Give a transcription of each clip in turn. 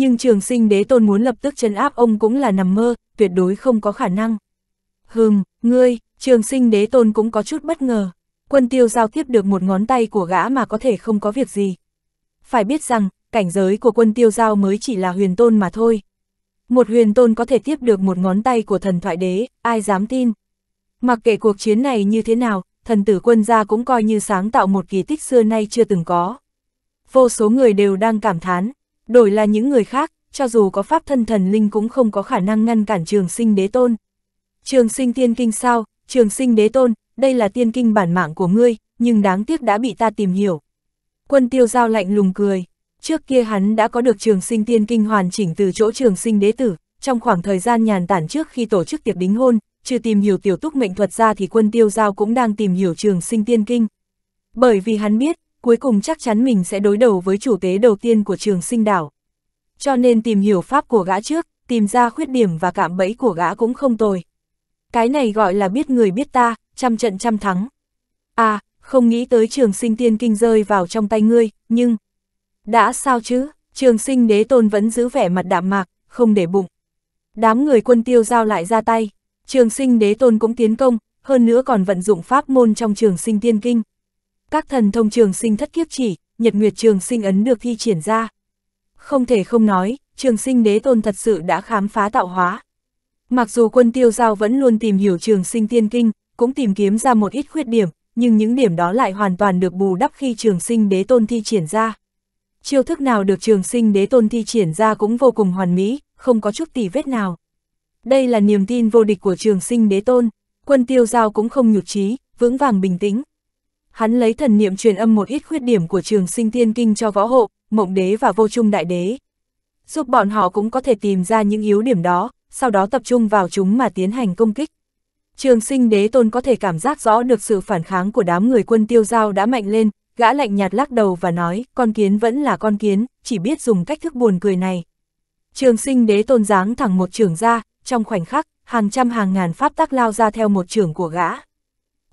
nhưng trường sinh đế tôn muốn lập tức chấn áp ông cũng là nằm mơ, tuyệt đối không có khả năng. Hừm, ngươi, trường sinh đế tôn cũng có chút bất ngờ. Quân tiêu giao tiếp được một ngón tay của gã mà có thể không có việc gì. Phải biết rằng, cảnh giới của quân tiêu giao mới chỉ là huyền tôn mà thôi. Một huyền tôn có thể tiếp được một ngón tay của thần thoại đế, ai dám tin. Mặc kệ cuộc chiến này như thế nào, thần tử quân gia cũng coi như sáng tạo một kỳ tích xưa nay chưa từng có. Vô số người đều đang cảm thán, Đổi là những người khác, cho dù có pháp thân thần linh cũng không có khả năng ngăn cản trường sinh đế tôn. Trường sinh tiên kinh sao, trường sinh đế tôn, đây là tiên kinh bản mạng của ngươi, nhưng đáng tiếc đã bị ta tìm hiểu. Quân tiêu giao lạnh lùng cười, trước kia hắn đã có được trường sinh tiên kinh hoàn chỉnh từ chỗ trường sinh đế tử, trong khoảng thời gian nhàn tản trước khi tổ chức tiệc đính hôn, trừ tìm hiểu tiểu túc mệnh thuật ra thì quân tiêu giao cũng đang tìm hiểu trường sinh tiên kinh. Bởi vì hắn biết, cuối cùng chắc chắn mình sẽ đối đầu với chủ tế đầu tiên của trường sinh đảo. Cho nên tìm hiểu pháp của gã trước, tìm ra khuyết điểm và cạm bẫy của gã cũng không tồi. Cái này gọi là biết người biết ta, trăm trận trăm thắng. À, không nghĩ tới trường sinh tiên kinh rơi vào trong tay ngươi, nhưng... Đã sao chứ, trường sinh đế tôn vẫn giữ vẻ mặt đạm mạc, không để bụng. Đám người quân tiêu giao lại ra tay, trường sinh đế tôn cũng tiến công, hơn nữa còn vận dụng pháp môn trong trường sinh tiên kinh các thần thông trường sinh thất kiếp chỉ, nhật nguyệt trường sinh ấn được thi triển ra. Không thể không nói, trường sinh đế tôn thật sự đã khám phá tạo hóa. Mặc dù quân tiêu giao vẫn luôn tìm hiểu trường sinh tiên kinh, cũng tìm kiếm ra một ít khuyết điểm, nhưng những điểm đó lại hoàn toàn được bù đắp khi trường sinh đế tôn thi triển ra. Chiêu thức nào được trường sinh đế tôn thi triển ra cũng vô cùng hoàn mỹ, không có chút tỉ vết nào. Đây là niềm tin vô địch của trường sinh đế tôn, quân tiêu giao cũng không nhục trí, vững vàng bình tĩnh, Hắn lấy thần niệm truyền âm một ít khuyết điểm của trường sinh tiên kinh cho võ hộ, mộng đế và vô trung đại đế. Giúp bọn họ cũng có thể tìm ra những yếu điểm đó, sau đó tập trung vào chúng mà tiến hành công kích. Trường sinh đế tôn có thể cảm giác rõ được sự phản kháng của đám người quân tiêu giao đã mạnh lên, gã lạnh nhạt lắc đầu và nói, con kiến vẫn là con kiến, chỉ biết dùng cách thức buồn cười này. Trường sinh đế tôn giáng thẳng một trường ra, trong khoảnh khắc, hàng trăm hàng ngàn pháp tác lao ra theo một trường của gã.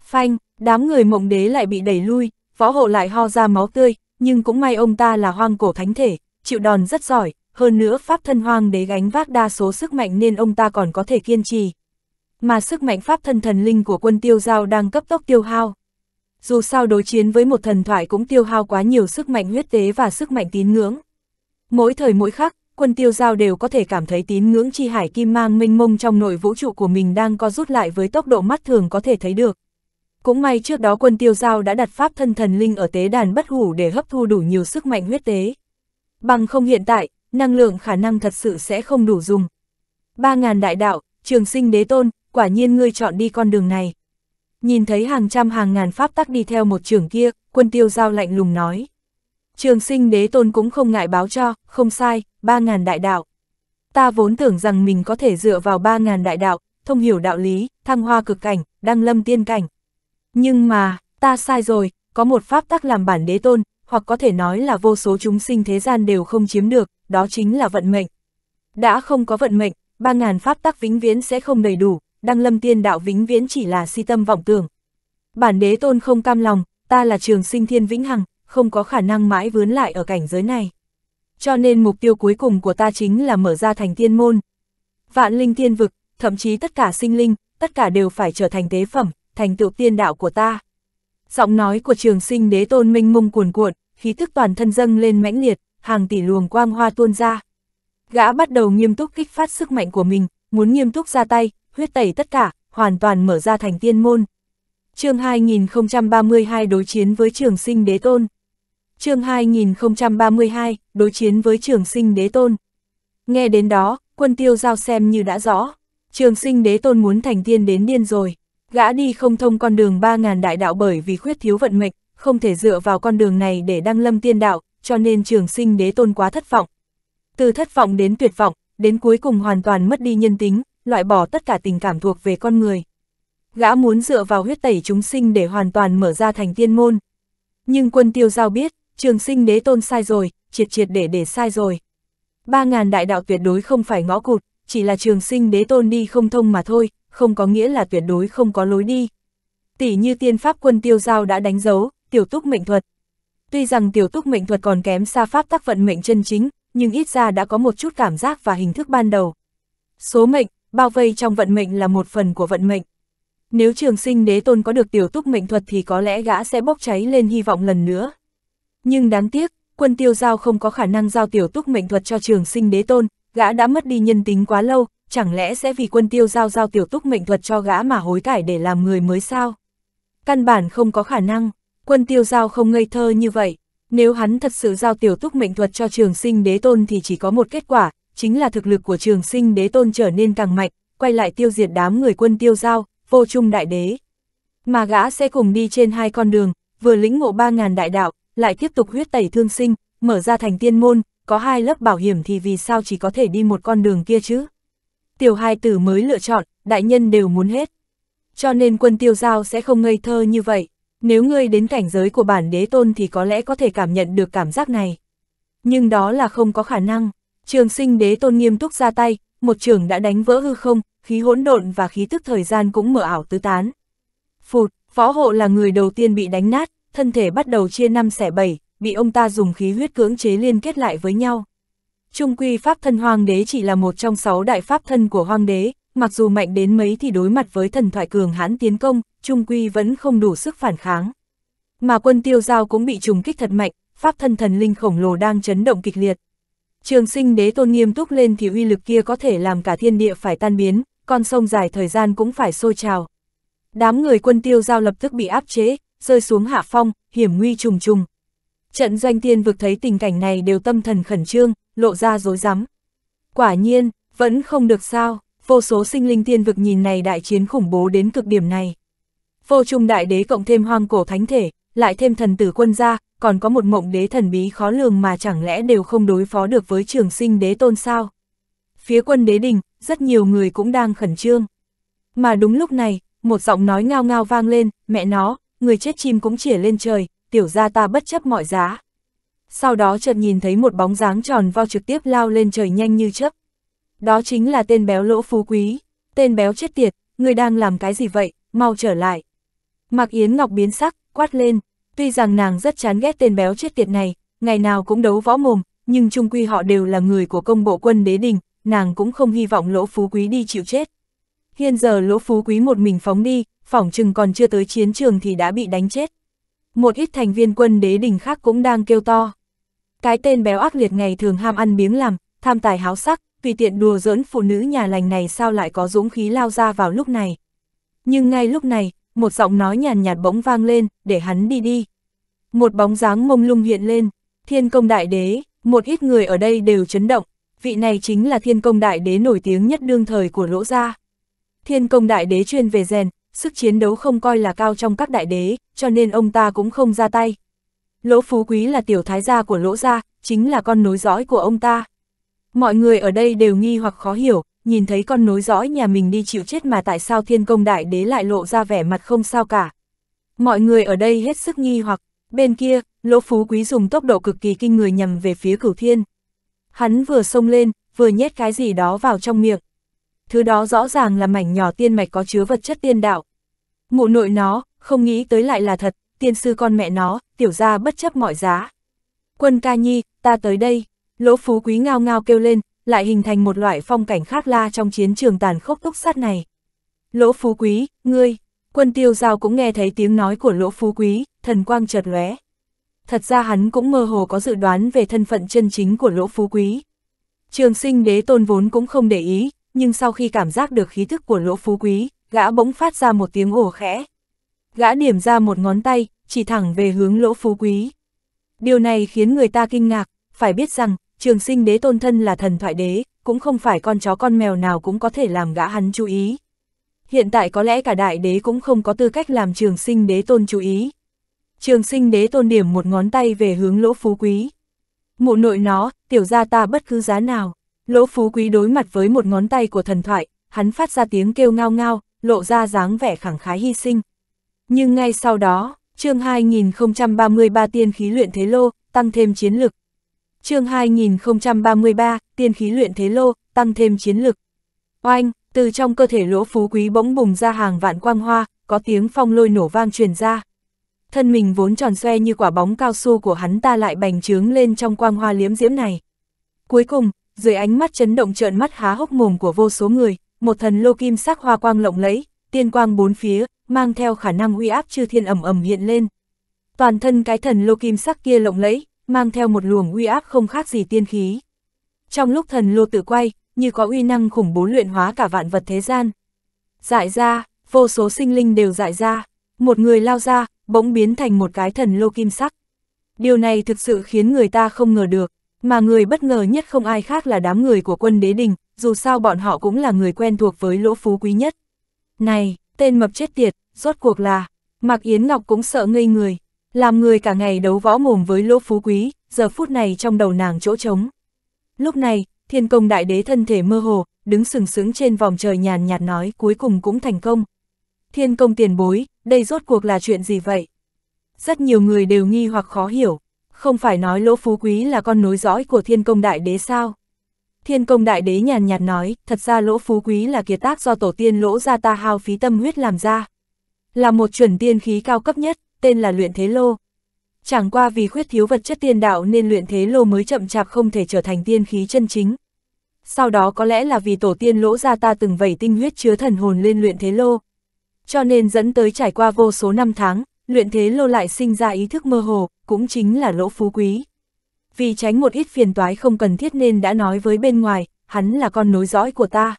Phanh, Đám người mộng đế lại bị đẩy lui, võ hộ lại ho ra máu tươi, nhưng cũng may ông ta là hoang cổ thánh thể, chịu đòn rất giỏi, hơn nữa pháp thân hoang đế gánh vác đa số sức mạnh nên ông ta còn có thể kiên trì. Mà sức mạnh pháp thân thần linh của quân tiêu giao đang cấp tốc tiêu hao. Dù sao đối chiến với một thần thoại cũng tiêu hao quá nhiều sức mạnh huyết tế và sức mạnh tín ngưỡng. Mỗi thời mỗi khắc, quân tiêu giao đều có thể cảm thấy tín ngưỡng chi hải kim mang mênh mông trong nội vũ trụ của mình đang có rút lại với tốc độ mắt thường có thể thấy được. Cũng may trước đó quân tiêu giao đã đặt pháp thân thần linh ở tế đàn bất hủ để hấp thu đủ nhiều sức mạnh huyết tế. Bằng không hiện tại, năng lượng khả năng thật sự sẽ không đủ dùng. Ba ngàn đại đạo, trường sinh đế tôn, quả nhiên ngươi chọn đi con đường này. Nhìn thấy hàng trăm hàng ngàn pháp tắc đi theo một trường kia, quân tiêu giao lạnh lùng nói. Trường sinh đế tôn cũng không ngại báo cho, không sai, ba ngàn đại đạo. Ta vốn tưởng rằng mình có thể dựa vào ba ngàn đại đạo, thông hiểu đạo lý, thăng hoa cực cảnh, đăng lâm tiên cảnh, nhưng mà, ta sai rồi, có một pháp tắc làm bản đế tôn, hoặc có thể nói là vô số chúng sinh thế gian đều không chiếm được, đó chính là vận mệnh. Đã không có vận mệnh, ba ngàn pháp tắc vĩnh viễn sẽ không đầy đủ, đăng lâm tiên đạo vĩnh viễn chỉ là si tâm vọng tưởng. Bản đế tôn không cam lòng, ta là trường sinh thiên vĩnh hằng, không có khả năng mãi vướng lại ở cảnh giới này. Cho nên mục tiêu cuối cùng của ta chính là mở ra thành tiên môn. Vạn linh tiên vực, thậm chí tất cả sinh linh, tất cả đều phải trở thành tế phẩm, thành tựu tiên đạo của ta. Giọng nói của trường sinh đế tôn minh mông cuồn cuộn, khí thức toàn thân dâng lên mãnh liệt, hàng tỷ luồng quang hoa tuôn ra. Gã bắt đầu nghiêm túc kích phát sức mạnh của mình, muốn nghiêm túc ra tay, huyết tẩy tất cả, hoàn toàn mở ra thành tiên môn. chương 2032 đối chiến với trường sinh đế tôn. chương 2032 đối chiến với trường sinh đế tôn. Nghe đến đó, quân tiêu giao xem như đã rõ, trường sinh đế tôn muốn thành tiên đến điên rồi. Gã đi không thông con đường 3.000 đại đạo bởi vì khuyết thiếu vận mệnh, không thể dựa vào con đường này để đăng lâm tiên đạo, cho nên trường sinh đế tôn quá thất vọng. Từ thất vọng đến tuyệt vọng, đến cuối cùng hoàn toàn mất đi nhân tính, loại bỏ tất cả tình cảm thuộc về con người. Gã muốn dựa vào huyết tẩy chúng sinh để hoàn toàn mở ra thành tiên môn. Nhưng quân tiêu giao biết, trường sinh đế tôn sai rồi, triệt triệt để để sai rồi. Ba ngàn đại đạo tuyệt đối không phải ngõ cụt, chỉ là trường sinh đế tôn đi không thông mà thôi, không có nghĩa là tuyệt đối không có lối đi. Tỷ như tiên pháp quân tiêu giao đã đánh dấu, tiểu túc mệnh thuật. Tuy rằng tiểu túc mệnh thuật còn kém xa pháp tác vận mệnh chân chính, nhưng ít ra đã có một chút cảm giác và hình thức ban đầu. Số mệnh, bao vây trong vận mệnh là một phần của vận mệnh. Nếu trường sinh đế tôn có được tiểu túc mệnh thuật thì có lẽ gã sẽ bốc cháy lên hy vọng lần nữa. Nhưng đáng tiếc, quân tiêu giao không có khả năng giao tiểu túc mệnh thuật cho trường sinh đế tôn, gã đã mất đi nhân tính quá lâu, chẳng lẽ sẽ vì quân tiêu giao giao tiểu túc mệnh thuật cho gã mà hối cải để làm người mới sao? Căn bản không có khả năng, quân tiêu giao không ngây thơ như vậy, nếu hắn thật sự giao tiểu túc mệnh thuật cho trường sinh đế tôn thì chỉ có một kết quả, chính là thực lực của trường sinh đế tôn trở nên càng mạnh, quay lại tiêu diệt đám người quân tiêu giao, vô trung đại đế. Mà gã sẽ cùng đi trên hai con đường, vừa lĩnh ngộ 3.000 đại đạo, lại tiếp tục huyết tẩy thương sinh, mở ra thành tiên môn, có hai lớp bảo hiểm thì vì sao chỉ có thể đi một con đường kia chứ? tiểu hai tử mới lựa chọn, đại nhân đều muốn hết. Cho nên quân tiêu giao sẽ không ngây thơ như vậy, nếu ngươi đến cảnh giới của bản đế tôn thì có lẽ có thể cảm nhận được cảm giác này. Nhưng đó là không có khả năng, trường sinh đế tôn nghiêm túc ra tay, một trường đã đánh vỡ hư không, khí hỗn độn và khí tức thời gian cũng mở ảo tứ tán. Phụt, phó hộ là người đầu tiên bị đánh nát, thân thể bắt đầu chia năm xẻ bảy, bị ông ta dùng khí huyết cưỡng chế liên kết lại với nhau. Trung quy pháp thân hoàng đế chỉ là một trong sáu đại pháp thân của hoàng đế, mặc dù mạnh đến mấy thì đối mặt với thần thoại cường hãn tiến công, Trung quy vẫn không đủ sức phản kháng. Mà quân tiêu giao cũng bị trùng kích thật mạnh, pháp thân thần linh khổng lồ đang chấn động kịch liệt. Trường sinh đế tôn nghiêm túc lên thì uy lực kia có thể làm cả thiên địa phải tan biến, con sông dài thời gian cũng phải sôi trào. Đám người quân tiêu giao lập tức bị áp chế, rơi xuống hạ phong, hiểm nguy trùng trùng. Trận doanh tiên vực thấy tình cảnh này đều tâm thần khẩn trương, lộ ra dối rắm Quả nhiên, vẫn không được sao, vô số sinh linh tiên vực nhìn này đại chiến khủng bố đến cực điểm này. Vô trung đại đế cộng thêm hoang cổ thánh thể, lại thêm thần tử quân gia, còn có một mộng đế thần bí khó lường mà chẳng lẽ đều không đối phó được với trường sinh đế tôn sao. Phía quân đế đình, rất nhiều người cũng đang khẩn trương. Mà đúng lúc này, một giọng nói ngao ngao vang lên, mẹ nó, người chết chim cũng chỉa lên trời, tiểu ra ta bất chấp mọi giá sau đó chợt nhìn thấy một bóng dáng tròn vo trực tiếp lao lên trời nhanh như chớp. Đó chính là tên béo lỗ phú quý, tên béo chết tiệt, người đang làm cái gì vậy, mau trở lại. Mạc Yến Ngọc biến sắc, quát lên, tuy rằng nàng rất chán ghét tên béo chết tiệt này, ngày nào cũng đấu võ mồm, nhưng chung quy họ đều là người của công bộ quân đế đình, nàng cũng không hy vọng lỗ phú quý đi chịu chết. Hiện giờ lỗ phú quý một mình phóng đi, phỏng chừng còn chưa tới chiến trường thì đã bị đánh chết. Một ít thành viên quân đế đình khác cũng đang kêu to. Cái tên béo ác liệt ngày thường ham ăn miếng làm, tham tài háo sắc, tùy tiện đùa giỡn phụ nữ nhà lành này sao lại có dũng khí lao ra vào lúc này. Nhưng ngay lúc này, một giọng nói nhàn nhạt bỗng vang lên, để hắn đi đi. Một bóng dáng mông lung hiện lên, thiên công đại đế, một ít người ở đây đều chấn động, vị này chính là thiên công đại đế nổi tiếng nhất đương thời của lỗ gia. Thiên công đại đế chuyên về rèn, sức chiến đấu không coi là cao trong các đại đế, cho nên ông ta cũng không ra tay, Lỗ Phú Quý là tiểu thái gia của Lỗ Gia, chính là con nối dõi của ông ta. Mọi người ở đây đều nghi hoặc khó hiểu, nhìn thấy con nối dõi nhà mình đi chịu chết mà tại sao thiên công đại đế lại lộ ra vẻ mặt không sao cả. Mọi người ở đây hết sức nghi hoặc, bên kia, Lỗ Phú Quý dùng tốc độ cực kỳ kinh người nhằm về phía cửu thiên. Hắn vừa xông lên, vừa nhét cái gì đó vào trong miệng. Thứ đó rõ ràng là mảnh nhỏ tiên mạch có chứa vật chất tiên đạo. Mụ nội nó, không nghĩ tới lại là thật, tiên sư con mẹ nó, tiểu gia bất chấp mọi giá. Quân ca nhi, ta tới đây, lỗ phú quý ngao ngao kêu lên, lại hình thành một loại phong cảnh khác la trong chiến trường tàn khốc túc sát này. Lỗ phú quý, ngươi, quân tiêu giao cũng nghe thấy tiếng nói của lỗ phú quý, thần quang chợt lóe. Thật ra hắn cũng mơ hồ có dự đoán về thân phận chân chính của lỗ phú quý. Trường sinh đế tôn vốn cũng không để ý, nhưng sau khi cảm giác được khí thức của lỗ phú quý, gã bỗng phát ra một tiếng ồ khẽ, Gã điểm ra một ngón tay, chỉ thẳng về hướng lỗ phú quý. Điều này khiến người ta kinh ngạc, phải biết rằng, trường sinh đế tôn thân là thần thoại đế, cũng không phải con chó con mèo nào cũng có thể làm gã hắn chú ý. Hiện tại có lẽ cả đại đế cũng không có tư cách làm trường sinh đế tôn chú ý. Trường sinh đế tôn điểm một ngón tay về hướng lỗ phú quý. Mụ nội nó, tiểu ra ta bất cứ giá nào. Lỗ phú quý đối mặt với một ngón tay của thần thoại, hắn phát ra tiếng kêu ngao ngao, lộ ra dáng vẻ khẳng khái hy sinh, nhưng ngay sau đó, chương 2033 tiên khí luyện thế lô, tăng thêm chiến lực. chương 2033, tiên khí luyện thế lô, tăng thêm chiến lực. Oanh, từ trong cơ thể lỗ phú quý bỗng bùng ra hàng vạn quang hoa, có tiếng phong lôi nổ vang truyền ra. Thân mình vốn tròn xoe như quả bóng cao su của hắn ta lại bành trướng lên trong quang hoa liếm diễm này. Cuối cùng, dưới ánh mắt chấn động trợn mắt há hốc mồm của vô số người, một thần lô kim sắc hoa quang lộng lẫy, tiên quang bốn phía, mang theo khả năng uy áp chư thiên ẩm ẩm hiện lên. Toàn thân cái thần lô kim sắc kia lộng lẫy, mang theo một luồng uy áp không khác gì tiên khí. Trong lúc thần lô tự quay, như có uy năng khủng bố luyện hóa cả vạn vật thế gian. Dại ra, vô số sinh linh đều dại ra, một người lao ra, bỗng biến thành một cái thần lô kim sắc. Điều này thực sự khiến người ta không ngờ được, mà người bất ngờ nhất không ai khác là đám người của quân đế đình, dù sao bọn họ cũng là người quen thuộc với lỗ phú quý nhất. Này, tên mập chết tiệt, rốt cuộc là, Mạc Yến Ngọc cũng sợ ngây người, làm người cả ngày đấu võ mồm với lỗ phú quý, giờ phút này trong đầu nàng chỗ trống. Lúc này, thiên công đại đế thân thể mơ hồ, đứng sừng sững trên vòng trời nhàn nhạt nói cuối cùng cũng thành công. Thiên công tiền bối, đây rốt cuộc là chuyện gì vậy? Rất nhiều người đều nghi hoặc khó hiểu, không phải nói lỗ phú quý là con nối dõi của thiên công đại đế sao? Thiên công đại đế nhàn nhạt nói, thật ra lỗ phú quý là kiệt tác do tổ tiên lỗ gia ta hao phí tâm huyết làm ra. Là một chuẩn tiên khí cao cấp nhất, tên là luyện thế lô. Chẳng qua vì khuyết thiếu vật chất tiên đạo nên luyện thế lô mới chậm chạp không thể trở thành tiên khí chân chính. Sau đó có lẽ là vì tổ tiên lỗ gia ta từng vẩy tinh huyết chứa thần hồn lên luyện thế lô. Cho nên dẫn tới trải qua vô số năm tháng, luyện thế lô lại sinh ra ý thức mơ hồ, cũng chính là lỗ phú quý vì tránh một ít phiền toái không cần thiết nên đã nói với bên ngoài, hắn là con nối dõi của ta.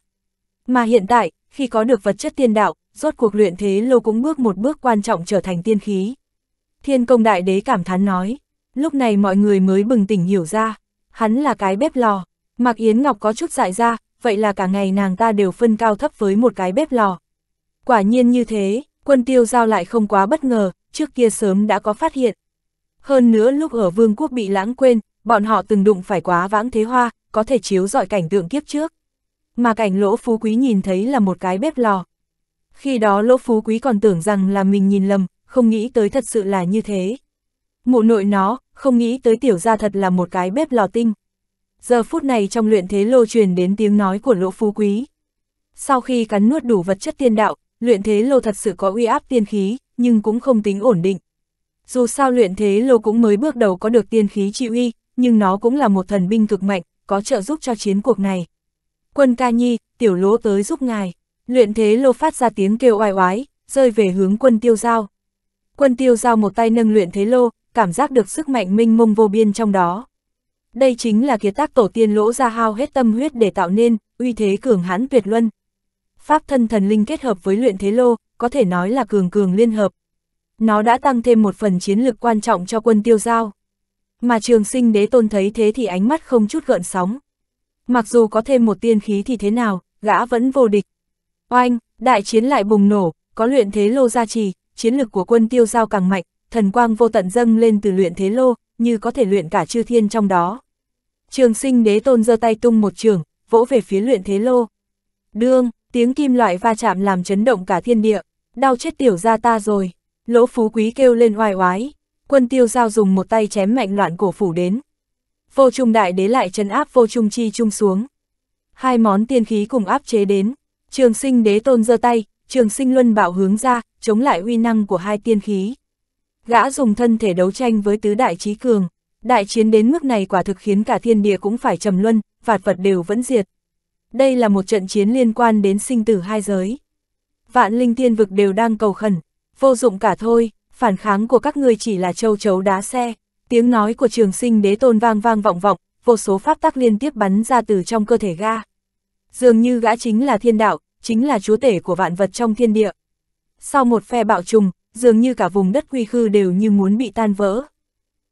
Mà hiện tại, khi có được vật chất tiên đạo, rốt cuộc luyện thế lô cũng bước một bước quan trọng trở thành tiên khí. Thiên công đại đế cảm thán nói, lúc này mọi người mới bừng tỉnh hiểu ra, hắn là cái bếp lò, mặc Yến Ngọc có chút dại ra, vậy là cả ngày nàng ta đều phân cao thấp với một cái bếp lò. Quả nhiên như thế, quân tiêu giao lại không quá bất ngờ, trước kia sớm đã có phát hiện, hơn nữa lúc ở vương quốc bị lãng quên, bọn họ từng đụng phải quá vãng thế hoa, có thể chiếu dọi cảnh tượng kiếp trước. Mà cảnh lỗ phú quý nhìn thấy là một cái bếp lò. Khi đó lỗ phú quý còn tưởng rằng là mình nhìn lầm, không nghĩ tới thật sự là như thế. Mụ nội nó, không nghĩ tới tiểu ra thật là một cái bếp lò tinh. Giờ phút này trong luyện thế lô truyền đến tiếng nói của lỗ phú quý. Sau khi cắn nuốt đủ vật chất tiên đạo, luyện thế lô thật sự có uy áp tiên khí, nhưng cũng không tính ổn định. Dù sao luyện thế lô cũng mới bước đầu có được tiên khí chi uy nhưng nó cũng là một thần binh cực mạnh, có trợ giúp cho chiến cuộc này. Quân ca nhi, tiểu lỗ tới giúp ngài. Luyện thế lô phát ra tiếng kêu oai oái, rơi về hướng quân tiêu giao. Quân tiêu giao một tay nâng luyện thế lô, cảm giác được sức mạnh minh mông vô biên trong đó. Đây chính là kiệt tác tổ tiên lỗ ra hao hết tâm huyết để tạo nên, uy thế cường hãn tuyệt luân. Pháp thân thần linh kết hợp với luyện thế lô, có thể nói là cường cường liên hợp, nó đã tăng thêm một phần chiến lực quan trọng cho quân tiêu giao. Mà trường sinh đế tôn thấy thế thì ánh mắt không chút gợn sóng. Mặc dù có thêm một tiên khí thì thế nào, gã vẫn vô địch. Oanh, đại chiến lại bùng nổ, có luyện thế lô gia trì, chiến lực của quân tiêu giao càng mạnh, thần quang vô tận dâng lên từ luyện thế lô, như có thể luyện cả chư thiên trong đó. Trường sinh đế tôn giơ tay tung một trường, vỗ về phía luyện thế lô. Đương, tiếng kim loại va chạm làm chấn động cả thiên địa, đau chết tiểu ra ta rồi. Lỗ phú quý kêu lên oai oái, quân tiêu giao dùng một tay chém mạnh loạn cổ phủ đến. Vô trung đại đế lại chân áp vô trung chi trung xuống. Hai món tiên khí cùng áp chế đến, trường sinh đế tôn giơ tay, trường sinh luân bạo hướng ra, chống lại uy năng của hai tiên khí. Gã dùng thân thể đấu tranh với tứ đại trí cường, đại chiến đến mức này quả thực khiến cả thiên địa cũng phải trầm luân, vạt vật đều vẫn diệt. Đây là một trận chiến liên quan đến sinh tử hai giới. Vạn linh tiên vực đều đang cầu khẩn, vô dụng cả thôi, phản kháng của các ngươi chỉ là châu chấu đá xe. Tiếng nói của trường sinh đế tôn vang vang vọng vọng, vô số pháp tắc liên tiếp bắn ra từ trong cơ thể ga. Dường như gã chính là thiên đạo, chính là chúa tể của vạn vật trong thiên địa. Sau một phe bạo trùng, dường như cả vùng đất quy khư đều như muốn bị tan vỡ.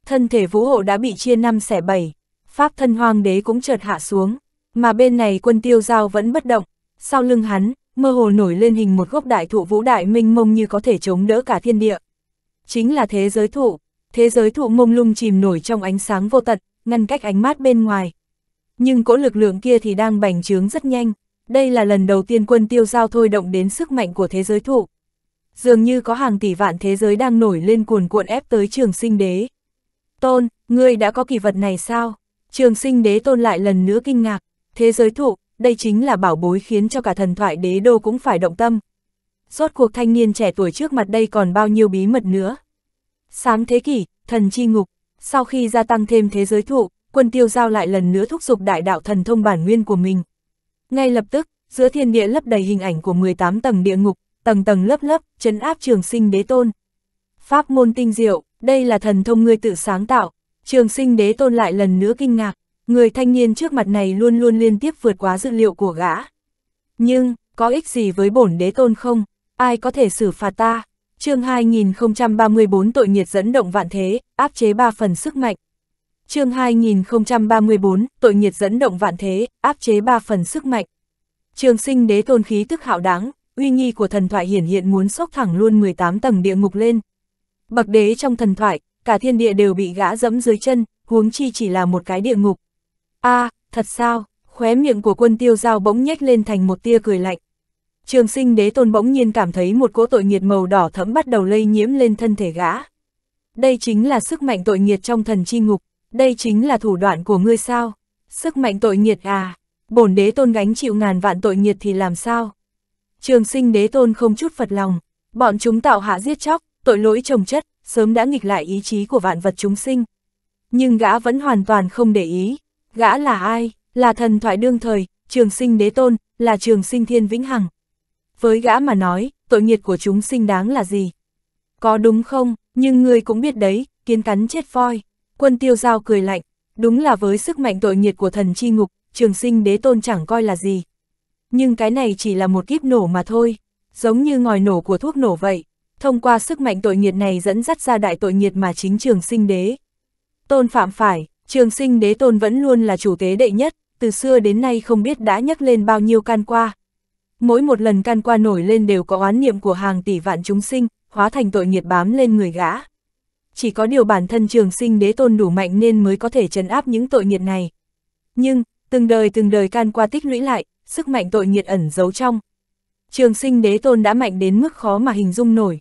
Thân thể vũ hộ đã bị chia năm xẻ bảy, pháp thân hoàng đế cũng chợt hạ xuống, mà bên này quân tiêu giao vẫn bất động, sau lưng hắn, mơ hồ nổi lên hình một gốc đại thụ vũ đại minh mông như có thể chống đỡ cả thiên địa. Chính là thế giới thụ, thế giới thụ mông lung chìm nổi trong ánh sáng vô tận, ngăn cách ánh mát bên ngoài. Nhưng cỗ lực lượng kia thì đang bành trướng rất nhanh, đây là lần đầu tiên quân tiêu giao thôi động đến sức mạnh của thế giới thụ. Dường như có hàng tỷ vạn thế giới đang nổi lên cuồn cuộn ép tới trường sinh đế. Tôn, ngươi đã có kỳ vật này sao? Trường sinh đế tôn lại lần nữa kinh ngạc, thế giới thụ, đây chính là bảo bối khiến cho cả thần thoại đế đô cũng phải động tâm. Rốt cuộc thanh niên trẻ tuổi trước mặt đây còn bao nhiêu bí mật nữa. sáng thế kỷ, thần chi ngục, sau khi gia tăng thêm thế giới thụ, quân tiêu giao lại lần nữa thúc giục đại đạo thần thông bản nguyên của mình. Ngay lập tức, giữa thiên địa lấp đầy hình ảnh của 18 tầng địa ngục, tầng tầng lớp lớp, chấn áp trường sinh đế tôn. Pháp môn tinh diệu, đây là thần thông ngươi tự sáng tạo, trường sinh đế tôn lại lần nữa kinh ngạc, Người thanh niên trước mặt này luôn luôn liên tiếp vượt quá dự liệu của gã. Nhưng, có ích gì với bổn đế tôn không? Ai có thể xử phạt ta? chương 2034 tội nghiệt dẫn động vạn thế, áp chế 3 phần sức mạnh. chương 2034, tội nghiệt dẫn động vạn thế, áp chế 3 phần sức mạnh. Trường sinh đế tôn khí tức hạo đáng, uy nghi của thần thoại hiển hiện muốn sốc thẳng luôn 18 tầng địa ngục lên. Bậc đế trong thần thoại, cả thiên địa đều bị gã dẫm dưới chân, huống chi chỉ là một cái địa ngục a à, thật sao, khóe miệng của quân tiêu dao bỗng nhếch lên thành một tia cười lạnh. Trường sinh đế tôn bỗng nhiên cảm thấy một cỗ tội nghiệt màu đỏ thẫm bắt đầu lây nhiễm lên thân thể gã. Đây chính là sức mạnh tội nghiệt trong thần chi ngục, đây chính là thủ đoạn của ngươi sao? Sức mạnh tội nghiệt à, bổn đế tôn gánh chịu ngàn vạn tội nghiệt thì làm sao? Trường sinh đế tôn không chút phật lòng, bọn chúng tạo hạ giết chóc, tội lỗi trồng chất, sớm đã nghịch lại ý chí của vạn vật chúng sinh. Nhưng gã vẫn hoàn toàn không để ý, Gã là ai? Là thần thoại đương thời, trường sinh đế tôn, là trường sinh thiên vĩnh hằng. Với gã mà nói, tội nghiệt của chúng sinh đáng là gì? Có đúng không? Nhưng người cũng biết đấy, kiến cắn chết voi. Quân tiêu giao cười lạnh, đúng là với sức mạnh tội nghiệt của thần chi ngục, trường sinh đế tôn chẳng coi là gì. Nhưng cái này chỉ là một kíp nổ mà thôi, giống như ngòi nổ của thuốc nổ vậy. Thông qua sức mạnh tội nghiệt này dẫn dắt ra đại tội nghiệt mà chính trường sinh đế. Tôn phạm phải, Trường sinh đế tôn vẫn luôn là chủ tế đệ nhất, từ xưa đến nay không biết đã nhắc lên bao nhiêu can qua. Mỗi một lần can qua nổi lên đều có oán niệm của hàng tỷ vạn chúng sinh, hóa thành tội nghiệt bám lên người gã. Chỉ có điều bản thân trường sinh đế tôn đủ mạnh nên mới có thể trấn áp những tội nghiệt này. Nhưng, từng đời từng đời can qua tích lũy lại, sức mạnh tội nghiệt ẩn giấu trong. Trường sinh đế tôn đã mạnh đến mức khó mà hình dung nổi.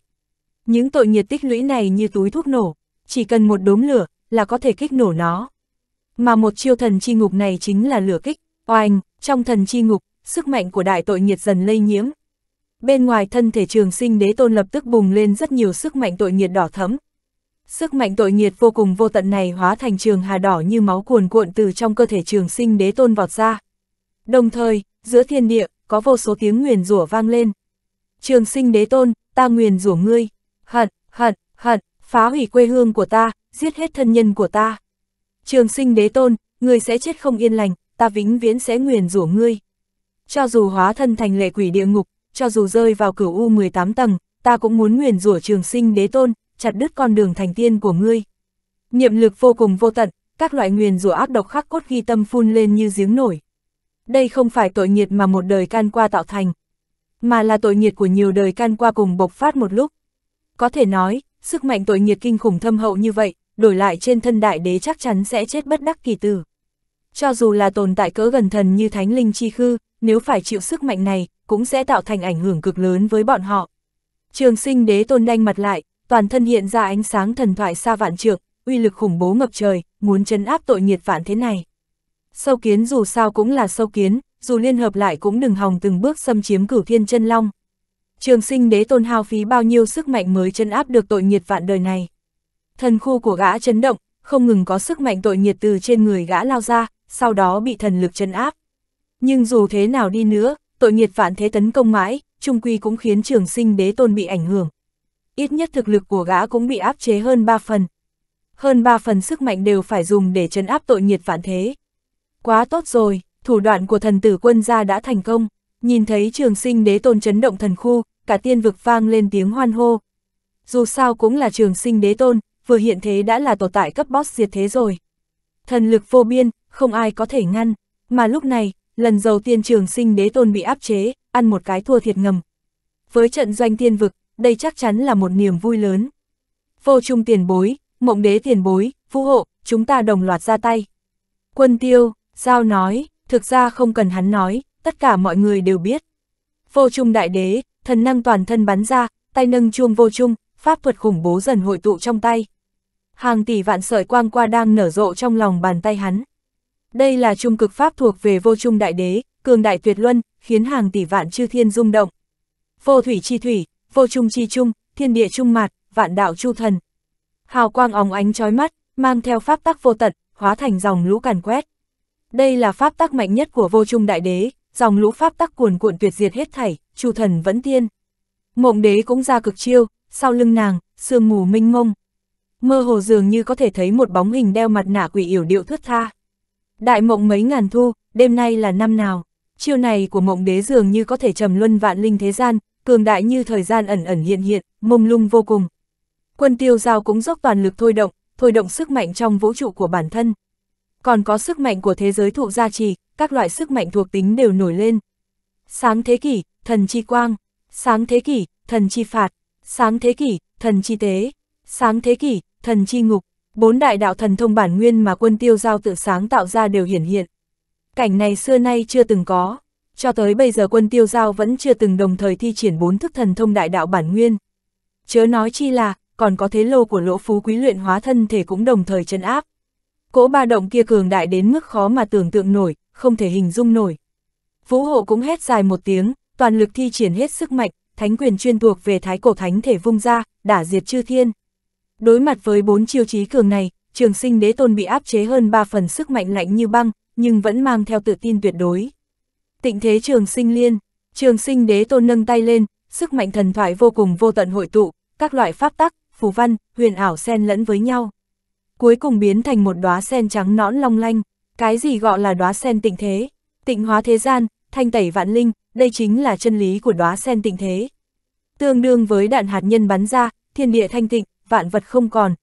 Những tội nghiệt tích lũy này như túi thuốc nổ, chỉ cần một đốm lửa là có thể kích nổ nó. Mà một chiêu thần chi ngục này chính là lửa kích, oanh, trong thần chi ngục, sức mạnh của đại tội nhiệt dần lây nhiễm. Bên ngoài thân thể trường sinh đế tôn lập tức bùng lên rất nhiều sức mạnh tội nhiệt đỏ thấm. Sức mạnh tội nhiệt vô cùng vô tận này hóa thành trường hà đỏ như máu cuồn cuộn từ trong cơ thể trường sinh đế tôn vọt ra. Đồng thời, giữa thiên địa, có vô số tiếng nguyền rủa vang lên. Trường sinh đế tôn, ta nguyền rủa ngươi, hận, hận, hận, phá hủy quê hương của ta, giết hết thân nhân của ta. Trường sinh đế tôn, ngươi sẽ chết không yên lành, ta vĩnh viễn sẽ nguyền rủa ngươi. Cho dù hóa thân thành lệ quỷ địa ngục, cho dù rơi vào cửu u 18 tầng, ta cũng muốn nguyền rủa trường sinh đế tôn, chặt đứt con đường thành tiên của ngươi. Niệm lực vô cùng vô tận, các loại nguyền rủa ác độc khắc cốt ghi tâm phun lên như giếng nổi. Đây không phải tội nghiệt mà một đời can qua tạo thành, mà là tội nghiệt của nhiều đời can qua cùng bộc phát một lúc. Có thể nói, sức mạnh tội nghiệt kinh khủng thâm hậu như vậy, đổi lại trên thân đại đế chắc chắn sẽ chết bất đắc kỳ tử. Cho dù là tồn tại cỡ gần thần như thánh linh chi khư, nếu phải chịu sức mạnh này, cũng sẽ tạo thành ảnh hưởng cực lớn với bọn họ. Trường sinh đế tôn đanh mặt lại, toàn thân hiện ra ánh sáng thần thoại xa vạn trượng, uy lực khủng bố ngập trời, muốn chấn áp tội nhiệt phản thế này. Sâu kiến dù sao cũng là sâu kiến, dù liên hợp lại cũng đừng hòng từng bước xâm chiếm cửu thiên chân long. Trường sinh đế tôn hao phí bao nhiêu sức mạnh mới chân áp được tội nhiệt vạn đời này. Thần khu của gã chấn động, không ngừng có sức mạnh tội nhiệt từ trên người gã lao ra, sau đó bị thần lực chân áp. Nhưng dù thế nào đi nữa, tội nhiệt phản thế tấn công mãi, trung quy cũng khiến trường sinh đế tôn bị ảnh hưởng. Ít nhất thực lực của gã cũng bị áp chế hơn 3 phần. Hơn 3 phần sức mạnh đều phải dùng để chấn áp tội nhiệt phản thế. Quá tốt rồi, thủ đoạn của thần tử quân gia đã thành công. Nhìn thấy trường sinh đế tôn chấn động thần khu, cả tiên vực vang lên tiếng hoan hô. Dù sao cũng là trường sinh đế tôn, vừa hiện thế đã là tồn tại cấp boss diệt thế rồi. Thần lực vô biên, không ai có thể ngăn, mà lúc này, lần đầu tiên trường sinh đế tôn bị áp chế, ăn một cái thua thiệt ngầm. Với trận doanh tiên vực, đây chắc chắn là một niềm vui lớn. Vô trung tiền bối, mộng đế tiền bối, vũ hộ, chúng ta đồng loạt ra tay. Quân tiêu, giao nói, thực ra không cần hắn nói, tất cả mọi người đều biết. Vô trung đại đế, thần năng toàn thân bắn ra, tay nâng chuông vô trung, pháp thuật khủng bố dần hội tụ trong tay hàng tỷ vạn sợi quang qua đang nở rộ trong lòng bàn tay hắn. Đây là trung cực pháp thuộc về vô trung đại đế, cường đại tuyệt luân, khiến hàng tỷ vạn chư thiên rung động. Vô thủy chi thủy, vô trung chi trung, thiên địa trung mạt, vạn đạo chu thần. Hào quang óng ánh chói mắt, mang theo pháp tắc vô tận, hóa thành dòng lũ càn quét. Đây là pháp tắc mạnh nhất của vô trung đại đế, dòng lũ pháp tắc cuồn cuộn tuyệt diệt hết thảy, chu thần vẫn tiên. Mộng đế cũng ra cực chiêu, sau lưng nàng, sương mù minh mông. Mơ hồ dường như có thể thấy một bóng hình đeo mặt nạ quỷ yểu điệu thướt tha. Đại mộng mấy ngàn thu, đêm nay là năm nào? Chiêu này của mộng đế dường như có thể trầm luân vạn linh thế gian, cường đại như thời gian ẩn ẩn hiện hiện, mông lung vô cùng. Quân tiêu giao cũng dốc toàn lực thôi động, thôi động sức mạnh trong vũ trụ của bản thân. Còn có sức mạnh của thế giới thụ gia trì, các loại sức mạnh thuộc tính đều nổi lên. Sáng thế kỷ, thần chi quang. Sáng thế kỷ, thần chi phạt. Sáng thế kỷ, thần chi tế. Sáng thế kỷ, thần chi ngục, bốn đại đạo thần thông bản nguyên mà quân tiêu giao tự sáng tạo ra đều hiển hiện. Cảnh này xưa nay chưa từng có, cho tới bây giờ quân tiêu giao vẫn chưa từng đồng thời thi triển bốn thức thần thông đại đạo bản nguyên. Chớ nói chi là, còn có thế lô của lỗ phú quý luyện hóa thân thể cũng đồng thời chân áp. Cỗ ba động kia cường đại đến mức khó mà tưởng tượng nổi, không thể hình dung nổi. Vũ hộ cũng hét dài một tiếng, toàn lực thi triển hết sức mạnh, thánh quyền chuyên thuộc về thái cổ thánh thể vung ra, đả diệt chư thiên. Đối mặt với bốn chiêu trí cường này, trường sinh đế tôn bị áp chế hơn ba phần sức mạnh lạnh như băng, nhưng vẫn mang theo tự tin tuyệt đối. Tịnh thế trường sinh liên, trường sinh đế tôn nâng tay lên, sức mạnh thần thoại vô cùng vô tận hội tụ, các loại pháp tắc, phù văn, huyền ảo xen lẫn với nhau. Cuối cùng biến thành một đóa sen trắng nõn long lanh, cái gì gọi là đóa sen tịnh thế? Tịnh hóa thế gian, thanh tẩy vạn linh, đây chính là chân lý của đóa sen tịnh thế. Tương đương với đạn hạt nhân bắn ra, thiên địa thanh tịnh, vạn vật không còn.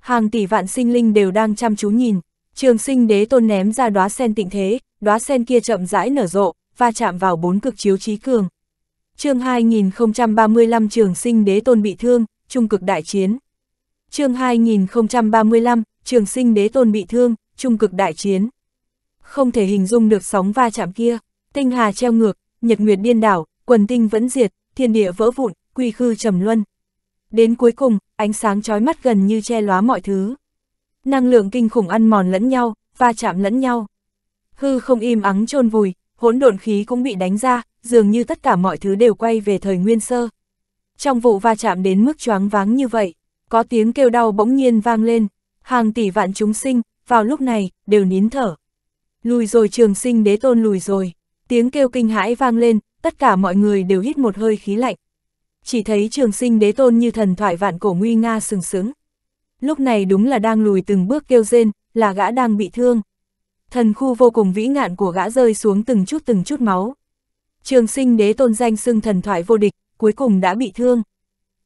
Hàng tỷ vạn sinh linh đều đang chăm chú nhìn, trường sinh đế tôn ném ra đóa sen tịnh thế, đóa sen kia chậm rãi nở rộ, va chạm vào bốn cực chiếu trí cường. chương 2035 trường sinh đế tôn bị thương, trung cực đại chiến. chương 2035, trường sinh đế tôn bị thương, trung cực đại chiến. Không thể hình dung được sóng va chạm kia, tinh hà treo ngược, nhật nguyệt điên đảo, quần tinh vẫn diệt, thiên địa vỡ vụn, quy khư trầm luân. Đến cuối cùng, ánh sáng chói mắt gần như che lóa mọi thứ. Năng lượng kinh khủng ăn mòn lẫn nhau, va chạm lẫn nhau. Hư không im ắng chôn vùi, hỗn độn khí cũng bị đánh ra, dường như tất cả mọi thứ đều quay về thời nguyên sơ. Trong vụ va chạm đến mức choáng váng như vậy, có tiếng kêu đau bỗng nhiên vang lên, hàng tỷ vạn chúng sinh, vào lúc này, đều nín thở. Lùi rồi trường sinh đế tôn lùi rồi, tiếng kêu kinh hãi vang lên, tất cả mọi người đều hít một hơi khí lạnh chỉ thấy trường sinh đế tôn như thần thoại vạn cổ nguy nga sừng sững Lúc này đúng là đang lùi từng bước kêu rên, là gã đang bị thương. Thần khu vô cùng vĩ ngạn của gã rơi xuống từng chút từng chút máu. Trường sinh đế tôn danh xưng thần thoại vô địch, cuối cùng đã bị thương.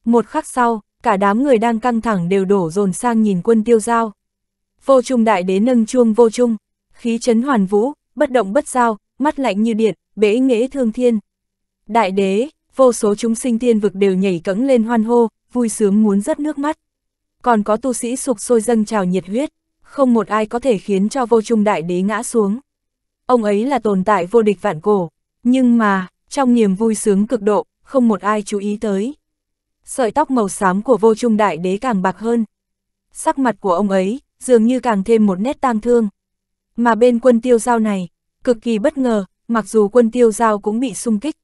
Một khắc sau, cả đám người đang căng thẳng đều đổ dồn sang nhìn quân tiêu giao. Vô trung đại đế nâng chuông vô trung, khí chấn hoàn vũ, bất động bất giao, mắt lạnh như điện, bế nghễ thương thiên. Đại đế, vô số chúng sinh tiên vực đều nhảy cẫng lên hoan hô, vui sướng muốn rớt nước mắt. Còn có tu sĩ sục sôi dâng trào nhiệt huyết, không một ai có thể khiến cho vô trung đại đế ngã xuống. Ông ấy là tồn tại vô địch vạn cổ, nhưng mà, trong niềm vui sướng cực độ, không một ai chú ý tới. Sợi tóc màu xám của vô trung đại đế càng bạc hơn. Sắc mặt của ông ấy, dường như càng thêm một nét tang thương. Mà bên quân tiêu giao này, cực kỳ bất ngờ, mặc dù quân tiêu giao cũng bị xung kích,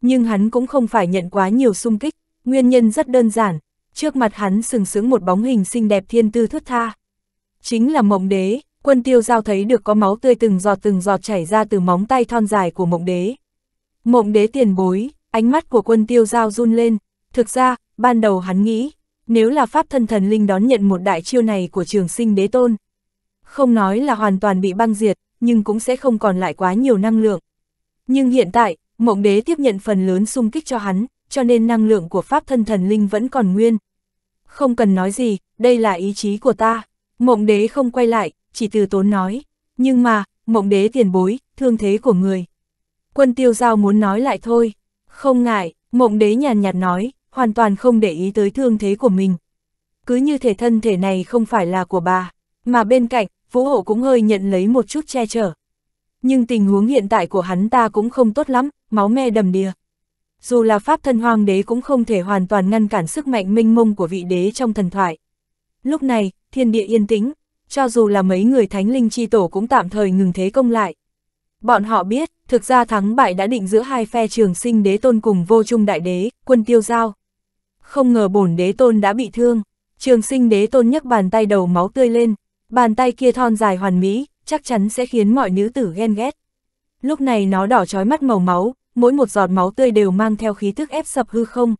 nhưng hắn cũng không phải nhận quá nhiều sung kích, nguyên nhân rất đơn giản, trước mặt hắn sừng sướng một bóng hình xinh đẹp thiên tư thướt tha. Chính là mộng đế, quân tiêu giao thấy được có máu tươi từng giọt từng giọt chảy ra từ móng tay thon dài của mộng đế. Mộng đế tiền bối, ánh mắt của quân tiêu giao run lên, thực ra, ban đầu hắn nghĩ, nếu là pháp thân thần linh đón nhận một đại chiêu này của trường sinh đế tôn. Không nói là hoàn toàn bị băng diệt, nhưng cũng sẽ không còn lại quá nhiều năng lượng. Nhưng hiện tại, Mộng đế tiếp nhận phần lớn xung kích cho hắn, cho nên năng lượng của pháp thân thần linh vẫn còn nguyên. Không cần nói gì, đây là ý chí của ta. Mộng đế không quay lại, chỉ từ tốn nói. Nhưng mà, mộng đế tiền bối, thương thế của người. Quân tiêu giao muốn nói lại thôi. Không ngại, mộng đế nhàn nhạt nói, hoàn toàn không để ý tới thương thế của mình. Cứ như thể thân thể này không phải là của bà, mà bên cạnh, vũ hộ cũng hơi nhận lấy một chút che chở nhưng tình huống hiện tại của hắn ta cũng không tốt lắm, máu me đầm đìa. Dù là pháp thân hoàng đế cũng không thể hoàn toàn ngăn cản sức mạnh minh mông của vị đế trong thần thoại. Lúc này, thiên địa yên tĩnh, cho dù là mấy người thánh linh chi tổ cũng tạm thời ngừng thế công lại. Bọn họ biết, thực ra thắng bại đã định giữa hai phe trường sinh đế tôn cùng vô trung đại đế, quân tiêu giao. Không ngờ bổn đế tôn đã bị thương, trường sinh đế tôn nhấc bàn tay đầu máu tươi lên, bàn tay kia thon dài hoàn mỹ, chắc chắn sẽ khiến mọi nữ tử ghen ghét. Lúc này nó đỏ trói mắt màu máu, mỗi một giọt máu tươi đều mang theo khí thức ép sập hư không.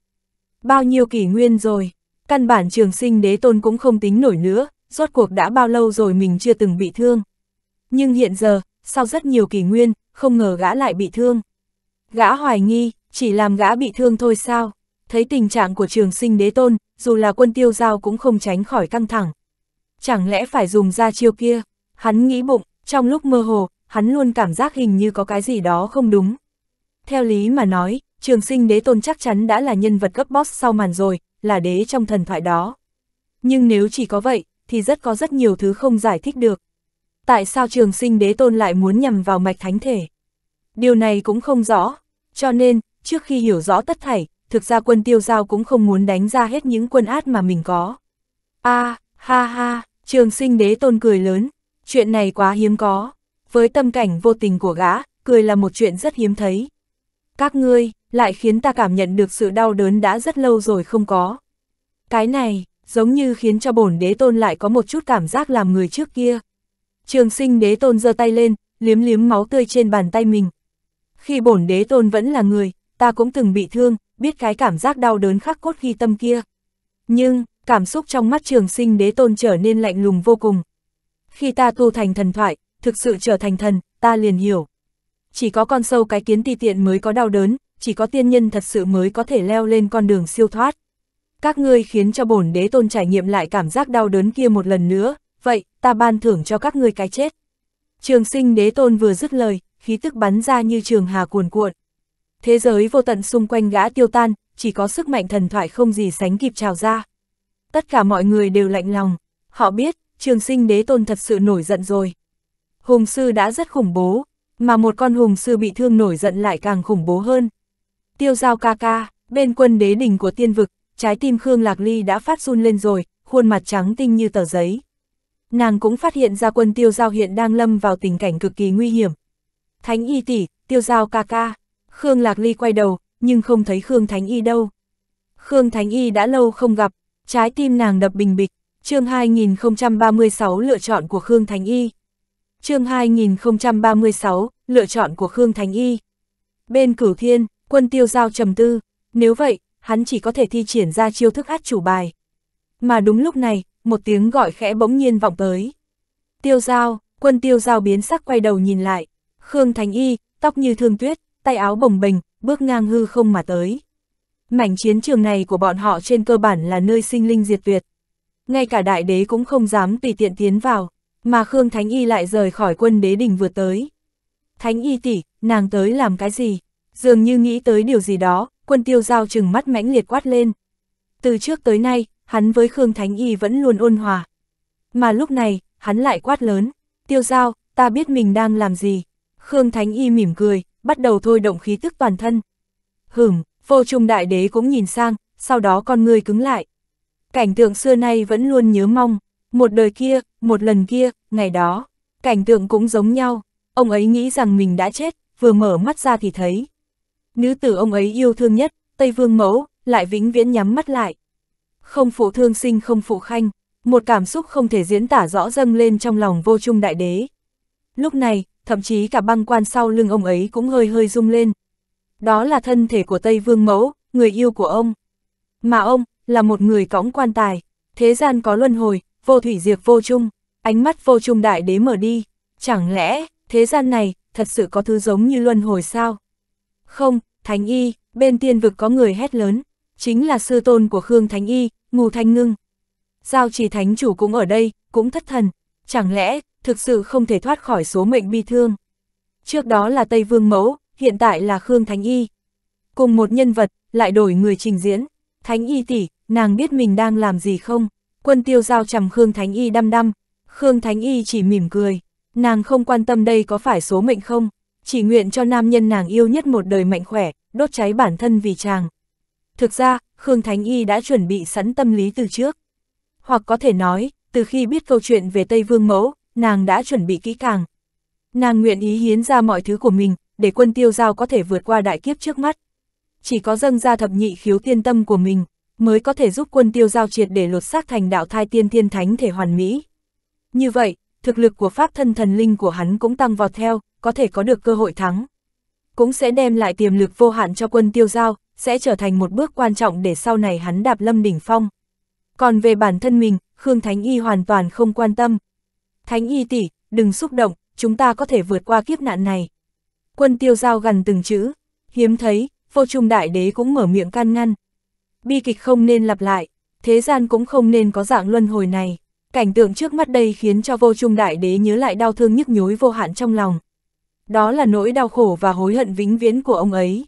Bao nhiêu kỷ nguyên rồi, căn bản trường sinh đế tôn cũng không tính nổi nữa, rốt cuộc đã bao lâu rồi mình chưa từng bị thương. Nhưng hiện giờ, sau rất nhiều kỷ nguyên, không ngờ gã lại bị thương. Gã hoài nghi, chỉ làm gã bị thương thôi sao? Thấy tình trạng của trường sinh đế tôn, dù là quân tiêu giao cũng không tránh khỏi căng thẳng. Chẳng lẽ phải dùng ra chiêu kia? Hắn nghĩ bụng, trong lúc mơ hồ, hắn luôn cảm giác hình như có cái gì đó không đúng. Theo lý mà nói, trường sinh đế tôn chắc chắn đã là nhân vật cấp boss sau màn rồi, là đế trong thần thoại đó. Nhưng nếu chỉ có vậy, thì rất có rất nhiều thứ không giải thích được. Tại sao trường sinh đế tôn lại muốn nhằm vào mạch thánh thể? Điều này cũng không rõ, cho nên, trước khi hiểu rõ tất thảy, thực ra quân tiêu giao cũng không muốn đánh ra hết những quân át mà mình có. a à, ha ha, trường sinh đế tôn cười lớn, Chuyện này quá hiếm có. Với tâm cảnh vô tình của gã, cười là một chuyện rất hiếm thấy. Các ngươi, lại khiến ta cảm nhận được sự đau đớn đã rất lâu rồi không có. Cái này, giống như khiến cho bổn đế tôn lại có một chút cảm giác làm người trước kia. Trường sinh đế tôn giơ tay lên, liếm liếm máu tươi trên bàn tay mình. Khi bổn đế tôn vẫn là người, ta cũng từng bị thương, biết cái cảm giác đau đớn khắc cốt ghi tâm kia. Nhưng, cảm xúc trong mắt trường sinh đế tôn trở nên lạnh lùng vô cùng khi ta tu thành thần thoại, thực sự trở thành thần, ta liền hiểu. Chỉ có con sâu cái kiến ti tiện mới có đau đớn, chỉ có tiên nhân thật sự mới có thể leo lên con đường siêu thoát. Các ngươi khiến cho bổn đế tôn trải nghiệm lại cảm giác đau đớn kia một lần nữa, vậy, ta ban thưởng cho các ngươi cái chết. Trường sinh đế tôn vừa dứt lời, khí tức bắn ra như trường hà cuồn cuộn. Thế giới vô tận xung quanh gã tiêu tan, chỉ có sức mạnh thần thoại không gì sánh kịp trào ra. Tất cả mọi người đều lạnh lòng, họ biết, trường sinh đế tôn thật sự nổi giận rồi. Hùng sư đã rất khủng bố, mà một con hùng sư bị thương nổi giận lại càng khủng bố hơn. Tiêu giao ca ca, bên quân đế đình của tiên vực, trái tim Khương Lạc Ly đã phát run lên rồi, khuôn mặt trắng tinh như tờ giấy. Nàng cũng phát hiện ra quân tiêu giao hiện đang lâm vào tình cảnh cực kỳ nguy hiểm. Thánh y tỷ, tiêu giao ca ca, Khương Lạc Ly quay đầu, nhưng không thấy Khương Thánh y đâu. Khương Thánh y đã lâu không gặp, trái tim nàng đập bình bịch. Chương 2036 lựa chọn của Khương thành Y. Chương 2036, lựa chọn của Khương thành Y. Bên Cửu Thiên, quân Tiêu Giao trầm tư, nếu vậy, hắn chỉ có thể thi triển ra chiêu thức át chủ bài. Mà đúng lúc này, một tiếng gọi khẽ bỗng nhiên vọng tới. Tiêu Giao, quân Tiêu Giao biến sắc quay đầu nhìn lại, Khương thành Y, tóc như thương tuyết, tay áo bồng bềnh, bước ngang hư không mà tới. Mảnh chiến trường này của bọn họ trên cơ bản là nơi sinh linh diệt tuyệt ngay cả đại đế cũng không dám tùy tiện tiến vào, mà Khương Thánh Y lại rời khỏi quân đế đỉnh vượt tới. Thánh Y tỷ, nàng tới làm cái gì? Dường như nghĩ tới điều gì đó, quân tiêu giao chừng mắt mãnh liệt quát lên. Từ trước tới nay, hắn với Khương Thánh Y vẫn luôn ôn hòa. Mà lúc này, hắn lại quát lớn, tiêu giao, ta biết mình đang làm gì. Khương Thánh Y mỉm cười, bắt đầu thôi động khí tức toàn thân. Hửm, vô trung đại đế cũng nhìn sang, sau đó con người cứng lại, Cảnh tượng xưa nay vẫn luôn nhớ mong, một đời kia, một lần kia, ngày đó, cảnh tượng cũng giống nhau, ông ấy nghĩ rằng mình đã chết, vừa mở mắt ra thì thấy. Nữ tử ông ấy yêu thương nhất, Tây Vương Mẫu, lại vĩnh viễn nhắm mắt lại. Không phụ thương sinh không phụ khanh, một cảm xúc không thể diễn tả rõ dâng lên trong lòng vô trung đại đế. Lúc này, thậm chí cả băng quan sau lưng ông ấy cũng hơi hơi rung lên. Đó là thân thể của Tây Vương Mẫu, người yêu của ông. Mà ông, là một người cõng quan tài, thế gian có luân hồi, vô thủy diệt vô chung, ánh mắt vô chung đại đế mở đi, chẳng lẽ, thế gian này, thật sự có thứ giống như luân hồi sao? Không, Thánh Y, bên tiên vực có người hét lớn, chính là sư tôn của Khương Thánh Y, Ngù Thanh Ngưng. Giao trì Thánh Chủ cũng ở đây, cũng thất thần, chẳng lẽ, thực sự không thể thoát khỏi số mệnh bi thương. Trước đó là Tây Vương Mẫu, hiện tại là Khương Thánh Y. Cùng một nhân vật, lại đổi người trình diễn, Thánh Y tỷ, nàng biết mình đang làm gì không? Quân tiêu giao chầm Khương Thánh Y đăm đăm, Khương Thánh Y chỉ mỉm cười, nàng không quan tâm đây có phải số mệnh không, chỉ nguyện cho nam nhân nàng yêu nhất một đời mạnh khỏe, đốt cháy bản thân vì chàng. Thực ra, Khương Thánh Y đã chuẩn bị sẵn tâm lý từ trước. Hoặc có thể nói, từ khi biết câu chuyện về Tây Vương Mẫu, nàng đã chuẩn bị kỹ càng. Nàng nguyện ý hiến ra mọi thứ của mình, để quân tiêu giao có thể vượt qua đại kiếp trước mắt. Chỉ có dâng ra thập nhị khiếu tiên tâm của mình, mới có thể giúp quân tiêu giao triệt để lột xác thành đạo thai tiên thiên thánh thể hoàn mỹ. Như vậy, thực lực của pháp thân thần linh của hắn cũng tăng vọt theo, có thể có được cơ hội thắng. Cũng sẽ đem lại tiềm lực vô hạn cho quân tiêu giao, sẽ trở thành một bước quan trọng để sau này hắn đạp lâm đỉnh phong. Còn về bản thân mình, Khương Thánh Y hoàn toàn không quan tâm. Thánh Y tỷ, đừng xúc động, chúng ta có thể vượt qua kiếp nạn này. Quân tiêu giao gần từng chữ, hiếm thấy, vô trung đại đế cũng mở miệng can ngăn, bi kịch không nên lặp lại, thế gian cũng không nên có dạng luân hồi này. Cảnh tượng trước mắt đây khiến cho vô trung đại đế nhớ lại đau thương nhức nhối vô hạn trong lòng. Đó là nỗi đau khổ và hối hận vĩnh viễn của ông ấy.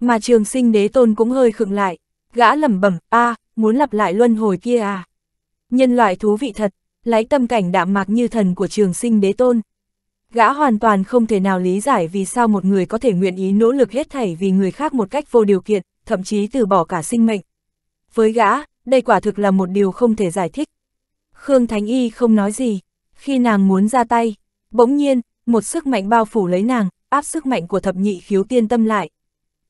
Mà trường sinh đế tôn cũng hơi khựng lại, gã lẩm bẩm, a à, muốn lặp lại luân hồi kia à. Nhân loại thú vị thật, lấy tâm cảnh đạm mạc như thần của trường sinh đế tôn. Gã hoàn toàn không thể nào lý giải vì sao một người có thể nguyện ý nỗ lực hết thảy vì người khác một cách vô điều kiện, thậm chí từ bỏ cả sinh mệnh. Với gã, đây quả thực là một điều không thể giải thích. Khương Thánh Y không nói gì, khi nàng muốn ra tay, bỗng nhiên, một sức mạnh bao phủ lấy nàng, áp sức mạnh của thập nhị khiếu tiên tâm lại.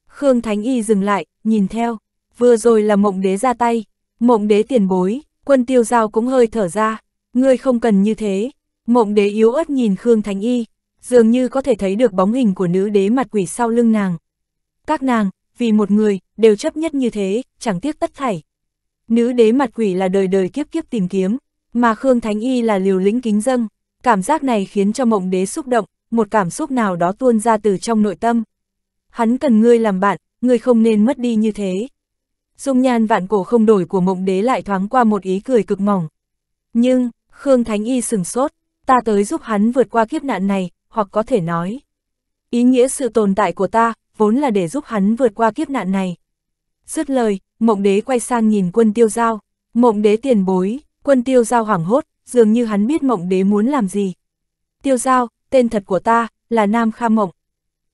Khương Thánh Y dừng lại, nhìn theo, vừa rồi là mộng đế ra tay, mộng đế tiền bối, quân tiêu giao cũng hơi thở ra, ngươi không cần như thế. Mộng đế yếu ớt nhìn Khương Thánh Y, dường như có thể thấy được bóng hình của nữ đế mặt quỷ sau lưng nàng. Các nàng, vì một người, đều chấp nhất như thế, chẳng tiếc tất thảy. Nữ đế mặt quỷ là đời đời kiếp kiếp tìm kiếm, mà Khương Thánh Y là liều lĩnh kính dâng, cảm giác này khiến cho mộng đế xúc động, một cảm xúc nào đó tuôn ra từ trong nội tâm. Hắn cần ngươi làm bạn, ngươi không nên mất đi như thế. Dung nhan vạn cổ không đổi của mộng đế lại thoáng qua một ý cười cực mỏng. Nhưng, Khương Thánh Y sừng sốt, ta tới giúp hắn vượt qua kiếp nạn này, hoặc có thể nói. Ý nghĩa sự tồn tại của ta, vốn là để giúp hắn vượt qua kiếp nạn này. Dứt lời, mộng đế quay sang nhìn quân tiêu giao, mộng đế tiền bối, quân tiêu giao hoảng hốt, dường như hắn biết mộng đế muốn làm gì. Tiêu giao, tên thật của ta, là Nam Kha Mộng.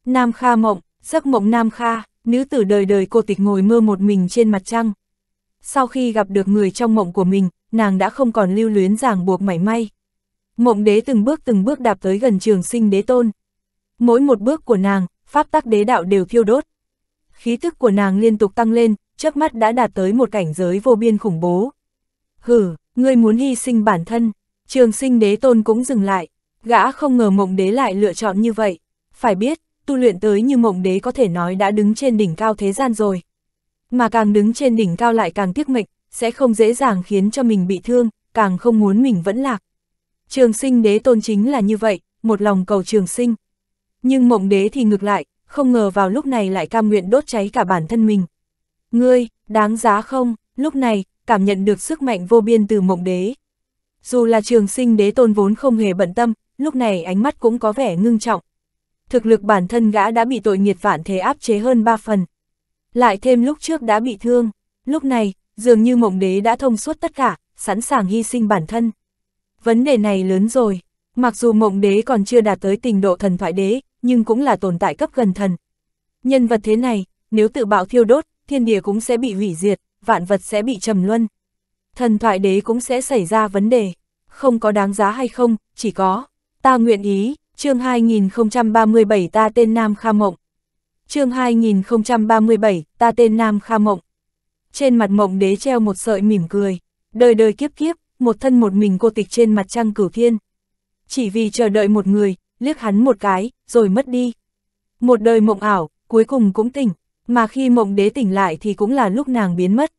Nam Kha Mộng, giấc mộng Nam Kha, nữ tử đời đời cô tịch ngồi mơ một mình trên mặt trăng. Sau khi gặp được người trong mộng của mình, nàng đã không còn lưu luyến ràng buộc mảy may. Mộng đế từng bước từng bước đạp tới gần trường sinh đế tôn. Mỗi một bước của nàng pháp tắc đế đạo đều thiêu đốt. Khí thức của nàng liên tục tăng lên, chớp mắt đã đạt tới một cảnh giới vô biên khủng bố. Hừ, ngươi muốn hy sinh bản thân, trường sinh đế tôn cũng dừng lại, gã không ngờ mộng đế lại lựa chọn như vậy. Phải biết, tu luyện tới như mộng đế có thể nói đã đứng trên đỉnh cao thế gian rồi. Mà càng đứng trên đỉnh cao lại càng tiếc mệnh, sẽ không dễ dàng khiến cho mình bị thương, càng không muốn mình vẫn lạc. Trường sinh đế tôn chính là như vậy, một lòng cầu trường sinh nhưng mộng đế thì ngược lại, không ngờ vào lúc này lại cam nguyện đốt cháy cả bản thân mình. Ngươi, đáng giá không, lúc này, cảm nhận được sức mạnh vô biên từ mộng đế. Dù là trường sinh đế tôn vốn không hề bận tâm, lúc này ánh mắt cũng có vẻ ngưng trọng. Thực lực bản thân gã đã bị tội nghiệt vạn thế áp chế hơn ba phần. Lại thêm lúc trước đã bị thương, lúc này, dường như mộng đế đã thông suốt tất cả, sẵn sàng hy sinh bản thân. Vấn đề này lớn rồi, mặc dù mộng đế còn chưa đạt tới tình độ thần thoại đế, nhưng cũng là tồn tại cấp gần thần. Nhân vật thế này, nếu tự bạo thiêu đốt, thiên địa cũng sẽ bị hủy diệt, vạn vật sẽ bị trầm luân. Thần thoại đế cũng sẽ xảy ra vấn đề, không có đáng giá hay không, chỉ có, ta nguyện ý, chương 2037 ta tên Nam Kha Mộng. chương 2037, ta tên Nam Kha Mộng. Trên mặt mộng đế treo một sợi mỉm cười, đời đời kiếp kiếp, một thân một mình cô tịch trên mặt trăng cửu thiên. Chỉ vì chờ đợi một người, liếc hắn một cái, rồi mất đi. Một đời mộng ảo, cuối cùng cũng tỉnh, mà khi mộng đế tỉnh lại thì cũng là lúc nàng biến mất.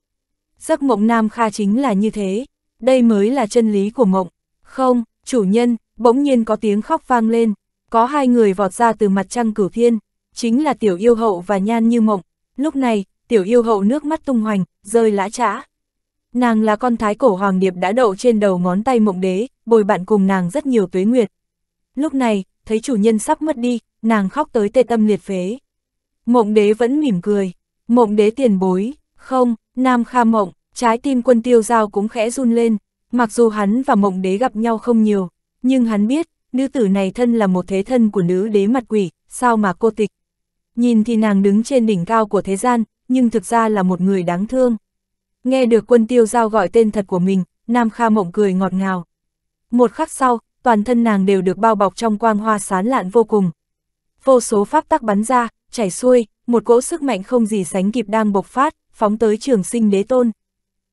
Giấc mộng nam kha chính là như thế, đây mới là chân lý của mộng. Không, chủ nhân, bỗng nhiên có tiếng khóc vang lên, có hai người vọt ra từ mặt trăng cửu thiên, chính là tiểu yêu hậu và nhan như mộng. Lúc này, tiểu yêu hậu nước mắt tung hoành, rơi lã trã. Nàng là con thái cổ hoàng điệp đã đậu trên đầu ngón tay mộng đế, bồi bạn cùng nàng rất nhiều tuế nguyệt. Lúc này, thấy chủ nhân sắp mất đi, nàng khóc tới tê tâm liệt phế. Mộng đế vẫn mỉm cười, mộng đế tiền bối, không, nam kha mộng, trái tim quân tiêu giao cũng khẽ run lên, mặc dù hắn và mộng đế gặp nhau không nhiều, nhưng hắn biết, nữ tử này thân là một thế thân của nữ đế mặt quỷ, sao mà cô tịch. Nhìn thì nàng đứng trên đỉnh cao của thế gian, nhưng thực ra là một người đáng thương. Nghe được quân tiêu giao gọi tên thật của mình, Nam Kha Mộng cười ngọt ngào. Một khắc sau, toàn thân nàng đều được bao bọc trong quang hoa sán lạn vô cùng. Vô số pháp tắc bắn ra, chảy xuôi, một cỗ sức mạnh không gì sánh kịp đang bộc phát, phóng tới trường sinh đế tôn.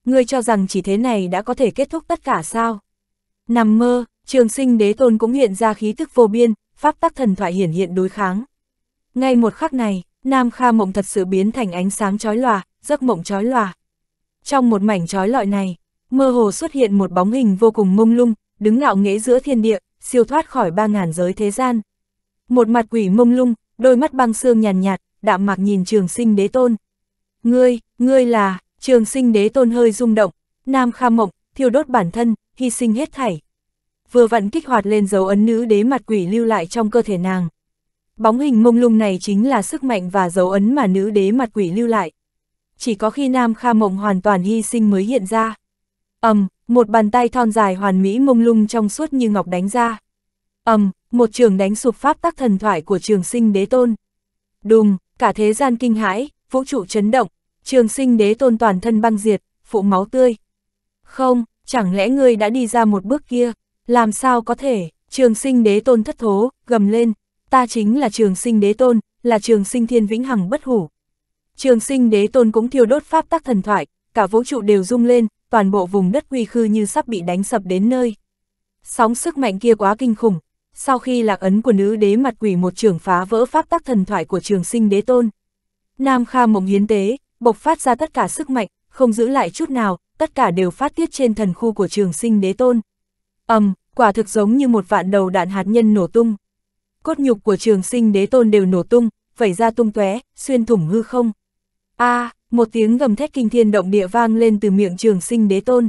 Ngươi cho rằng chỉ thế này đã có thể kết thúc tất cả sao? Nằm mơ, trường sinh đế tôn cũng hiện ra khí thức vô biên, pháp tắc thần thoại hiển hiện đối kháng. Ngay một khắc này, Nam Kha mộng thật sự biến thành ánh sáng chói lòa, giấc mộng chói lòa. Trong một mảnh chói lọi này, mơ hồ xuất hiện một bóng hình vô cùng mông lung, đứng ngạo nghễ giữa thiên địa, siêu thoát khỏi ba ngàn giới thế gian. Một mặt quỷ mông lung, đôi mắt băng xương nhàn nhạt, nhạt, đạm mạc nhìn trường sinh đế tôn. Ngươi, ngươi là, trường sinh đế tôn hơi rung động, nam kha mộng, thiêu đốt bản thân, hy sinh hết thảy. Vừa vặn kích hoạt lên dấu ấn nữ đế mặt quỷ lưu lại trong cơ thể nàng. Bóng hình mông lung này chính là sức mạnh và dấu ấn mà nữ đế mặt quỷ lưu lại. Chỉ có khi nam kha mộng hoàn toàn hy sinh mới hiện ra. ầm, một bàn tay thon dài hoàn mỹ mông lung trong suốt như ngọc đánh ra. ầm, một trường đánh sụp pháp tắc thần thoại của trường sinh đế tôn. Đùng, cả thế gian kinh hãi, vũ trụ chấn động, trường sinh đế tôn toàn thân băng diệt, phụ máu tươi. Không, chẳng lẽ ngươi đã đi ra một bước kia, làm sao có thể, trường sinh đế tôn thất thố, gầm lên, ta chính là trường sinh đế tôn, là trường sinh thiên vĩnh hằng bất hủ. Trường sinh đế tôn cũng thiêu đốt pháp tắc thần thoại, cả vũ trụ đều rung lên, toàn bộ vùng đất quy khư như sắp bị đánh sập đến nơi. Sóng sức mạnh kia quá kinh khủng, sau khi lạc ấn của nữ đế mặt quỷ một trường phá vỡ pháp tắc thần thoại của trường sinh đế tôn. Nam Kha mộng hiến tế, bộc phát ra tất cả sức mạnh, không giữ lại chút nào, tất cả đều phát tiết trên thần khu của trường sinh đế tôn. ầm, quả thực giống như một vạn đầu đạn hạt nhân nổ tung. Cốt nhục của trường sinh đế tôn đều nổ tung, vẩy ra tung tóe, xuyên thủng hư không a à, một tiếng gầm thét kinh thiên động địa vang lên từ miệng trường sinh đế tôn.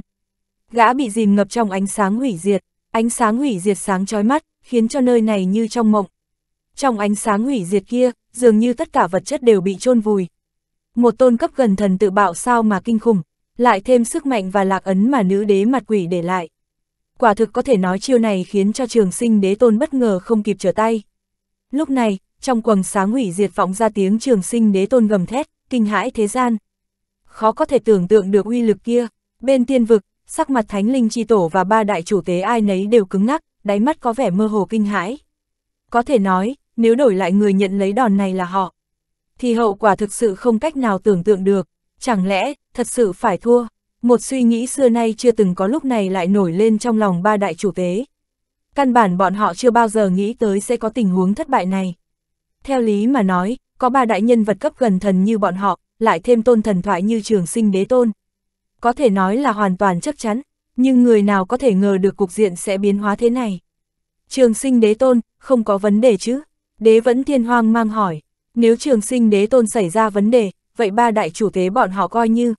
Gã bị dìm ngập trong ánh sáng hủy diệt, ánh sáng hủy diệt sáng chói mắt, khiến cho nơi này như trong mộng. Trong ánh sáng hủy diệt kia, dường như tất cả vật chất đều bị chôn vùi. Một tôn cấp gần thần tự bạo sao mà kinh khủng, lại thêm sức mạnh và lạc ấn mà nữ đế mặt quỷ để lại. Quả thực có thể nói chiêu này khiến cho trường sinh đế tôn bất ngờ không kịp trở tay. Lúc này, trong quầng sáng hủy diệt vọng ra tiếng trường sinh đế tôn gầm thét, kinh hãi thế gian. Khó có thể tưởng tượng được uy lực kia, bên tiên vực, sắc mặt thánh linh chi tổ và ba đại chủ tế ai nấy đều cứng ngắc, đáy mắt có vẻ mơ hồ kinh hãi. Có thể nói, nếu đổi lại người nhận lấy đòn này là họ, thì hậu quả thực sự không cách nào tưởng tượng được, chẳng lẽ thật sự phải thua? Một suy nghĩ xưa nay chưa từng có lúc này lại nổi lên trong lòng ba đại chủ tế. Căn bản bọn họ chưa bao giờ nghĩ tới sẽ có tình huống thất bại này. Theo lý mà nói, có ba đại nhân vật cấp gần thần như bọn họ, lại thêm tôn thần thoại như trường sinh đế tôn. Có thể nói là hoàn toàn chắc chắn, nhưng người nào có thể ngờ được cục diện sẽ biến hóa thế này. Trường sinh đế tôn, không có vấn đề chứ? Đế vẫn thiên hoang mang hỏi, nếu trường sinh đế tôn xảy ra vấn đề, vậy ba đại chủ tế bọn họ coi như.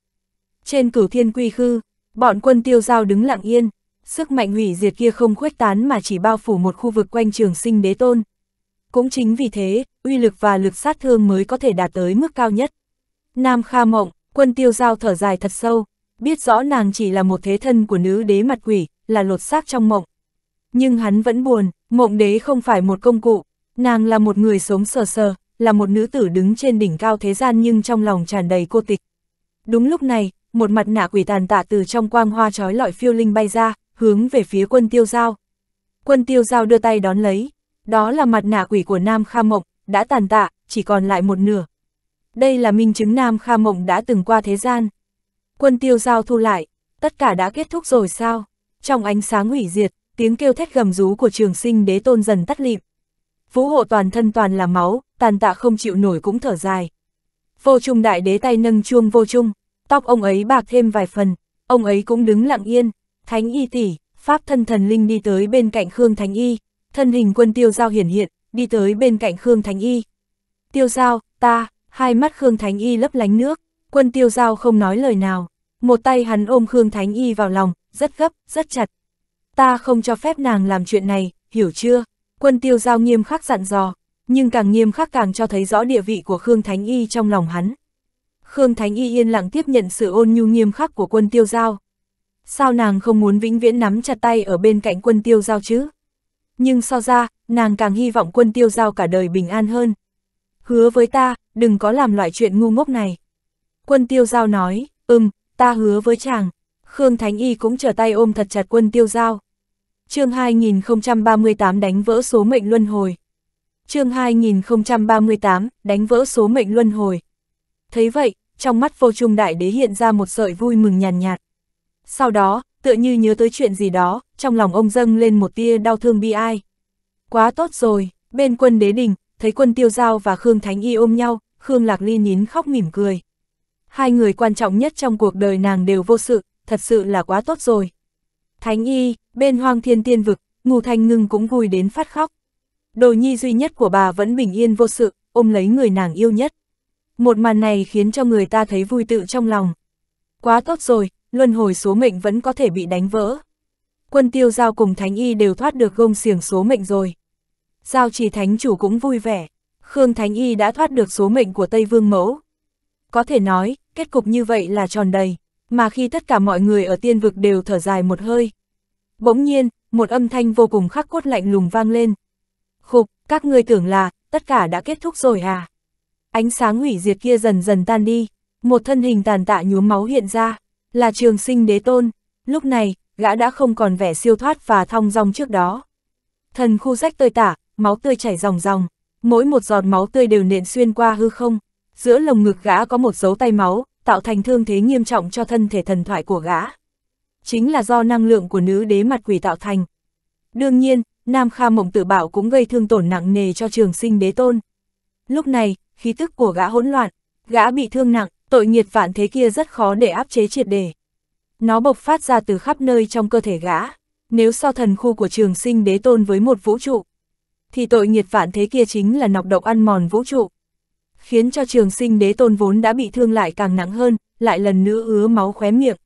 Trên cửu thiên quy khư, bọn quân tiêu giao đứng lặng yên, sức mạnh hủy diệt kia không khuếch tán mà chỉ bao phủ một khu vực quanh trường sinh đế tôn. Cũng chính vì thế, uy lực và lực sát thương mới có thể đạt tới mức cao nhất. Nam Kha Mộng, quân tiêu giao thở dài thật sâu, biết rõ nàng chỉ là một thế thân của nữ đế mặt quỷ, là lột xác trong mộng. Nhưng hắn vẫn buồn, mộng đế không phải một công cụ, nàng là một người sống sờ sờ, là một nữ tử đứng trên đỉnh cao thế gian nhưng trong lòng tràn đầy cô tịch. Đúng lúc này, một mặt nạ quỷ tàn tạ từ trong quang hoa trói lọi phiêu linh bay ra, hướng về phía quân tiêu giao. Quân tiêu giao đưa tay đón lấy, đó là mặt nạ quỷ của Nam Kha Mộng, đã tàn tạ, chỉ còn lại một nửa. Đây là minh chứng Nam Kha Mộng đã từng qua thế gian. Quân tiêu giao thu lại, tất cả đã kết thúc rồi sao? Trong ánh sáng hủy diệt, tiếng kêu thét gầm rú của trường sinh đế tôn dần tắt lịm. Vũ hộ toàn thân toàn là máu, tàn tạ không chịu nổi cũng thở dài. Vô trung đại đế tay nâng chuông vô trung, tóc ông ấy bạc thêm vài phần, ông ấy cũng đứng lặng yên, thánh y tỷ, pháp thân thần linh đi tới bên cạnh Khương Thánh y, thân hình quân tiêu giao hiển hiện, đi tới bên cạnh Khương Thánh Y. Tiêu giao, ta, hai mắt Khương Thánh Y lấp lánh nước, quân tiêu giao không nói lời nào, một tay hắn ôm Khương Thánh Y vào lòng, rất gấp, rất chặt. Ta không cho phép nàng làm chuyện này, hiểu chưa? Quân tiêu giao nghiêm khắc dặn dò, nhưng càng nghiêm khắc càng cho thấy rõ địa vị của Khương Thánh Y trong lòng hắn. Khương Thánh Y yên lặng tiếp nhận sự ôn nhu nghiêm khắc của quân tiêu giao. Sao nàng không muốn vĩnh viễn nắm chặt tay ở bên cạnh quân tiêu giao chứ? nhưng so ra, nàng càng hy vọng quân tiêu giao cả đời bình an hơn. Hứa với ta, đừng có làm loại chuyện ngu ngốc này. Quân tiêu giao nói, ừm, ta hứa với chàng. Khương Thánh Y cũng trở tay ôm thật chặt quân tiêu giao. chương 2038 đánh vỡ số mệnh luân hồi. chương 2038 đánh vỡ số mệnh luân hồi. Thấy vậy, trong mắt vô trung đại đế hiện ra một sợi vui mừng nhàn nhạt, nhạt. Sau đó, tựa như nhớ tới chuyện gì đó, trong lòng ông dâng lên một tia đau thương bi ai. Quá tốt rồi, bên quân đế đình, thấy quân tiêu giao và Khương Thánh Y ôm nhau, Khương Lạc Ly nín khóc mỉm cười. Hai người quan trọng nhất trong cuộc đời nàng đều vô sự, thật sự là quá tốt rồi. Thánh Y, bên hoang thiên tiên vực, ngù thanh ngưng cũng vui đến phát khóc. Đồ nhi duy nhất của bà vẫn bình yên vô sự, ôm lấy người nàng yêu nhất. Một màn này khiến cho người ta thấy vui tự trong lòng. Quá tốt rồi, luân hồi số mệnh vẫn có thể bị đánh vỡ. Quân tiêu giao cùng thánh y đều thoát được gông xiềng số mệnh rồi. Giao trì thánh chủ cũng vui vẻ, Khương thánh y đã thoát được số mệnh của Tây Vương Mẫu. Có thể nói, kết cục như vậy là tròn đầy, mà khi tất cả mọi người ở tiên vực đều thở dài một hơi. Bỗng nhiên, một âm thanh vô cùng khắc cốt lạnh lùng vang lên. Khục, các ngươi tưởng là, tất cả đã kết thúc rồi à? Ánh sáng hủy diệt kia dần dần tan đi, một thân hình tàn tạ nhuốm máu hiện ra. Là trường sinh đế tôn, lúc này, gã đã không còn vẻ siêu thoát và thong dong trước đó. Thần khu rách tơi tả, máu tươi chảy ròng ròng, mỗi một giọt máu tươi đều nện xuyên qua hư không, giữa lồng ngực gã có một dấu tay máu, tạo thành thương thế nghiêm trọng cho thân thể thần thoại của gã. Chính là do năng lượng của nữ đế mặt quỷ tạo thành. Đương nhiên, Nam Kha Mộng Tử Bảo cũng gây thương tổn nặng nề cho trường sinh đế tôn. Lúc này, khí tức của gã hỗn loạn, gã bị thương nặng, tội nghiệt vạn thế kia rất khó để áp chế triệt đề. Nó bộc phát ra từ khắp nơi trong cơ thể gã, nếu so thần khu của trường sinh đế tôn với một vũ trụ, thì tội nghiệt vạn thế kia chính là nọc độc ăn mòn vũ trụ. Khiến cho trường sinh đế tôn vốn đã bị thương lại càng nặng hơn, lại lần nữa ứa máu khóe miệng.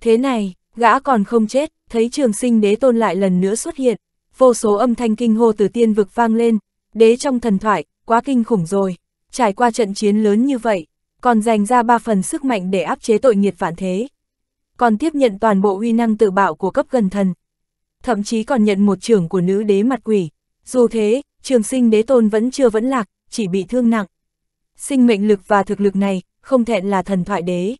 Thế này, gã còn không chết, thấy trường sinh đế tôn lại lần nữa xuất hiện, vô số âm thanh kinh hô từ tiên vực vang lên, đế trong thần thoại, quá kinh khủng rồi, trải qua trận chiến lớn như vậy, còn dành ra ba phần sức mạnh để áp chế tội nghiệt phản thế. Còn tiếp nhận toàn bộ uy năng tự bạo của cấp gần thần. Thậm chí còn nhận một trưởng của nữ đế mặt quỷ. Dù thế, trường sinh đế tôn vẫn chưa vẫn lạc, chỉ bị thương nặng. Sinh mệnh lực và thực lực này, không thẹn là thần thoại đế.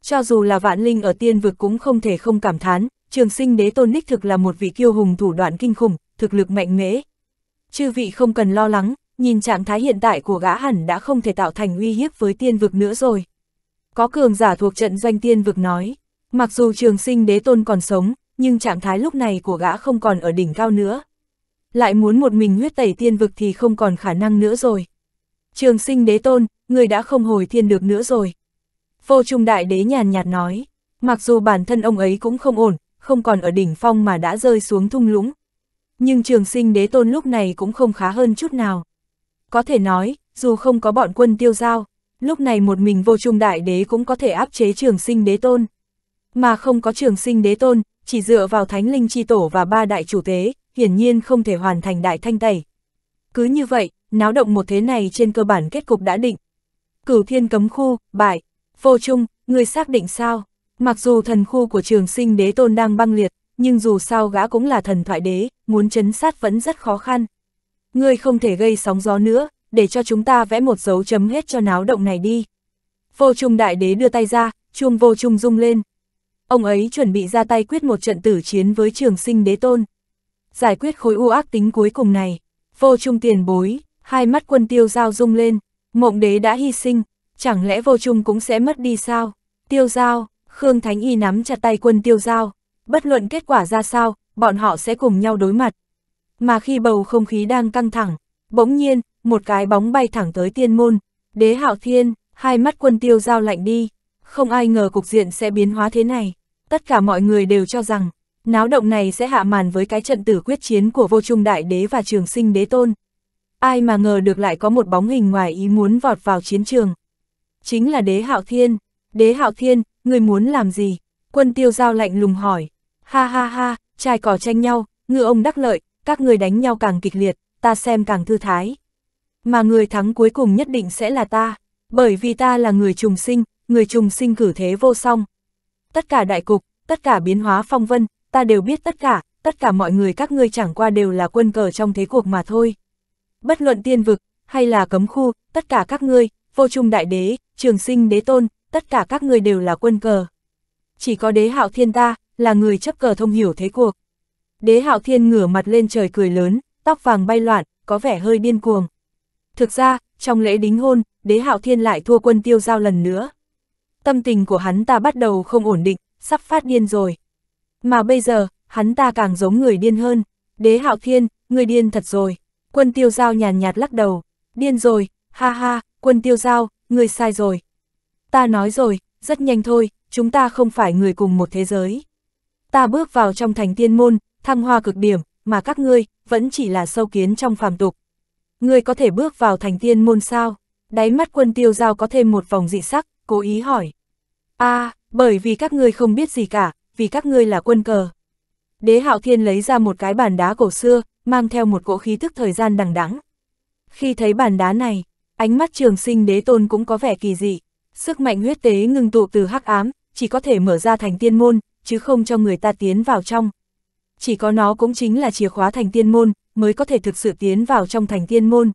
Cho dù là vạn linh ở tiên vực cũng không thể không cảm thán, trường sinh đế tôn đích thực là một vị kiêu hùng thủ đoạn kinh khủng, thực lực mạnh mẽ. Chư vị không cần lo lắng, nhìn trạng thái hiện tại của gã hẳn đã không thể tạo thành uy hiếp với tiên vực nữa rồi. Có cường giả thuộc trận doanh tiên vực nói, mặc dù trường sinh đế tôn còn sống, nhưng trạng thái lúc này của gã không còn ở đỉnh cao nữa. Lại muốn một mình huyết tẩy tiên vực thì không còn khả năng nữa rồi. Trường sinh đế tôn, người đã không hồi thiên được nữa rồi. Vô trung đại đế nhàn nhạt nói, mặc dù bản thân ông ấy cũng không ổn, không còn ở đỉnh phong mà đã rơi xuống thung lũng. Nhưng trường sinh đế tôn lúc này cũng không khá hơn chút nào. Có thể nói, dù không có bọn quân tiêu giao, lúc này một mình vô trung đại đế cũng có thể áp chế trường sinh đế tôn. Mà không có trường sinh đế tôn, chỉ dựa vào thánh linh chi tổ và ba đại chủ tế, hiển nhiên không thể hoàn thành đại thanh tẩy. Cứ như vậy, náo động một thế này trên cơ bản kết cục đã định. Cửu thiên cấm khu, bại, vô trung, người xác định sao? Mặc dù thần khu của trường sinh đế tôn đang băng liệt, nhưng dù sao gã cũng là thần thoại đế, muốn chấn sát vẫn rất khó khăn ngươi không thể gây sóng gió nữa, để cho chúng ta vẽ một dấu chấm hết cho náo động này đi. Vô trung đại đế đưa tay ra, chuông vô trung rung lên. Ông ấy chuẩn bị ra tay quyết một trận tử chiến với trường sinh đế tôn. Giải quyết khối u ác tính cuối cùng này, vô trung tiền bối, hai mắt quân tiêu giao rung lên, mộng đế đã hy sinh, chẳng lẽ vô trung cũng sẽ mất đi sao? Tiêu giao, Khương Thánh Y nắm chặt tay quân tiêu giao, bất luận kết quả ra sao, bọn họ sẽ cùng nhau đối mặt. Mà khi bầu không khí đang căng thẳng, bỗng nhiên, một cái bóng bay thẳng tới tiên môn, đế hạo thiên, hai mắt quân tiêu giao lạnh đi, không ai ngờ cục diện sẽ biến hóa thế này. Tất cả mọi người đều cho rằng, náo động này sẽ hạ màn với cái trận tử quyết chiến của vô trung đại đế và trường sinh đế tôn. Ai mà ngờ được lại có một bóng hình ngoài ý muốn vọt vào chiến trường. Chính là đế hạo thiên. Đế hạo thiên, người muốn làm gì? Quân tiêu giao lạnh lùng hỏi. Ha ha ha, trai cỏ tranh nhau, ngựa ông đắc lợi, các người đánh nhau càng kịch liệt, ta xem càng thư thái. Mà người thắng cuối cùng nhất định sẽ là ta, bởi vì ta là người trùng sinh, người trùng sinh cử thế vô song. Tất cả đại cục, tất cả biến hóa phong vân, ta đều biết tất cả, tất cả mọi người các ngươi chẳng qua đều là quân cờ trong thế cuộc mà thôi. Bất luận tiên vực, hay là cấm khu, tất cả các ngươi, vô trung đại đế, trường sinh đế tôn, tất cả các ngươi đều là quân cờ. Chỉ có đế hạo thiên ta, là người chấp cờ thông hiểu thế cuộc. Đế hạo thiên ngửa mặt lên trời cười lớn, tóc vàng bay loạn, có vẻ hơi điên cuồng. Thực ra, trong lễ đính hôn, đế hạo thiên lại thua quân tiêu giao lần nữa. Tâm tình của hắn ta bắt đầu không ổn định, sắp phát điên rồi. Mà bây giờ, hắn ta càng giống người điên hơn. Đế hạo thiên, người điên thật rồi. Quân tiêu giao nhàn nhạt lắc đầu. Điên rồi, ha ha, quân tiêu giao, người sai rồi. Ta nói rồi, rất nhanh thôi, chúng ta không phải người cùng một thế giới. Ta bước vào trong thành tiên môn, thăng hoa cực điểm, mà các ngươi, vẫn chỉ là sâu kiến trong phàm tục. Ngươi có thể bước vào thành tiên môn sao? Đáy mắt quân tiêu giao có thêm một vòng dị sắc, cố ý hỏi. a à, bởi vì các ngươi không biết gì cả, vì các ngươi là quân cờ. Đế hạo thiên lấy ra một cái bàn đá cổ xưa, mang theo một cỗ khí tức thời gian đằng đẵng. Khi thấy bàn đá này, ánh mắt trường sinh đế tôn cũng có vẻ kỳ dị. Sức mạnh huyết tế ngưng tụ từ hắc ám, chỉ có thể mở ra thành tiên môn, chứ không cho người ta tiến vào trong, chỉ có nó cũng chính là chìa khóa thành tiên môn, mới có thể thực sự tiến vào trong thành tiên môn.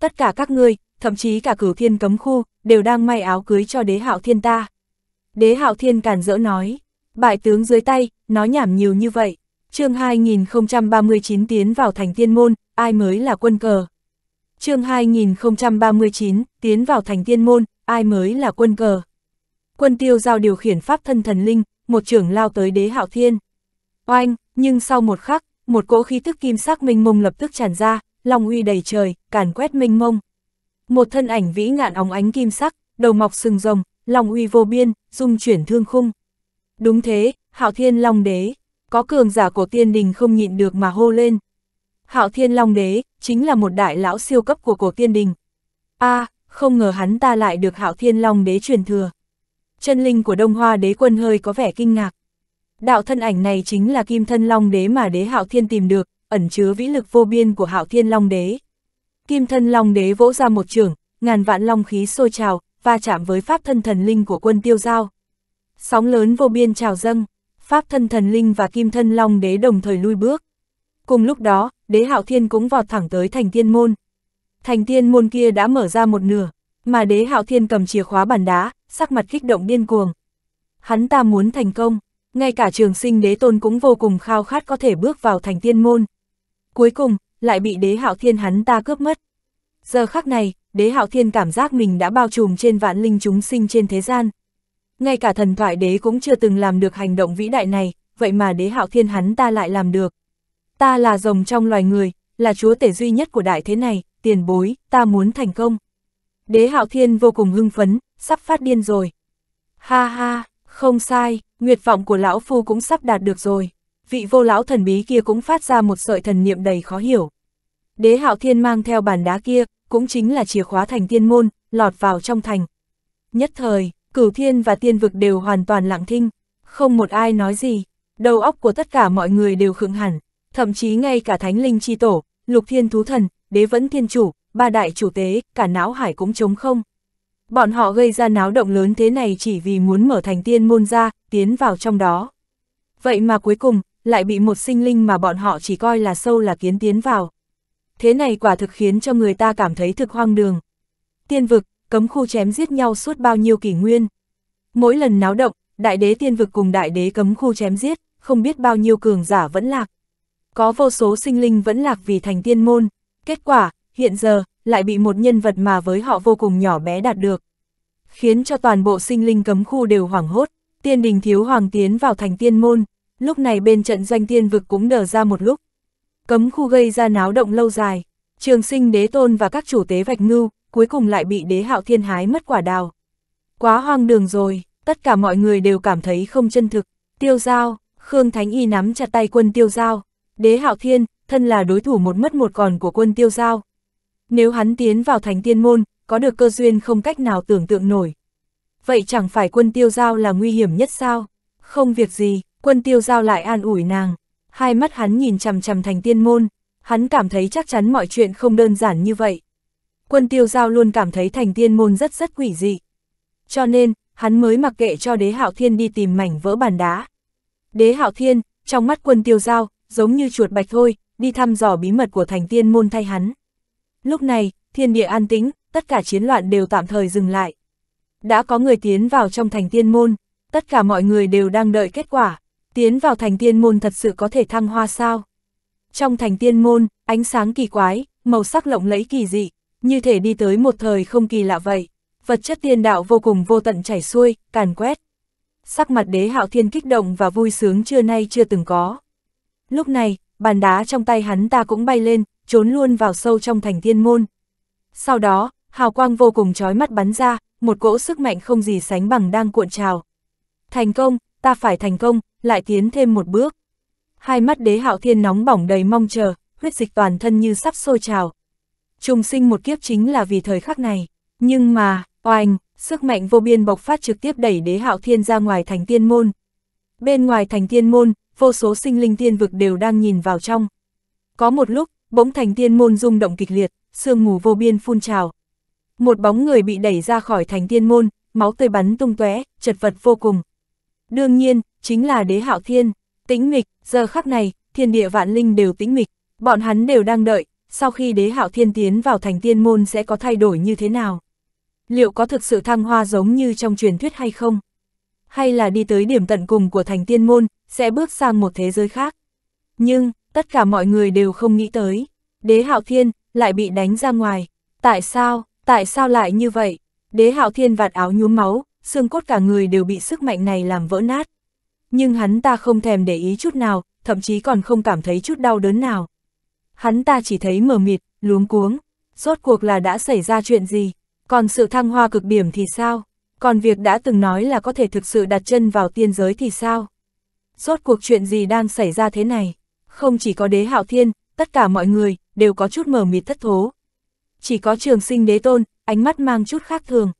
Tất cả các ngươi, thậm chí cả cửu thiên cấm khu, đều đang may áo cưới cho đế hạo thiên ta. Đế hạo thiên cản rỡ nói, bại tướng dưới tay, nói nhảm nhiều như vậy. chương 2039 tiến vào thành tiên môn, ai mới là quân cờ. chương 2039 tiến vào thành tiên môn, ai mới là quân cờ. Quân tiêu giao điều khiển pháp thân thần linh, một trưởng lao tới đế hạo thiên. Oanh, nhưng sau một khắc, một cỗ khí tức kim sắc minh mông lập tức tràn ra, long uy đầy trời, càn quét minh mông. Một thân ảnh vĩ ngạn óng ánh kim sắc, đầu mọc sừng rồng, long uy vô biên, dung chuyển thương khung. Đúng thế, Hạo Thiên Long Đế, có cường giả của tiên đình không nhịn được mà hô lên. Hạo Thiên Long Đế, chính là một đại lão siêu cấp của cổ tiên đình. a à, không ngờ hắn ta lại được Hạo Thiên Long Đế truyền thừa. Chân linh của Đông Hoa Đế quân hơi có vẻ kinh ngạc đạo thân ảnh này chính là kim thân long đế mà đế hạo thiên tìm được, ẩn chứa vĩ lực vô biên của hạo thiên long đế. Kim thân long đế vỗ ra một trường, ngàn vạn long khí sôi trào, va chạm với pháp thân thần linh của quân tiêu giao. Sóng lớn vô biên trào dâng, pháp thân thần linh và kim thân long đế đồng thời lui bước. Cùng lúc đó, đế hạo thiên cũng vọt thẳng tới thành tiên môn. Thành tiên môn kia đã mở ra một nửa, mà đế hạo thiên cầm chìa khóa bàn đá, sắc mặt kích động điên cuồng. Hắn ta muốn thành công, ngay cả trường sinh đế tôn cũng vô cùng khao khát có thể bước vào thành tiên môn. Cuối cùng, lại bị đế hạo thiên hắn ta cướp mất. Giờ khắc này, đế hạo thiên cảm giác mình đã bao trùm trên vạn linh chúng sinh trên thế gian. Ngay cả thần thoại đế cũng chưa từng làm được hành động vĩ đại này, vậy mà đế hạo thiên hắn ta lại làm được. Ta là rồng trong loài người, là chúa tể duy nhất của đại thế này, tiền bối, ta muốn thành công. Đế hạo thiên vô cùng hưng phấn, sắp phát điên rồi. Ha ha, không sai, nguyệt vọng của lão phu cũng sắp đạt được rồi. Vị vô lão thần bí kia cũng phát ra một sợi thần niệm đầy khó hiểu. Đế hạo thiên mang theo bàn đá kia, cũng chính là chìa khóa thành tiên môn, lọt vào trong thành. Nhất thời, cửu thiên và tiên vực đều hoàn toàn lặng thinh, không một ai nói gì, đầu óc của tất cả mọi người đều khựng hẳn, thậm chí ngay cả thánh linh chi tổ, lục thiên thú thần, đế vẫn thiên chủ, ba đại chủ tế, cả não hải cũng trống không bọn họ gây ra náo động lớn thế này chỉ vì muốn mở thành tiên môn ra, tiến vào trong đó. Vậy mà cuối cùng, lại bị một sinh linh mà bọn họ chỉ coi là sâu là kiến tiến vào. Thế này quả thực khiến cho người ta cảm thấy thực hoang đường. Tiên vực, cấm khu chém giết nhau suốt bao nhiêu kỷ nguyên. Mỗi lần náo động, đại đế tiên vực cùng đại đế cấm khu chém giết, không biết bao nhiêu cường giả vẫn lạc. Có vô số sinh linh vẫn lạc vì thành tiên môn. Kết quả, hiện giờ, lại bị một nhân vật mà với họ vô cùng nhỏ bé đạt được. Khiến cho toàn bộ sinh linh cấm khu đều hoảng hốt, tiên đình thiếu hoàng tiến vào thành tiên môn, lúc này bên trận doanh tiên vực cũng đờ ra một lúc. Cấm khu gây ra náo động lâu dài, trường sinh đế tôn và các chủ tế vạch ngưu, cuối cùng lại bị đế hạo thiên hái mất quả đào. Quá hoang đường rồi, tất cả mọi người đều cảm thấy không chân thực, tiêu giao, Khương Thánh Y nắm chặt tay quân tiêu giao, đế hạo thiên, thân là đối thủ một mất một còn của quân tiêu giao, nếu hắn tiến vào thành tiên môn, có được cơ duyên không cách nào tưởng tượng nổi. Vậy chẳng phải quân tiêu giao là nguy hiểm nhất sao? Không việc gì, quân tiêu giao lại an ủi nàng. Hai mắt hắn nhìn chằm chằm thành tiên môn, hắn cảm thấy chắc chắn mọi chuyện không đơn giản như vậy. Quân tiêu giao luôn cảm thấy thành tiên môn rất rất quỷ dị. Cho nên, hắn mới mặc kệ cho đế hạo thiên đi tìm mảnh vỡ bàn đá. Đế hạo thiên, trong mắt quân tiêu giao, giống như chuột bạch thôi, đi thăm dò bí mật của thành tiên môn thay hắn. Lúc này, thiên địa an tĩnh, tất cả chiến loạn đều tạm thời dừng lại. Đã có người tiến vào trong thành tiên môn, tất cả mọi người đều đang đợi kết quả, tiến vào thành tiên môn thật sự có thể thăng hoa sao. Trong thành tiên môn, ánh sáng kỳ quái, màu sắc lộng lẫy kỳ dị, như thể đi tới một thời không kỳ lạ vậy, vật chất tiên đạo vô cùng vô tận chảy xuôi, càn quét. Sắc mặt đế hạo thiên kích động và vui sướng chưa nay chưa từng có. Lúc này, bàn đá trong tay hắn ta cũng bay lên, trốn luôn vào sâu trong thành thiên môn. Sau đó, hào quang vô cùng chói mắt bắn ra, một cỗ sức mạnh không gì sánh bằng đang cuộn trào. Thành công, ta phải thành công, lại tiến thêm một bước. Hai mắt đế hạo thiên nóng bỏng đầy mong chờ, huyết dịch toàn thân như sắp sôi trào. Trùng sinh một kiếp chính là vì thời khắc này. Nhưng mà, oanh, sức mạnh vô biên bộc phát trực tiếp đẩy đế hạo thiên ra ngoài thành tiên môn. Bên ngoài thành tiên môn, vô số sinh linh tiên vực đều đang nhìn vào trong. Có một lúc, bỗng thành tiên môn rung động kịch liệt, sương mù vô biên phun trào. Một bóng người bị đẩy ra khỏi thành tiên môn, máu tươi bắn tung tóe, chật vật vô cùng. Đương nhiên, chính là đế hạo thiên, tĩnh mịch, giờ khắc này, thiên địa vạn linh đều tĩnh mịch, bọn hắn đều đang đợi, sau khi đế hạo thiên tiến vào thành tiên môn sẽ có thay đổi như thế nào? Liệu có thực sự thăng hoa giống như trong truyền thuyết hay không? hay là đi tới điểm tận cùng của thành tiên môn, sẽ bước sang một thế giới khác. Nhưng, tất cả mọi người đều không nghĩ tới. Đế Hạo Thiên lại bị đánh ra ngoài. Tại sao, tại sao lại như vậy? Đế Hạo Thiên vạt áo nhuốm máu, xương cốt cả người đều bị sức mạnh này làm vỡ nát. Nhưng hắn ta không thèm để ý chút nào, thậm chí còn không cảm thấy chút đau đớn nào. Hắn ta chỉ thấy mờ mịt, luống cuống. Rốt cuộc là đã xảy ra chuyện gì? Còn sự thăng hoa cực điểm thì sao? còn việc đã từng nói là có thể thực sự đặt chân vào tiên giới thì sao? Rốt cuộc chuyện gì đang xảy ra thế này? Không chỉ có đế hạo thiên, tất cả mọi người, đều có chút mở mịt thất thố. Chỉ có trường sinh đế tôn, ánh mắt mang chút khác thường.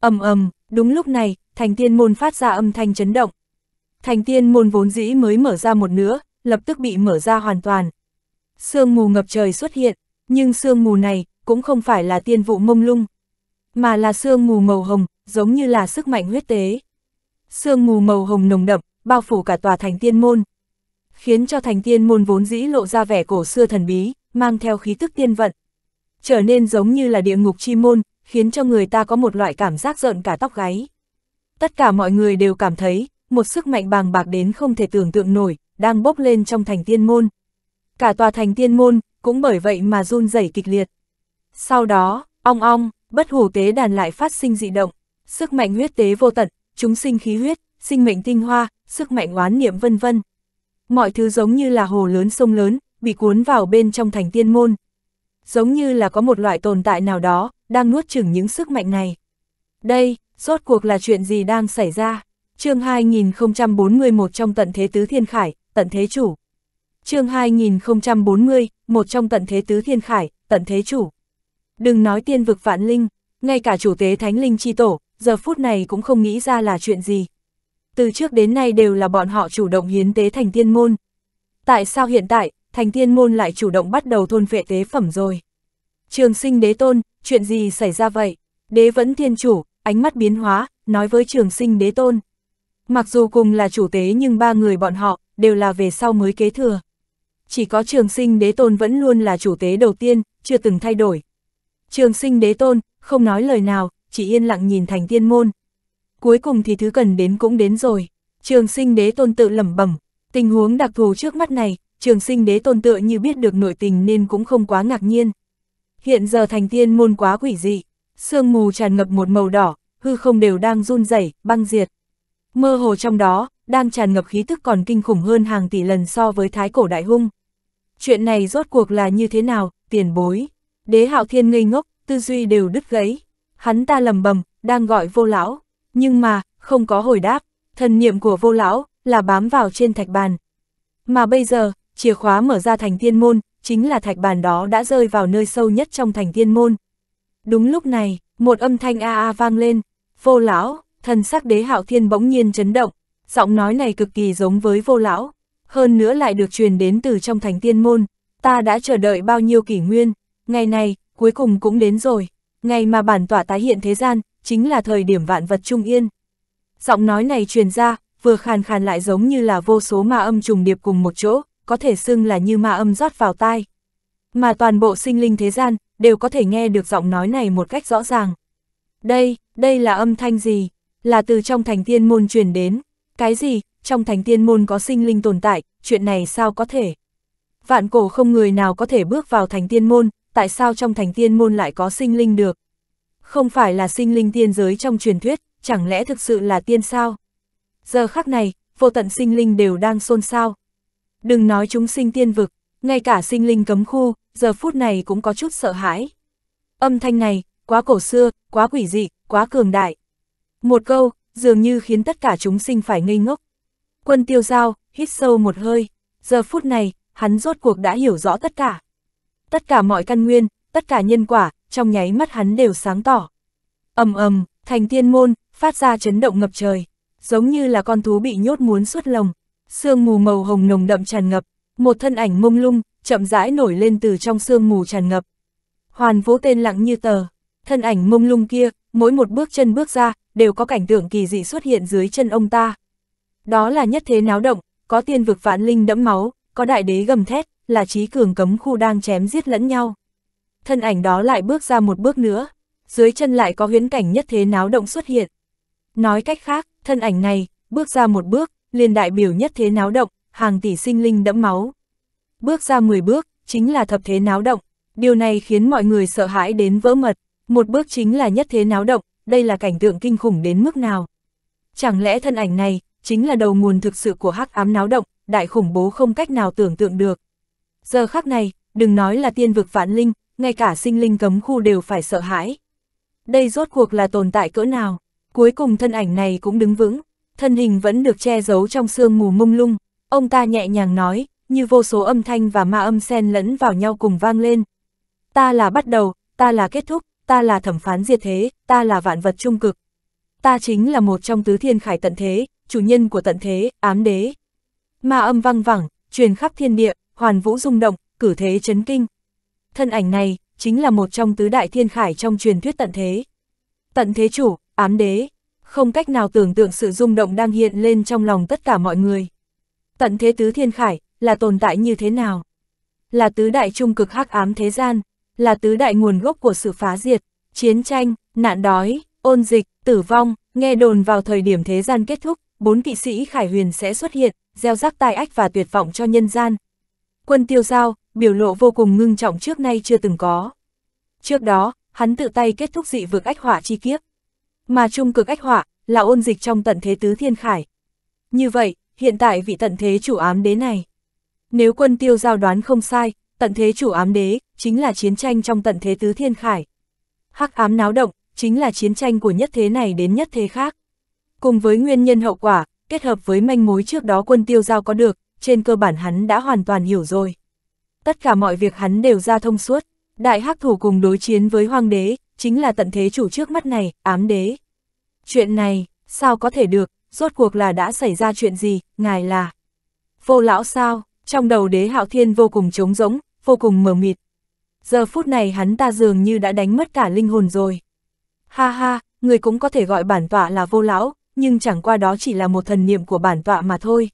ầm ầm đúng lúc này, thành tiên môn phát ra âm thanh chấn động. Thành tiên môn vốn dĩ mới mở ra một nửa, lập tức bị mở ra hoàn toàn. Sương mù ngập trời xuất hiện, nhưng sương mù này cũng không phải là tiên vụ mông lung, mà là sương mù màu hồng, giống như là sức mạnh huyết tế. Sương mù màu hồng nồng đậm, bao phủ cả tòa thành tiên môn. Khiến cho thành tiên môn vốn dĩ lộ ra vẻ cổ xưa thần bí, mang theo khí tức tiên vận. Trở nên giống như là địa ngục chi môn, khiến cho người ta có một loại cảm giác giận cả tóc gáy. Tất cả mọi người đều cảm thấy, một sức mạnh bàng bạc đến không thể tưởng tượng nổi, đang bốc lên trong thành tiên môn. Cả tòa thành tiên môn, cũng bởi vậy mà run rẩy kịch liệt. Sau đó, ong ong, bất hủ tế đàn lại phát sinh dị động sức mạnh huyết tế vô tận, chúng sinh khí huyết, sinh mệnh tinh hoa, sức mạnh oán niệm vân vân. Mọi thứ giống như là hồ lớn sông lớn, bị cuốn vào bên trong thành tiên môn. Giống như là có một loại tồn tại nào đó, đang nuốt chửng những sức mạnh này. Đây, rốt cuộc là chuyện gì đang xảy ra? chương 2041 trong tận thế tứ thiên khải, tận thế chủ. chương 2040, một trong tận thế tứ thiên khải, tận thế chủ. Đừng nói tiên vực vạn linh, ngay cả chủ tế thánh linh chi tổ, giờ phút này cũng không nghĩ ra là chuyện gì. Từ trước đến nay đều là bọn họ chủ động hiến tế thành tiên môn. Tại sao hiện tại, thành tiên môn lại chủ động bắt đầu thôn vệ tế phẩm rồi? Trường sinh đế tôn, chuyện gì xảy ra vậy? Đế vẫn thiên chủ, ánh mắt biến hóa, nói với trường sinh đế tôn. Mặc dù cùng là chủ tế nhưng ba người bọn họ đều là về sau mới kế thừa. Chỉ có trường sinh đế tôn vẫn luôn là chủ tế đầu tiên, chưa từng thay đổi. Trường sinh đế tôn, không nói lời nào, chỉ yên lặng nhìn thành tiên môn. Cuối cùng thì thứ cần đến cũng đến rồi, trường sinh đế tôn tự lẩm bẩm tình huống đặc thù trước mắt này, trường sinh đế tôn tựa như biết được nội tình nên cũng không quá ngạc nhiên. Hiện giờ thành tiên môn quá quỷ dị, sương mù tràn ngập một màu đỏ, hư không đều đang run rẩy, băng diệt. Mơ hồ trong đó, đang tràn ngập khí tức còn kinh khủng hơn hàng tỷ lần so với thái cổ đại hung. Chuyện này rốt cuộc là như thế nào, tiền bối? Đế hạo thiên ngây ngốc, tư duy đều đứt gãy. Hắn ta lầm bầm, đang gọi vô lão, nhưng mà, không có hồi đáp, thần niệm của vô lão là bám vào trên thạch bàn. Mà bây giờ, chìa khóa mở ra thành thiên môn, chính là thạch bàn đó đã rơi vào nơi sâu nhất trong thành thiên môn. Đúng lúc này, một âm thanh a a vang lên, vô lão, thần sắc đế hạo thiên bỗng nhiên chấn động, giọng nói này cực kỳ giống với vô lão, hơn nữa lại được truyền đến từ trong thành thiên môn, ta đã chờ đợi bao nhiêu kỷ nguyên, ngày này, cuối cùng cũng đến rồi. Ngày mà bản tọa tái hiện thế gian, chính là thời điểm vạn vật trung yên. Giọng nói này truyền ra, vừa khàn khàn lại giống như là vô số ma âm trùng điệp cùng một chỗ, có thể xưng là như ma âm rót vào tai. Mà toàn bộ sinh linh thế gian, đều có thể nghe được giọng nói này một cách rõ ràng. Đây, đây là âm thanh gì? Là từ trong thành tiên môn truyền đến. Cái gì, trong thành tiên môn có sinh linh tồn tại, chuyện này sao có thể? Vạn cổ không người nào có thể bước vào thành tiên môn, tại sao trong thành tiên môn lại có sinh linh được? Không phải là sinh linh tiên giới trong truyền thuyết, chẳng lẽ thực sự là tiên sao? Giờ khắc này, vô tận sinh linh đều đang xôn xao. Đừng nói chúng sinh tiên vực, ngay cả sinh linh cấm khu, giờ phút này cũng có chút sợ hãi. Âm thanh này, quá cổ xưa, quá quỷ dị, quá cường đại. Một câu, dường như khiến tất cả chúng sinh phải ngây ngốc. Quân tiêu giao, hít sâu một hơi, giờ phút này, hắn rốt cuộc đã hiểu rõ tất cả tất cả mọi căn nguyên, tất cả nhân quả, trong nháy mắt hắn đều sáng tỏ. ầm ầm, thành tiên môn, phát ra chấn động ngập trời, giống như là con thú bị nhốt muốn suốt lồng, sương mù màu hồng nồng đậm tràn ngập, một thân ảnh mông lung, chậm rãi nổi lên từ trong sương mù tràn ngập. Hoàn Vũ tên lặng như tờ, thân ảnh mông lung kia, mỗi một bước chân bước ra, đều có cảnh tượng kỳ dị xuất hiện dưới chân ông ta. Đó là nhất thế náo động, có tiên vực vạn linh đẫm máu, có đại đế gầm thét, là trí cường cấm khu đang chém giết lẫn nhau. Thân ảnh đó lại bước ra một bước nữa, dưới chân lại có huyến cảnh nhất thế náo động xuất hiện. Nói cách khác, thân ảnh này, bước ra một bước, liền đại biểu nhất thế náo động, hàng tỷ sinh linh đẫm máu. Bước ra 10 bước, chính là thập thế náo động, điều này khiến mọi người sợ hãi đến vỡ mật, một bước chính là nhất thế náo động, đây là cảnh tượng kinh khủng đến mức nào. Chẳng lẽ thân ảnh này, chính là đầu nguồn thực sự của hắc ám náo động, đại khủng bố không cách nào tưởng tượng được. Giờ khác này, đừng nói là tiên vực vạn linh, ngay cả sinh linh cấm khu đều phải sợ hãi. Đây rốt cuộc là tồn tại cỡ nào, cuối cùng thân ảnh này cũng đứng vững, thân hình vẫn được che giấu trong sương mù mông lung, ông ta nhẹ nhàng nói, như vô số âm thanh và ma âm xen lẫn vào nhau cùng vang lên. Ta là bắt đầu, ta là kết thúc, ta là thẩm phán diệt thế, ta là vạn vật trung cực. Ta chính là một trong tứ thiên khải tận thế, chủ nhân của tận thế, ám đế. Ma âm vang vẳng, truyền khắp thiên địa, hoàn vũ rung động, cử thế chấn kinh. Thân ảnh này, chính là một trong tứ đại thiên khải trong truyền thuyết tận thế. Tận thế chủ, ám đế, không cách nào tưởng tượng sự rung động đang hiện lên trong lòng tất cả mọi người. Tận thế tứ thiên khải, là tồn tại như thế nào? Là tứ đại trung cực hắc ám thế gian, là tứ đại nguồn gốc của sự phá diệt, chiến tranh, nạn đói, ôn dịch, tử vong, nghe đồn vào thời điểm thế gian kết thúc, bốn kỵ sĩ khải huyền sẽ xuất hiện, gieo rắc tai ách và tuyệt vọng cho nhân gian, Quân tiêu giao, biểu lộ vô cùng ngưng trọng trước nay chưa từng có. Trước đó, hắn tự tay kết thúc dị vực ách hỏa chi kiếp. Mà trung cực ách hỏa, là ôn dịch trong tận thế tứ thiên khải. Như vậy, hiện tại vị tận thế chủ ám đế này. Nếu quân tiêu giao đoán không sai, tận thế chủ ám đế, chính là chiến tranh trong tận thế tứ thiên khải. Hắc ám náo động, chính là chiến tranh của nhất thế này đến nhất thế khác. Cùng với nguyên nhân hậu quả, kết hợp với manh mối trước đó quân tiêu giao có được, trên cơ bản hắn đã hoàn toàn hiểu rồi. Tất cả mọi việc hắn đều ra thông suốt, đại hắc thủ cùng đối chiến với hoàng đế, chính là tận thế chủ trước mắt này, ám đế. Chuyện này, sao có thể được, rốt cuộc là đã xảy ra chuyện gì, ngài là... Vô lão sao, trong đầu đế hạo thiên vô cùng trống rỗng, vô cùng mờ mịt. Giờ phút này hắn ta dường như đã đánh mất cả linh hồn rồi. Ha ha, người cũng có thể gọi bản tọa là vô lão, nhưng chẳng qua đó chỉ là một thần niệm của bản tọa mà thôi.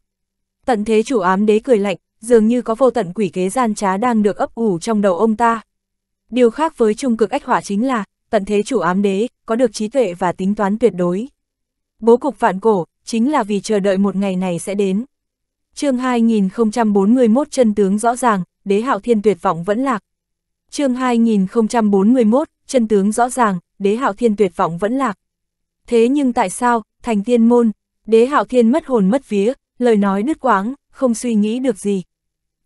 Tận thế chủ ám đế cười lạnh, dường như có vô tận quỷ kế gian trá đang được ấp ủ trong đầu ông ta. Điều khác với trung cực ách hỏa chính là, tận thế chủ ám đế, có được trí tuệ và tính toán tuyệt đối. Bố cục vạn cổ, chính là vì chờ đợi một ngày này sẽ đến. chương 2041 chân tướng rõ ràng, đế hạo thiên tuyệt vọng vẫn lạc. chương 2041, chân tướng rõ ràng, đế hạo thiên tuyệt vọng vẫn lạc. Thế nhưng tại sao, thành tiên môn, đế hạo thiên mất hồn mất vía, lời nói đứt quãng, không suy nghĩ được gì.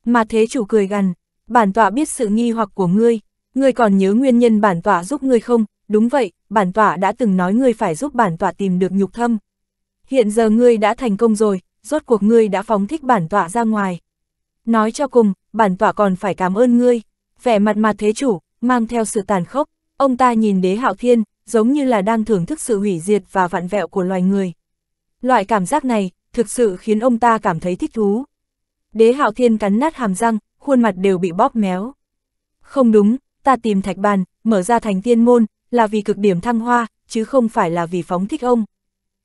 Mà thế chủ cười gần, bản tọa biết sự nghi hoặc của ngươi, ngươi còn nhớ nguyên nhân bản tọa giúp ngươi không? Đúng vậy, bản tọa đã từng nói ngươi phải giúp bản tọa tìm được nhục thâm. Hiện giờ ngươi đã thành công rồi, rốt cuộc ngươi đã phóng thích bản tọa ra ngoài. Nói cho cùng, bản tọa còn phải cảm ơn ngươi. Vẻ mặt mặt thế chủ, mang theo sự tàn khốc, ông ta nhìn đế hạo thiên, giống như là đang thưởng thức sự hủy diệt và vặn vẹo của loài người. Loại cảm giác này, thực sự khiến ông ta cảm thấy thích thú. Đế hạo thiên cắn nát hàm răng, khuôn mặt đều bị bóp méo. Không đúng, ta tìm thạch bàn, mở ra thành tiên môn, là vì cực điểm thăng hoa, chứ không phải là vì phóng thích ông.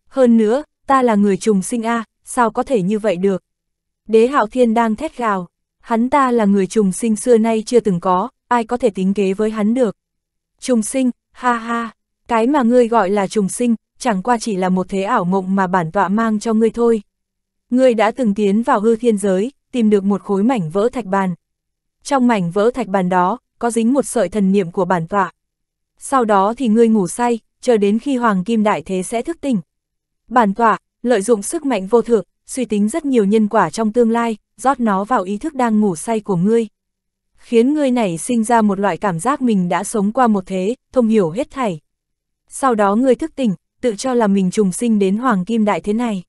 Hơn nữa, ta là người trùng sinh a, sao có thể như vậy được? Đế hạo thiên đang thét gào, hắn ta là người trùng sinh xưa nay chưa từng có, ai có thể tính kế với hắn được. Trùng sinh, ha ha, cái mà ngươi gọi là trùng sinh, chẳng qua chỉ là một thế ảo mộng mà bản tọa mang cho ngươi thôi. Ngươi đã từng tiến vào hư thiên giới, tìm được một khối mảnh vỡ thạch bàn. Trong mảnh vỡ thạch bàn đó, có dính một sợi thần niệm của bản tọa. Sau đó thì ngươi ngủ say, chờ đến khi Hoàng Kim Đại Thế sẽ thức tỉnh. Bản tọa, lợi dụng sức mạnh vô thượng, suy tính rất nhiều nhân quả trong tương lai, rót nó vào ý thức đang ngủ say của ngươi. Khiến ngươi này sinh ra một loại cảm giác mình đã sống qua một thế, thông hiểu hết thảy. Sau đó ngươi thức tỉnh, tự cho là mình trùng sinh đến hoàng kim đại thế này.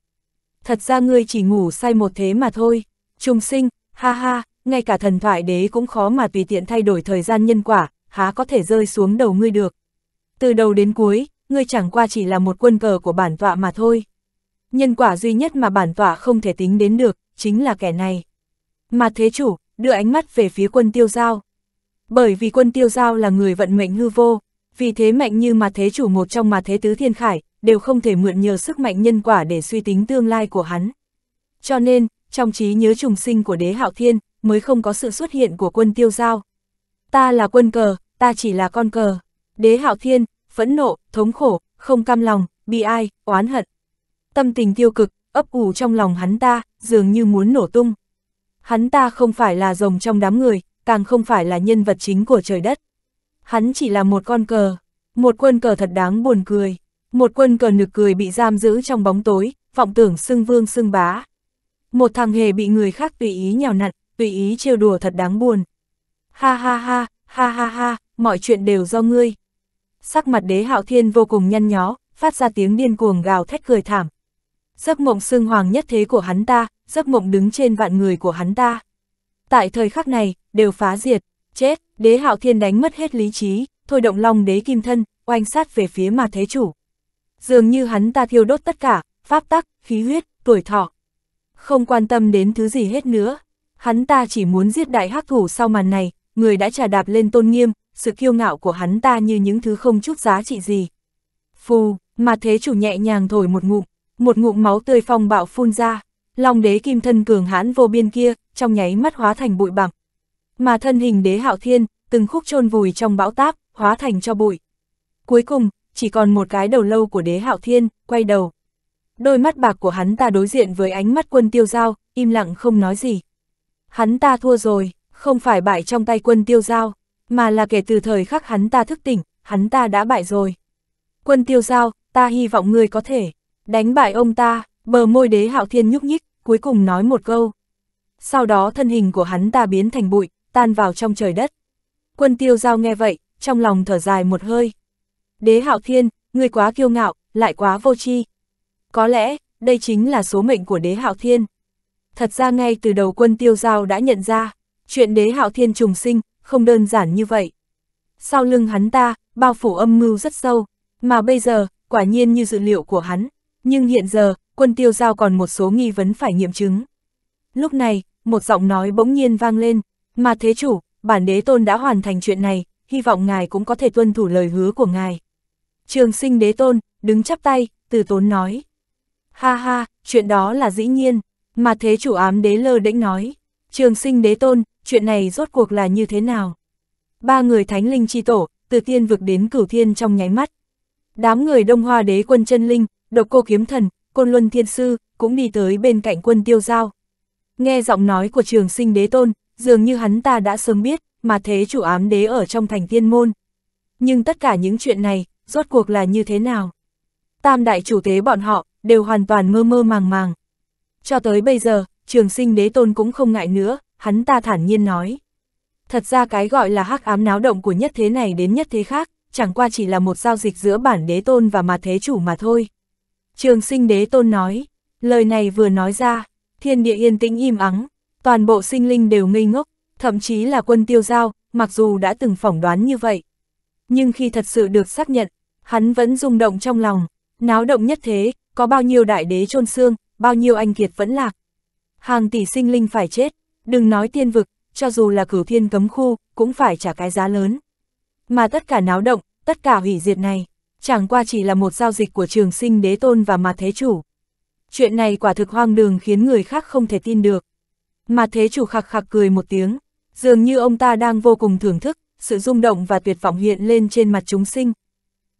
Thật ra ngươi chỉ ngủ sai một thế mà thôi, trùng sinh, ha ha, ngay cả thần thoại đế cũng khó mà tùy tiện thay đổi thời gian nhân quả, há có thể rơi xuống đầu ngươi được. Từ đầu đến cuối, ngươi chẳng qua chỉ là một quân cờ của bản tọa mà thôi. Nhân quả duy nhất mà bản tọa không thể tính đến được, chính là kẻ này. Mà thế chủ, đưa ánh mắt về phía quân tiêu giao. Bởi vì quân tiêu giao là người vận mệnh hư vô, vì thế mạnh như mà thế chủ một trong mà thế tứ thiên khải, đều không thể mượn nhờ sức mạnh nhân quả để suy tính tương lai của hắn. Cho nên, trong trí nhớ trùng sinh của đế hạo thiên, mới không có sự xuất hiện của quân tiêu giao. Ta là quân cờ, ta chỉ là con cờ. Đế hạo thiên, phẫn nộ, thống khổ, không cam lòng, bị ai, oán hận. Tâm tình tiêu cực, ấp ủ trong lòng hắn ta, dường như muốn nổ tung. Hắn ta không phải là rồng trong đám người, càng không phải là nhân vật chính của trời đất hắn chỉ là một con cờ, một quân cờ thật đáng buồn cười, một quân cờ nực cười bị giam giữ trong bóng tối, vọng tưởng xưng vương xưng bá. Một thằng hề bị người khác tùy ý nhào nặn, tùy ý trêu đùa thật đáng buồn. Ha ha ha, ha ha ha, mọi chuyện đều do ngươi. Sắc mặt đế hạo thiên vô cùng nhăn nhó, phát ra tiếng điên cuồng gào thét cười thảm. Giấc mộng xưng hoàng nhất thế của hắn ta, giấc mộng đứng trên vạn người của hắn ta. Tại thời khắc này, đều phá diệt, Chết, đế hạo thiên đánh mất hết lý trí, thôi động long đế kim thân, oanh sát về phía mà thế chủ. Dường như hắn ta thiêu đốt tất cả, pháp tắc, khí huyết, tuổi thọ. Không quan tâm đến thứ gì hết nữa, hắn ta chỉ muốn giết đại hắc thủ sau màn này, người đã trà đạp lên tôn nghiêm, sự kiêu ngạo của hắn ta như những thứ không chút giá trị gì. Phù, mà thế chủ nhẹ nhàng thổi một ngụm, một ngụm máu tươi phong bạo phun ra, long đế kim thân cường hãn vô biên kia, trong nháy mắt hóa thành bụi bặm mà thân hình đế hạo thiên, từng khúc chôn vùi trong bão táp, hóa thành cho bụi. Cuối cùng, chỉ còn một cái đầu lâu của đế hạo thiên, quay đầu. Đôi mắt bạc của hắn ta đối diện với ánh mắt quân tiêu giao, im lặng không nói gì. Hắn ta thua rồi, không phải bại trong tay quân tiêu giao, mà là kể từ thời khắc hắn ta thức tỉnh, hắn ta đã bại rồi. Quân tiêu giao, ta hy vọng người có thể đánh bại ông ta, bờ môi đế hạo thiên nhúc nhích, cuối cùng nói một câu. Sau đó thân hình của hắn ta biến thành bụi, tan vào trong trời đất. Quân tiêu giao nghe vậy, trong lòng thở dài một hơi. Đế hạo thiên, người quá kiêu ngạo, lại quá vô tri. Có lẽ, đây chính là số mệnh của đế hạo thiên. Thật ra ngay từ đầu quân tiêu giao đã nhận ra, chuyện đế hạo thiên trùng sinh, không đơn giản như vậy. Sau lưng hắn ta, bao phủ âm mưu rất sâu, mà bây giờ, quả nhiên như dự liệu của hắn. Nhưng hiện giờ, quân tiêu giao còn một số nghi vấn phải nghiệm chứng. Lúc này, một giọng nói bỗng nhiên vang lên. Mà thế chủ, bản đế tôn đã hoàn thành chuyện này, hy vọng ngài cũng có thể tuân thủ lời hứa của ngài. Trường sinh đế tôn, đứng chắp tay, từ tốn nói. Ha ha, chuyện đó là dĩ nhiên, mà thế chủ ám đế lơ đễnh nói. Trường sinh đế tôn, chuyện này rốt cuộc là như thế nào? Ba người thánh linh chi tổ, từ tiên vực đến cửu thiên trong nháy mắt. Đám người đông hoa đế quân chân linh, độc cô kiếm thần, côn luân thiên sư, cũng đi tới bên cạnh quân tiêu giao. Nghe giọng nói của trường sinh đế tôn, Dường như hắn ta đã sớm biết, mà thế chủ ám đế ở trong thành tiên môn. Nhưng tất cả những chuyện này, rốt cuộc là như thế nào? Tam đại chủ tế bọn họ, đều hoàn toàn mơ mơ màng màng. Cho tới bây giờ, trường sinh đế tôn cũng không ngại nữa, hắn ta thản nhiên nói. Thật ra cái gọi là hắc ám náo động của nhất thế này đến nhất thế khác, chẳng qua chỉ là một giao dịch giữa bản đế tôn và mà thế chủ mà thôi. Trường sinh đế tôn nói, lời này vừa nói ra, thiên địa yên tĩnh im ắng, toàn bộ sinh linh đều ngây ngốc, thậm chí là quân tiêu giao, mặc dù đã từng phỏng đoán như vậy. Nhưng khi thật sự được xác nhận, hắn vẫn rung động trong lòng, náo động nhất thế, có bao nhiêu đại đế chôn xương, bao nhiêu anh kiệt vẫn lạc. Hàng tỷ sinh linh phải chết, đừng nói tiên vực, cho dù là cửu thiên cấm khu, cũng phải trả cái giá lớn. Mà tất cả náo động, tất cả hủy diệt này, chẳng qua chỉ là một giao dịch của trường sinh đế tôn và mà thế chủ. Chuyện này quả thực hoang đường khiến người khác không thể tin được mà thế chủ khạc khạc cười một tiếng, dường như ông ta đang vô cùng thưởng thức, sự rung động và tuyệt vọng hiện lên trên mặt chúng sinh.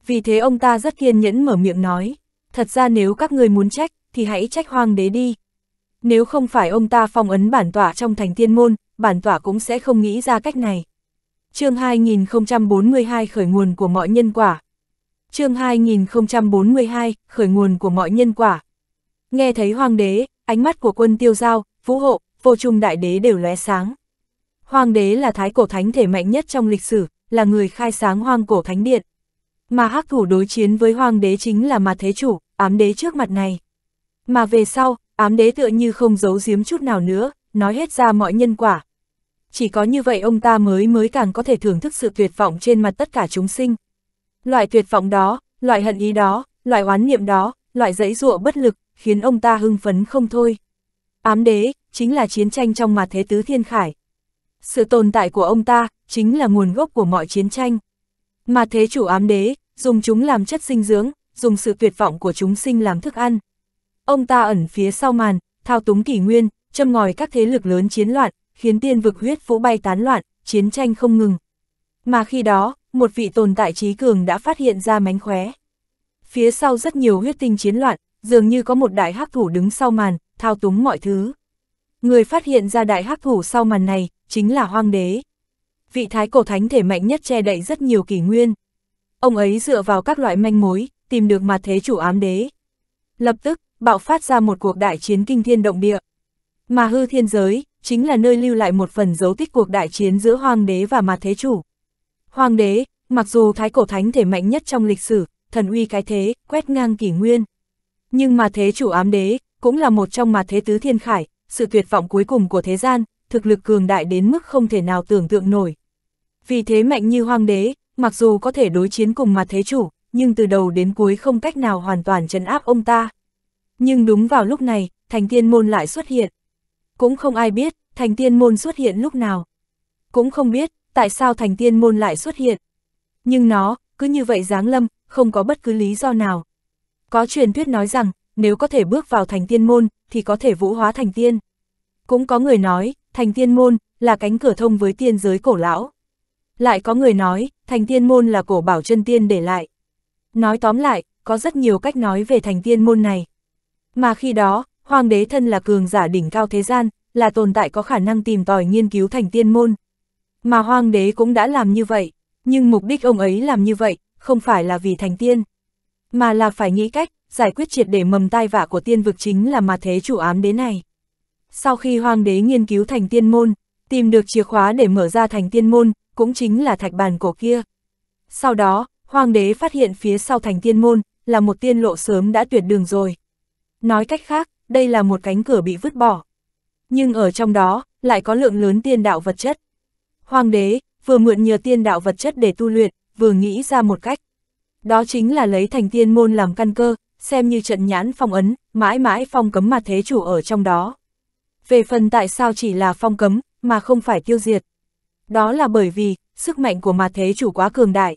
Vì thế ông ta rất kiên nhẫn mở miệng nói, thật ra nếu các người muốn trách, thì hãy trách hoàng đế đi. Nếu không phải ông ta phong ấn bản tỏa trong thành tiên môn, bản tỏa cũng sẽ không nghĩ ra cách này. chương 2042 khởi nguồn của mọi nhân quả. chương 2042 khởi nguồn của mọi nhân quả. Nghe thấy hoàng đế, ánh mắt của quân tiêu giao, vũ hộ, vô trung đại đế đều lóe sáng. Hoàng đế là thái cổ thánh thể mạnh nhất trong lịch sử, là người khai sáng hoang cổ thánh điện. Mà hắc thủ đối chiến với hoàng đế chính là mà thế chủ, ám đế trước mặt này. Mà về sau, ám đế tựa như không giấu giếm chút nào nữa, nói hết ra mọi nhân quả. Chỉ có như vậy ông ta mới mới càng có thể thưởng thức sự tuyệt vọng trên mặt tất cả chúng sinh. Loại tuyệt vọng đó, loại hận ý đó, loại oán niệm đó, loại dẫy dụa bất lực, khiến ông ta hưng phấn không thôi. Ám đế, chính là chiến tranh trong mặt thế tứ thiên khải. Sự tồn tại của ông ta, chính là nguồn gốc của mọi chiến tranh. Mà thế chủ ám đế, dùng chúng làm chất sinh dưỡng, dùng sự tuyệt vọng của chúng sinh làm thức ăn. Ông ta ẩn phía sau màn, thao túng kỷ nguyên, châm ngòi các thế lực lớn chiến loạn, khiến tiên vực huyết vũ bay tán loạn, chiến tranh không ngừng. Mà khi đó, một vị tồn tại trí cường đã phát hiện ra mánh khóe. Phía sau rất nhiều huyết tinh chiến loạn, dường như có một đại hắc thủ đứng sau màn, thao túng mọi thứ. Người phát hiện ra đại hắc thủ sau màn này, chính là hoang đế. Vị thái cổ thánh thể mạnh nhất che đậy rất nhiều kỷ nguyên. Ông ấy dựa vào các loại manh mối, tìm được mặt thế chủ ám đế. Lập tức, bạo phát ra một cuộc đại chiến kinh thiên động địa. Mà hư thiên giới, chính là nơi lưu lại một phần dấu tích cuộc đại chiến giữa hoang đế và mặt thế chủ. Hoàng đế, mặc dù thái cổ thánh thể mạnh nhất trong lịch sử, thần uy cái thế, quét ngang kỷ nguyên. Nhưng mà thế chủ ám đế, cũng là một trong mà thế tứ thiên khải, sự tuyệt vọng cuối cùng của thế gian, thực lực cường đại đến mức không thể nào tưởng tượng nổi. Vì thế mạnh như hoàng đế, mặc dù có thể đối chiến cùng mặt thế chủ, nhưng từ đầu đến cuối không cách nào hoàn toàn trấn áp ông ta. Nhưng đúng vào lúc này, thành tiên môn lại xuất hiện. Cũng không ai biết, thành tiên môn xuất hiện lúc nào. Cũng không biết, tại sao thành tiên môn lại xuất hiện. Nhưng nó, cứ như vậy giáng lâm, không có bất cứ lý do nào. Có truyền thuyết nói rằng, nếu có thể bước vào thành tiên môn, thì có thể vũ hóa thành tiên. Cũng có người nói, thành tiên môn là cánh cửa thông với tiên giới cổ lão. Lại có người nói, thành tiên môn là cổ bảo chân tiên để lại. Nói tóm lại, có rất nhiều cách nói về thành tiên môn này. Mà khi đó, hoàng đế thân là cường giả đỉnh cao thế gian, là tồn tại có khả năng tìm tòi nghiên cứu thành tiên môn. Mà hoàng đế cũng đã làm như vậy, nhưng mục đích ông ấy làm như vậy, không phải là vì thành tiên, mà là phải nghĩ cách giải quyết triệt để mầm tai vạ của tiên vực chính là mà thế chủ ám đế này. Sau khi hoàng đế nghiên cứu thành tiên môn, tìm được chìa khóa để mở ra thành tiên môn, cũng chính là thạch bàn cổ kia. Sau đó, hoàng đế phát hiện phía sau thành tiên môn là một tiên lộ sớm đã tuyệt đường rồi. Nói cách khác, đây là một cánh cửa bị vứt bỏ. Nhưng ở trong đó, lại có lượng lớn tiên đạo vật chất. Hoàng đế, vừa mượn nhờ tiên đạo vật chất để tu luyện, vừa nghĩ ra một cách. Đó chính là lấy thành tiên môn làm căn cơ, xem như trận nhãn phong ấn, mãi mãi phong cấm mà thế chủ ở trong đó. Về phần tại sao chỉ là phong cấm, mà không phải tiêu diệt. Đó là bởi vì, sức mạnh của mà thế chủ quá cường đại.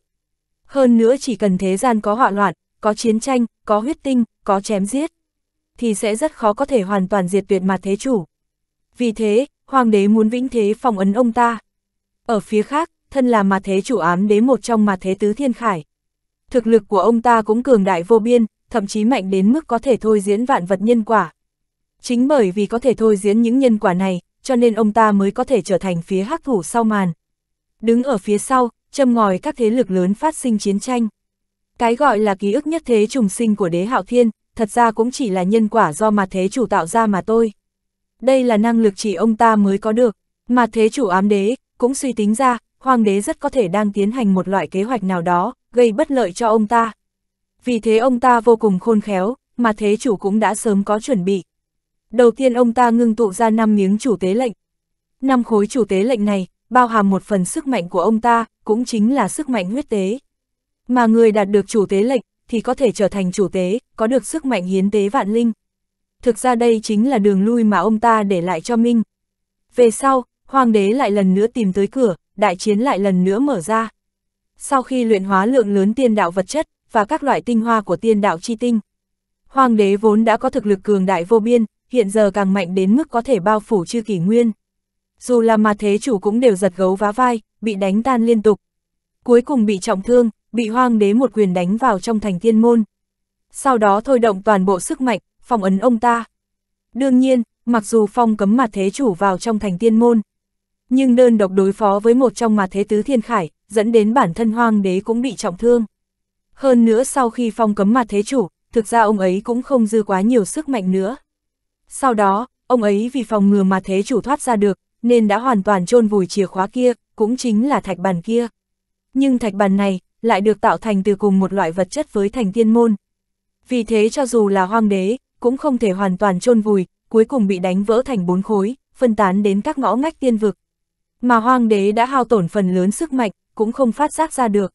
Hơn nữa chỉ cần thế gian có họa loạn, có chiến tranh, có huyết tinh, có chém giết, thì sẽ rất khó có thể hoàn toàn diệt tuyệt mà thế chủ. Vì thế, hoàng đế muốn vĩnh thế phong ấn ông ta. Ở phía khác, thân là mà thế chủ ám đế một trong mà thế tứ thiên khải. Thực lực của ông ta cũng cường đại vô biên, thậm chí mạnh đến mức có thể thôi diễn vạn vật nhân quả. Chính bởi vì có thể thôi diễn những nhân quả này, cho nên ông ta mới có thể trở thành phía hắc thủ sau màn. Đứng ở phía sau, châm ngòi các thế lực lớn phát sinh chiến tranh. Cái gọi là ký ức nhất thế trùng sinh của đế hạo thiên, thật ra cũng chỉ là nhân quả do mà thế chủ tạo ra mà tôi. Đây là năng lực chỉ ông ta mới có được, mà thế chủ ám đế, cũng suy tính ra, hoàng đế rất có thể đang tiến hành một loại kế hoạch nào đó, gây bất lợi cho ông ta vì thế ông ta vô cùng khôn khéo, mà thế chủ cũng đã sớm có chuẩn bị. Đầu tiên ông ta ngưng tụ ra 5 miếng chủ tế lệnh. năm khối chủ tế lệnh này, bao hàm một phần sức mạnh của ông ta, cũng chính là sức mạnh huyết tế. Mà người đạt được chủ tế lệnh, thì có thể trở thành chủ tế, có được sức mạnh hiến tế vạn linh. Thực ra đây chính là đường lui mà ông ta để lại cho Minh. Về sau, hoàng đế lại lần nữa tìm tới cửa, đại chiến lại lần nữa mở ra. Sau khi luyện hóa lượng lớn tiên đạo vật chất, và các loại tinh hoa của tiên đạo chi tinh. Hoàng đế vốn đã có thực lực cường đại vô biên, hiện giờ càng mạnh đến mức có thể bao phủ chư kỷ nguyên. Dù là mà thế chủ cũng đều giật gấu vá vai, bị đánh tan liên tục. Cuối cùng bị trọng thương, bị hoàng đế một quyền đánh vào trong thành thiên môn. Sau đó thôi động toàn bộ sức mạnh, phong ấn ông ta. Đương nhiên, mặc dù phong cấm mặt thế chủ vào trong thành tiên môn, nhưng đơn độc đối phó với một trong mặt thế tứ thiên khải, dẫn đến bản thân hoàng đế cũng bị trọng thương. Hơn nữa sau khi phong cấm mặt thế chủ, thực ra ông ấy cũng không dư quá nhiều sức mạnh nữa. Sau đó, ông ấy vì phòng ngừa mà thế chủ thoát ra được, nên đã hoàn toàn chôn vùi chìa khóa kia, cũng chính là thạch bàn kia. Nhưng thạch bàn này lại được tạo thành từ cùng một loại vật chất với thành tiên môn. Vì thế cho dù là hoang đế, cũng không thể hoàn toàn chôn vùi, cuối cùng bị đánh vỡ thành bốn khối, phân tán đến các ngõ ngách tiên vực. Mà hoang đế đã hao tổn phần lớn sức mạnh, cũng không phát giác ra được.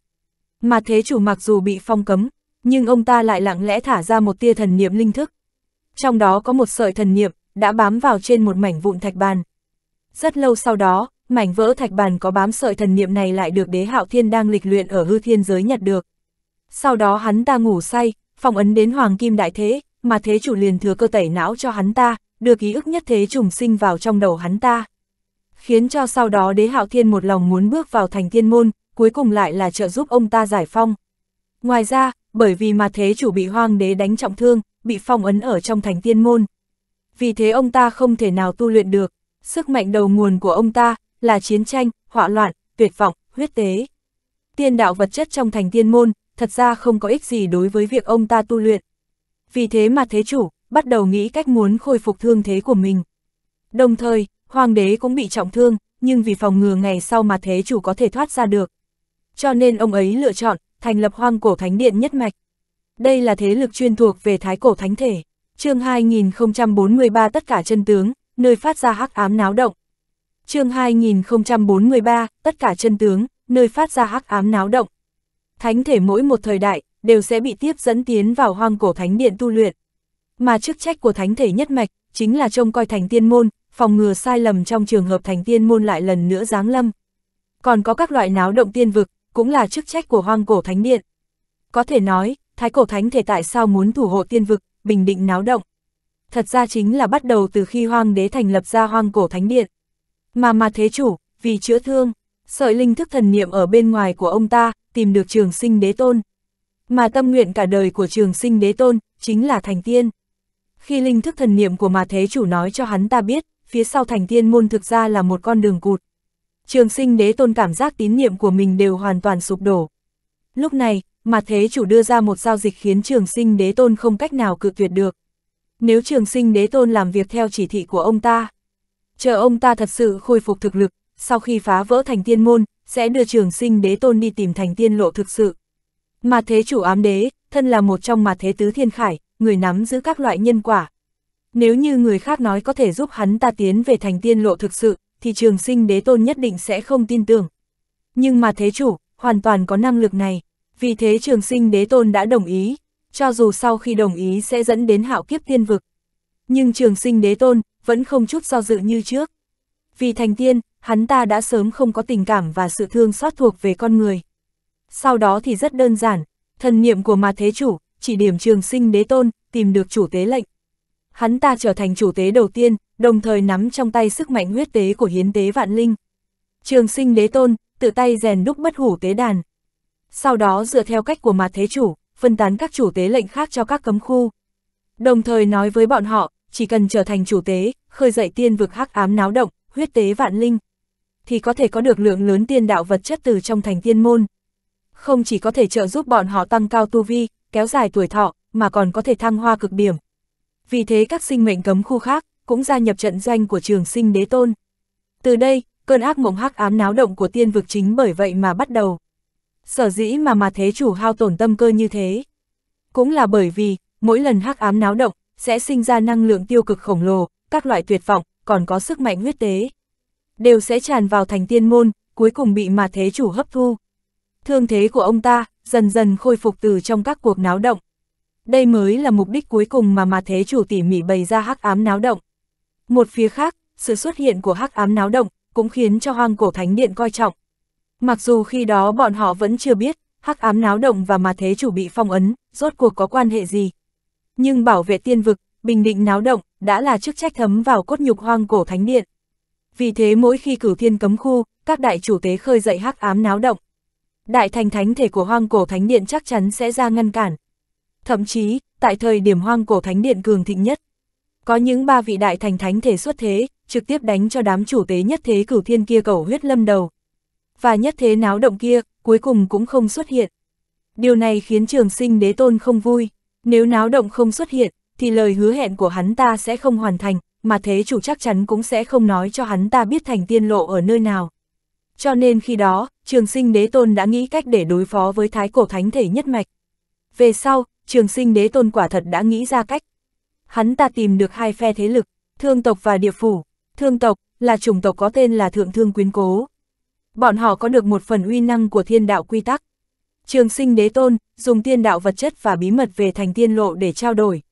Mà thế chủ mặc dù bị phong cấm, nhưng ông ta lại lặng lẽ thả ra một tia thần niệm linh thức. Trong đó có một sợi thần niệm, đã bám vào trên một mảnh vụn thạch bàn. Rất lâu sau đó, mảnh vỡ thạch bàn có bám sợi thần niệm này lại được đế hạo thiên đang lịch luyện ở hư thiên giới nhặt được. Sau đó hắn ta ngủ say, phong ấn đến hoàng kim đại thế, mà thế chủ liền thừa cơ tẩy não cho hắn ta, đưa ký ức nhất thế trùng sinh vào trong đầu hắn ta. Khiến cho sau đó đế hạo thiên một lòng muốn bước vào thành thiên môn, cuối cùng lại là trợ giúp ông ta giải phong. Ngoài ra, bởi vì mà thế chủ bị hoang đế đánh trọng thương, bị phong ấn ở trong thành tiên môn. Vì thế ông ta không thể nào tu luyện được, sức mạnh đầu nguồn của ông ta là chiến tranh, họa loạn, tuyệt vọng, huyết tế. Tiên đạo vật chất trong thành tiên môn, thật ra không có ích gì đối với việc ông ta tu luyện. Vì thế mà thế chủ, bắt đầu nghĩ cách muốn khôi phục thương thế của mình. Đồng thời, hoàng đế cũng bị trọng thương, nhưng vì phòng ngừa ngày sau mà thế chủ có thể thoát ra được, cho nên ông ấy lựa chọn thành lập hoang cổ thánh điện nhất mạch. Đây là thế lực chuyên thuộc về thái cổ thánh thể. Chương 2043 tất cả chân tướng, nơi phát ra hắc ám náo động. Chương 2043, tất cả chân tướng, nơi phát ra hắc ám náo động. Thánh thể mỗi một thời đại đều sẽ bị tiếp dẫn tiến vào hoang cổ thánh điện tu luyện. Mà chức trách của thánh thể nhất mạch chính là trông coi thành tiên môn, phòng ngừa sai lầm trong trường hợp thành tiên môn lại lần nữa giáng lâm. Còn có các loại náo động tiên vực, cũng là chức trách của hoang cổ thánh điện. Có thể nói, thái cổ thánh thể tại sao muốn thủ hộ tiên vực, bình định náo động. Thật ra chính là bắt đầu từ khi hoang đế thành lập ra hoang cổ thánh điện. Mà mà thế chủ, vì chữa thương, sợi linh thức thần niệm ở bên ngoài của ông ta, tìm được trường sinh đế tôn. Mà tâm nguyện cả đời của trường sinh đế tôn, chính là thành tiên. Khi linh thức thần niệm của mà thế chủ nói cho hắn ta biết, phía sau thành tiên môn thực ra là một con đường cụt trường sinh đế tôn cảm giác tín nhiệm của mình đều hoàn toàn sụp đổ. Lúc này, mà thế chủ đưa ra một giao dịch khiến trường sinh đế tôn không cách nào cự tuyệt được. Nếu trường sinh đế tôn làm việc theo chỉ thị của ông ta, chờ ông ta thật sự khôi phục thực lực, sau khi phá vỡ thành tiên môn, sẽ đưa trường sinh đế tôn đi tìm thành tiên lộ thực sự. Mà thế chủ ám đế, thân là một trong mà thế tứ thiên khải, người nắm giữ các loại nhân quả. Nếu như người khác nói có thể giúp hắn ta tiến về thành tiên lộ thực sự, thì trường sinh đế tôn nhất định sẽ không tin tưởng. Nhưng mà thế chủ, hoàn toàn có năng lực này, vì thế trường sinh đế tôn đã đồng ý, cho dù sau khi đồng ý sẽ dẫn đến hạo kiếp tiên vực. Nhưng trường sinh đế tôn vẫn không chút do dự như trước. Vì thành tiên, hắn ta đã sớm không có tình cảm và sự thương xót thuộc về con người. Sau đó thì rất đơn giản, thần niệm của mà thế chủ, chỉ điểm trường sinh đế tôn, tìm được chủ tế lệnh hắn ta trở thành chủ tế đầu tiên, đồng thời nắm trong tay sức mạnh huyết tế của hiến tế vạn linh. Trường sinh đế tôn, tự tay rèn đúc bất hủ tế đàn. Sau đó dựa theo cách của mặt thế chủ, phân tán các chủ tế lệnh khác cho các cấm khu. Đồng thời nói với bọn họ, chỉ cần trở thành chủ tế, khơi dậy tiên vực hắc ám náo động, huyết tế vạn linh, thì có thể có được lượng lớn tiên đạo vật chất từ trong thành tiên môn. Không chỉ có thể trợ giúp bọn họ tăng cao tu vi, kéo dài tuổi thọ, mà còn có thể thăng hoa cực điểm, vì thế các sinh mệnh cấm khu khác cũng gia nhập trận doanh của trường sinh đế tôn. Từ đây, cơn ác mộng hắc ám náo động của tiên vực chính bởi vậy mà bắt đầu. Sở dĩ mà mà thế chủ hao tổn tâm cơ như thế. Cũng là bởi vì, mỗi lần hắc ám náo động, sẽ sinh ra năng lượng tiêu cực khổng lồ, các loại tuyệt vọng, còn có sức mạnh huyết tế. Đều sẽ tràn vào thành tiên môn, cuối cùng bị mà thế chủ hấp thu. Thương thế của ông ta, dần dần khôi phục từ trong các cuộc náo động đây mới là mục đích cuối cùng mà mà thế chủ tỉ mỉ bày ra hắc ám náo động. Một phía khác, sự xuất hiện của hắc ám náo động cũng khiến cho hoang cổ thánh điện coi trọng. Mặc dù khi đó bọn họ vẫn chưa biết, hắc ám náo động và mà thế chủ bị phong ấn, rốt cuộc có quan hệ gì. Nhưng bảo vệ tiên vực, bình định náo động, đã là chức trách thấm vào cốt nhục hoang cổ thánh điện. Vì thế mỗi khi cửu thiên cấm khu, các đại chủ tế khơi dậy hắc ám náo động. Đại thành thánh thể của hoang cổ thánh điện chắc chắn sẽ ra ngăn cản, Thậm chí, tại thời điểm hoang cổ thánh điện cường thịnh nhất, có những ba vị đại thành thánh thể xuất thế, trực tiếp đánh cho đám chủ tế nhất thế cửu thiên kia cầu huyết lâm đầu. Và nhất thế náo động kia, cuối cùng cũng không xuất hiện. Điều này khiến trường sinh đế tôn không vui, nếu náo động không xuất hiện, thì lời hứa hẹn của hắn ta sẽ không hoàn thành, mà thế chủ chắc chắn cũng sẽ không nói cho hắn ta biết thành tiên lộ ở nơi nào. Cho nên khi đó, trường sinh đế tôn đã nghĩ cách để đối phó với thái cổ thánh thể nhất mạch. Về sau, trường sinh đế tôn quả thật đã nghĩ ra cách. Hắn ta tìm được hai phe thế lực, thương tộc và địa phủ. Thương tộc là chủng tộc có tên là thượng thương quyến cố. Bọn họ có được một phần uy năng của thiên đạo quy tắc. Trường sinh đế tôn dùng tiên đạo vật chất và bí mật về thành tiên lộ để trao đổi.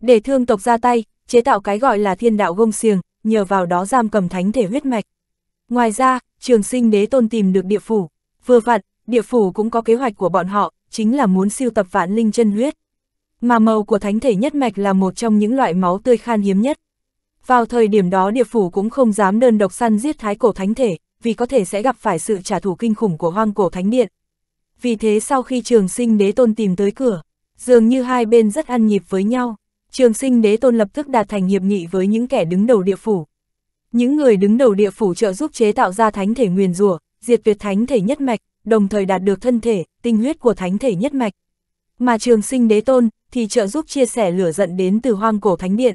Để thương tộc ra tay, chế tạo cái gọi là thiên đạo gông xiềng, nhờ vào đó giam cầm thánh thể huyết mạch. Ngoài ra, trường sinh đế tôn tìm được địa phủ. Vừa vặn, địa phủ cũng có kế hoạch của bọn họ, chính là muốn siêu tập vạn linh chân huyết. Mà màu của thánh thể nhất mạch là một trong những loại máu tươi khan hiếm nhất. Vào thời điểm đó địa phủ cũng không dám đơn độc săn giết thái cổ thánh thể, vì có thể sẽ gặp phải sự trả thù kinh khủng của hoang cổ thánh điện. Vì thế sau khi trường sinh đế tôn tìm tới cửa, dường như hai bên rất ăn nhịp với nhau, trường sinh đế tôn lập tức đạt thành hiệp nghị với những kẻ đứng đầu địa phủ. Những người đứng đầu địa phủ trợ giúp chế tạo ra thánh thể nguyền rủa diệt tuyệt thánh thể nhất mạch, đồng thời đạt được thân thể, tinh huyết của thánh thể nhất mạch. Mà trường sinh đế tôn, thì trợ giúp chia sẻ lửa giận đến từ hoang cổ thánh điện.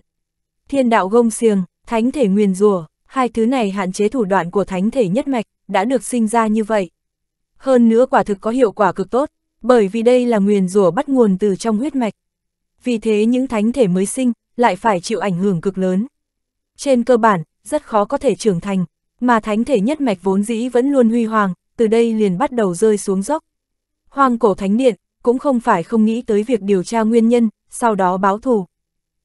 Thiên đạo gông xiềng, thánh thể nguyền rùa, hai thứ này hạn chế thủ đoạn của thánh thể nhất mạch, đã được sinh ra như vậy. Hơn nữa quả thực có hiệu quả cực tốt, bởi vì đây là nguyền rùa bắt nguồn từ trong huyết mạch. Vì thế những thánh thể mới sinh, lại phải chịu ảnh hưởng cực lớn. Trên cơ bản, rất khó có thể trưởng thành, mà thánh thể nhất mạch vốn dĩ vẫn luôn huy hoàng, từ đây liền bắt đầu rơi xuống dốc. Hoàng cổ thánh điện, cũng không phải không nghĩ tới việc điều tra nguyên nhân, sau đó báo thù.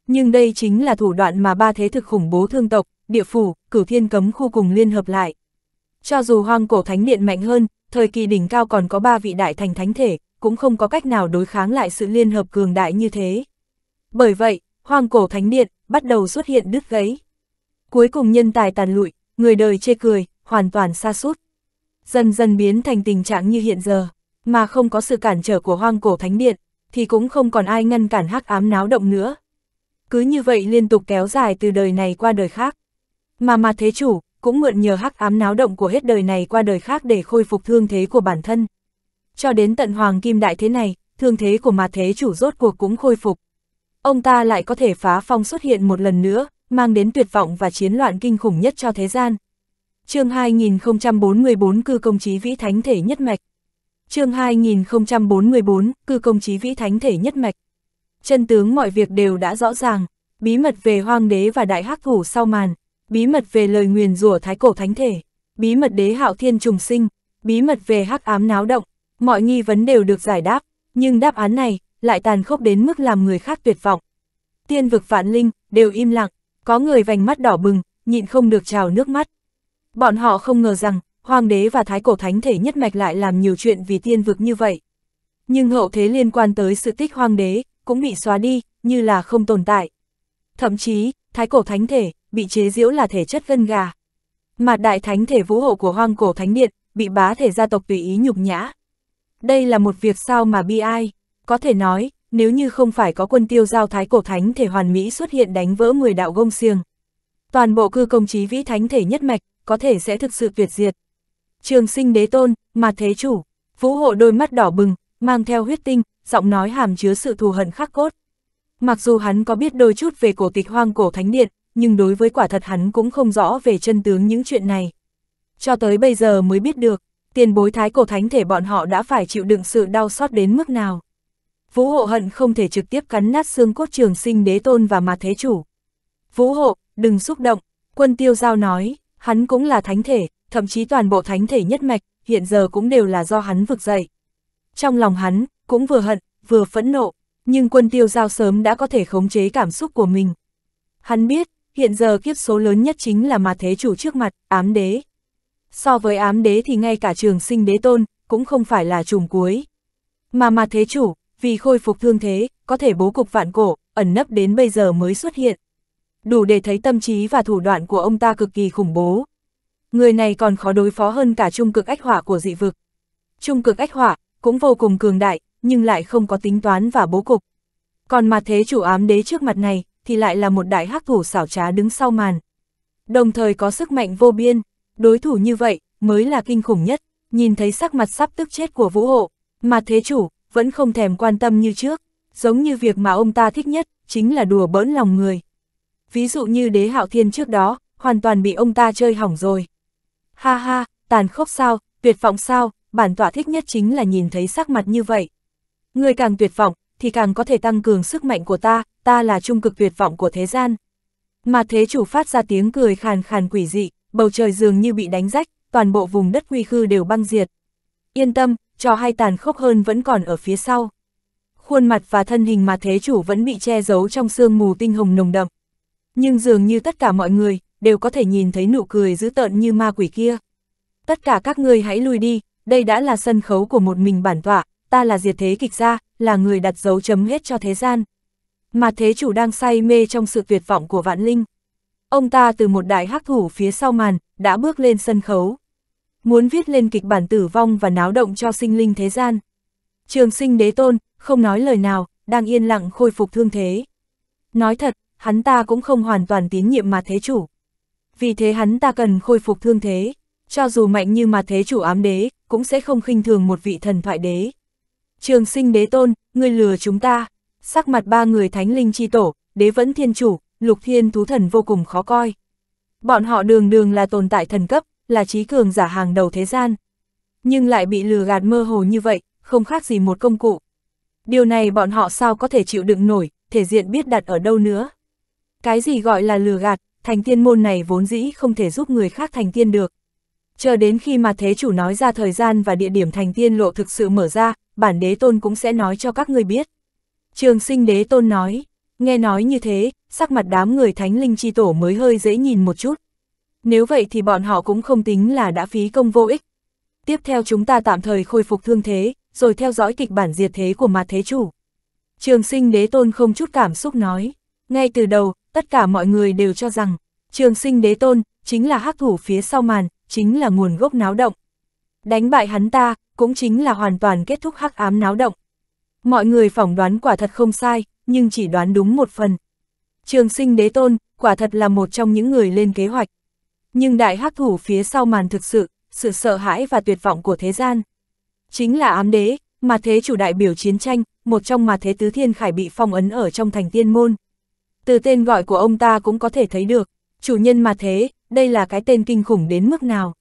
Nhưng đây chính là thủ đoạn mà ba thế thực khủng bố thương tộc, địa phủ, cửu thiên cấm khu cùng liên hợp lại. Cho dù hoang cổ thánh điện mạnh hơn, thời kỳ đỉnh cao còn có ba vị đại thành thánh thể, cũng không có cách nào đối kháng lại sự liên hợp cường đại như thế. Bởi vậy, hoang cổ thánh điện bắt đầu xuất hiện đứt gãy. Cuối cùng nhân tài tàn lụi, người đời chê cười, hoàn toàn xa sút dần dần biến thành tình trạng như hiện giờ, mà không có sự cản trở của hoang cổ thánh điện, thì cũng không còn ai ngăn cản hắc ám náo động nữa. Cứ như vậy liên tục kéo dài từ đời này qua đời khác. Mà mà thế chủ, cũng mượn nhờ hắc ám náo động của hết đời này qua đời khác để khôi phục thương thế của bản thân. Cho đến tận hoàng kim đại thế này, thương thế của mà thế chủ rốt cuộc cũng khôi phục. Ông ta lại có thể phá phong xuất hiện một lần nữa, mang đến tuyệt vọng và chiến loạn kinh khủng nhất cho thế gian, chương 2044 cư công chí vĩ thánh thể nhất mạch. chương 2044 cư công chí vĩ thánh thể nhất mạch. Chân tướng mọi việc đều đã rõ ràng, bí mật về hoang đế và đại hắc thủ sau màn, bí mật về lời nguyền rủa thái cổ thánh thể, bí mật đế hạo thiên trùng sinh, bí mật về hắc ám náo động, mọi nghi vấn đều được giải đáp, nhưng đáp án này lại tàn khốc đến mức làm người khác tuyệt vọng. Tiên vực vạn linh đều im lặng, có người vành mắt đỏ bừng, nhịn không được trào nước mắt. Bọn họ không ngờ rằng, Hoàng đế và Thái Cổ Thánh thể nhất mạch lại làm nhiều chuyện vì tiên vực như vậy. Nhưng hậu thế liên quan tới sự tích Hoàng đế, cũng bị xóa đi, như là không tồn tại. Thậm chí, Thái Cổ Thánh thể, bị chế diễu là thể chất gân gà. Mà Đại Thánh thể vũ hộ của Hoàng Cổ Thánh Điện, bị bá thể gia tộc tùy ý nhục nhã. Đây là một việc sao mà bi ai, có thể nói, nếu như không phải có quân tiêu giao thái cổ thánh thể hoàn mỹ xuất hiện đánh vỡ 10 đạo gông xiềng. Toàn bộ cư công chí vĩ thánh thể nhất mạch có thể sẽ thực sự tuyệt diệt. Trường sinh đế tôn, mà thế chủ, vũ hộ đôi mắt đỏ bừng, mang theo huyết tinh, giọng nói hàm chứa sự thù hận khắc cốt. Mặc dù hắn có biết đôi chút về cổ tịch hoang cổ thánh điện, nhưng đối với quả thật hắn cũng không rõ về chân tướng những chuyện này. Cho tới bây giờ mới biết được, tiền bối thái cổ thánh thể bọn họ đã phải chịu đựng sự đau xót đến mức nào. Vũ hộ hận không thể trực tiếp cắn nát xương cốt trường sinh đế tôn và mà thế chủ. Vũ hộ, đừng xúc động, quân tiêu giao nói, Hắn cũng là thánh thể, thậm chí toàn bộ thánh thể nhất mạch, hiện giờ cũng đều là do hắn vực dậy. Trong lòng hắn, cũng vừa hận, vừa phẫn nộ, nhưng quân tiêu giao sớm đã có thể khống chế cảm xúc của mình. Hắn biết, hiện giờ kiếp số lớn nhất chính là mà thế chủ trước mặt, ám đế. So với ám đế thì ngay cả trường sinh đế tôn, cũng không phải là trùng cuối. Mà mà thế chủ, vì khôi phục thương thế, có thể bố cục vạn cổ, ẩn nấp đến bây giờ mới xuất hiện đủ để thấy tâm trí và thủ đoạn của ông ta cực kỳ khủng bố. Người này còn khó đối phó hơn cả trung cực ách hỏa của dị vực. Trung cực ách hỏa cũng vô cùng cường đại, nhưng lại không có tính toán và bố cục. Còn mà thế chủ ám đế trước mặt này, thì lại là một đại hắc thủ xảo trá đứng sau màn. Đồng thời có sức mạnh vô biên, đối thủ như vậy mới là kinh khủng nhất, nhìn thấy sắc mặt sắp tức chết của vũ hộ, mà thế chủ vẫn không thèm quan tâm như trước, giống như việc mà ông ta thích nhất, chính là đùa bỡn lòng người ví dụ như đế hạo thiên trước đó, hoàn toàn bị ông ta chơi hỏng rồi. Ha ha, tàn khốc sao, tuyệt vọng sao, bản tọa thích nhất chính là nhìn thấy sắc mặt như vậy. Người càng tuyệt vọng, thì càng có thể tăng cường sức mạnh của ta, ta là trung cực tuyệt vọng của thế gian. Mà thế chủ phát ra tiếng cười khàn khàn quỷ dị, bầu trời dường như bị đánh rách, toàn bộ vùng đất quy khư đều băng diệt. Yên tâm, cho hay tàn khốc hơn vẫn còn ở phía sau. Khuôn mặt và thân hình mà thế chủ vẫn bị che giấu trong sương mù tinh hồng nồng đậm. Nhưng dường như tất cả mọi người, đều có thể nhìn thấy nụ cười dữ tợn như ma quỷ kia. Tất cả các ngươi hãy lui đi, đây đã là sân khấu của một mình bản tọa, ta là diệt thế kịch gia, là người đặt dấu chấm hết cho thế gian. Mà thế chủ đang say mê trong sự tuyệt vọng của vạn linh. Ông ta từ một đại hắc thủ phía sau màn, đã bước lên sân khấu. Muốn viết lên kịch bản tử vong và náo động cho sinh linh thế gian. Trường sinh đế tôn, không nói lời nào, đang yên lặng khôi phục thương thế. Nói thật, hắn ta cũng không hoàn toàn tín nhiệm mà thế chủ. Vì thế hắn ta cần khôi phục thương thế, cho dù mạnh như mà thế chủ ám đế, cũng sẽ không khinh thường một vị thần thoại đế. Trường sinh đế tôn, ngươi lừa chúng ta, sắc mặt ba người thánh linh chi tổ, đế vẫn thiên chủ, lục thiên thú thần vô cùng khó coi. Bọn họ đường đường là tồn tại thần cấp, là trí cường giả hàng đầu thế gian. Nhưng lại bị lừa gạt mơ hồ như vậy, không khác gì một công cụ. Điều này bọn họ sao có thể chịu đựng nổi, thể diện biết đặt ở đâu nữa. Cái gì gọi là lừa gạt, thành tiên môn này vốn dĩ không thể giúp người khác thành tiên được. Chờ đến khi mà thế chủ nói ra thời gian và địa điểm thành tiên lộ thực sự mở ra, bản đế tôn cũng sẽ nói cho các người biết. Trường sinh đế tôn nói, nghe nói như thế, sắc mặt đám người thánh linh chi tổ mới hơi dễ nhìn một chút. Nếu vậy thì bọn họ cũng không tính là đã phí công vô ích. Tiếp theo chúng ta tạm thời khôi phục thương thế, rồi theo dõi kịch bản diệt thế của mặt thế chủ. Trường sinh đế tôn không chút cảm xúc nói. Ngay từ đầu, tất cả mọi người đều cho rằng, trường sinh đế tôn, chính là hắc thủ phía sau màn, chính là nguồn gốc náo động. Đánh bại hắn ta, cũng chính là hoàn toàn kết thúc hắc ám náo động. Mọi người phỏng đoán quả thật không sai, nhưng chỉ đoán đúng một phần. Trường sinh đế tôn, quả thật là một trong những người lên kế hoạch. Nhưng đại hắc thủ phía sau màn thực sự, sự sợ hãi và tuyệt vọng của thế gian. Chính là ám đế, mà thế chủ đại biểu chiến tranh, một trong mà thế tứ thiên khải bị phong ấn ở trong thành tiên môn. Từ tên gọi của ông ta cũng có thể thấy được, chủ nhân mà thế, đây là cái tên kinh khủng đến mức nào.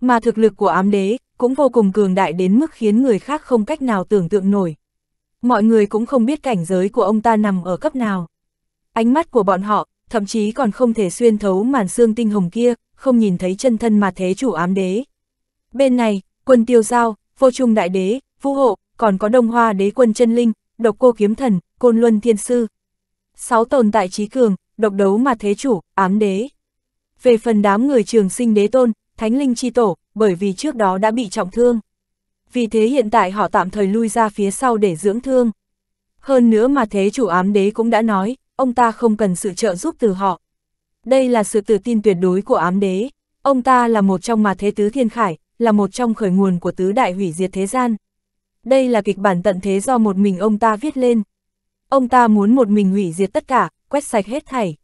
Mà thực lực của ám đế cũng vô cùng cường đại đến mức khiến người khác không cách nào tưởng tượng nổi. Mọi người cũng không biết cảnh giới của ông ta nằm ở cấp nào. Ánh mắt của bọn họ, thậm chí còn không thể xuyên thấu màn xương tinh hồng kia, không nhìn thấy chân thân mà thế chủ ám đế. Bên này, quân tiêu giao, vô trung đại đế, vũ hộ, còn có đông hoa đế quân chân linh, độc cô kiếm thần, côn luân thiên sư, sáu tồn tại trí cường, độc đấu mà thế chủ, ám đế. Về phần đám người trường sinh đế tôn, thánh linh chi tổ, bởi vì trước đó đã bị trọng thương. Vì thế hiện tại họ tạm thời lui ra phía sau để dưỡng thương. Hơn nữa mà thế chủ ám đế cũng đã nói, ông ta không cần sự trợ giúp từ họ. Đây là sự tự tin tuyệt đối của ám đế. Ông ta là một trong mà thế tứ thiên khải, là một trong khởi nguồn của tứ đại hủy diệt thế gian. Đây là kịch bản tận thế do một mình ông ta viết lên, ông ta muốn một mình hủy diệt tất cả, quét sạch hết thảy.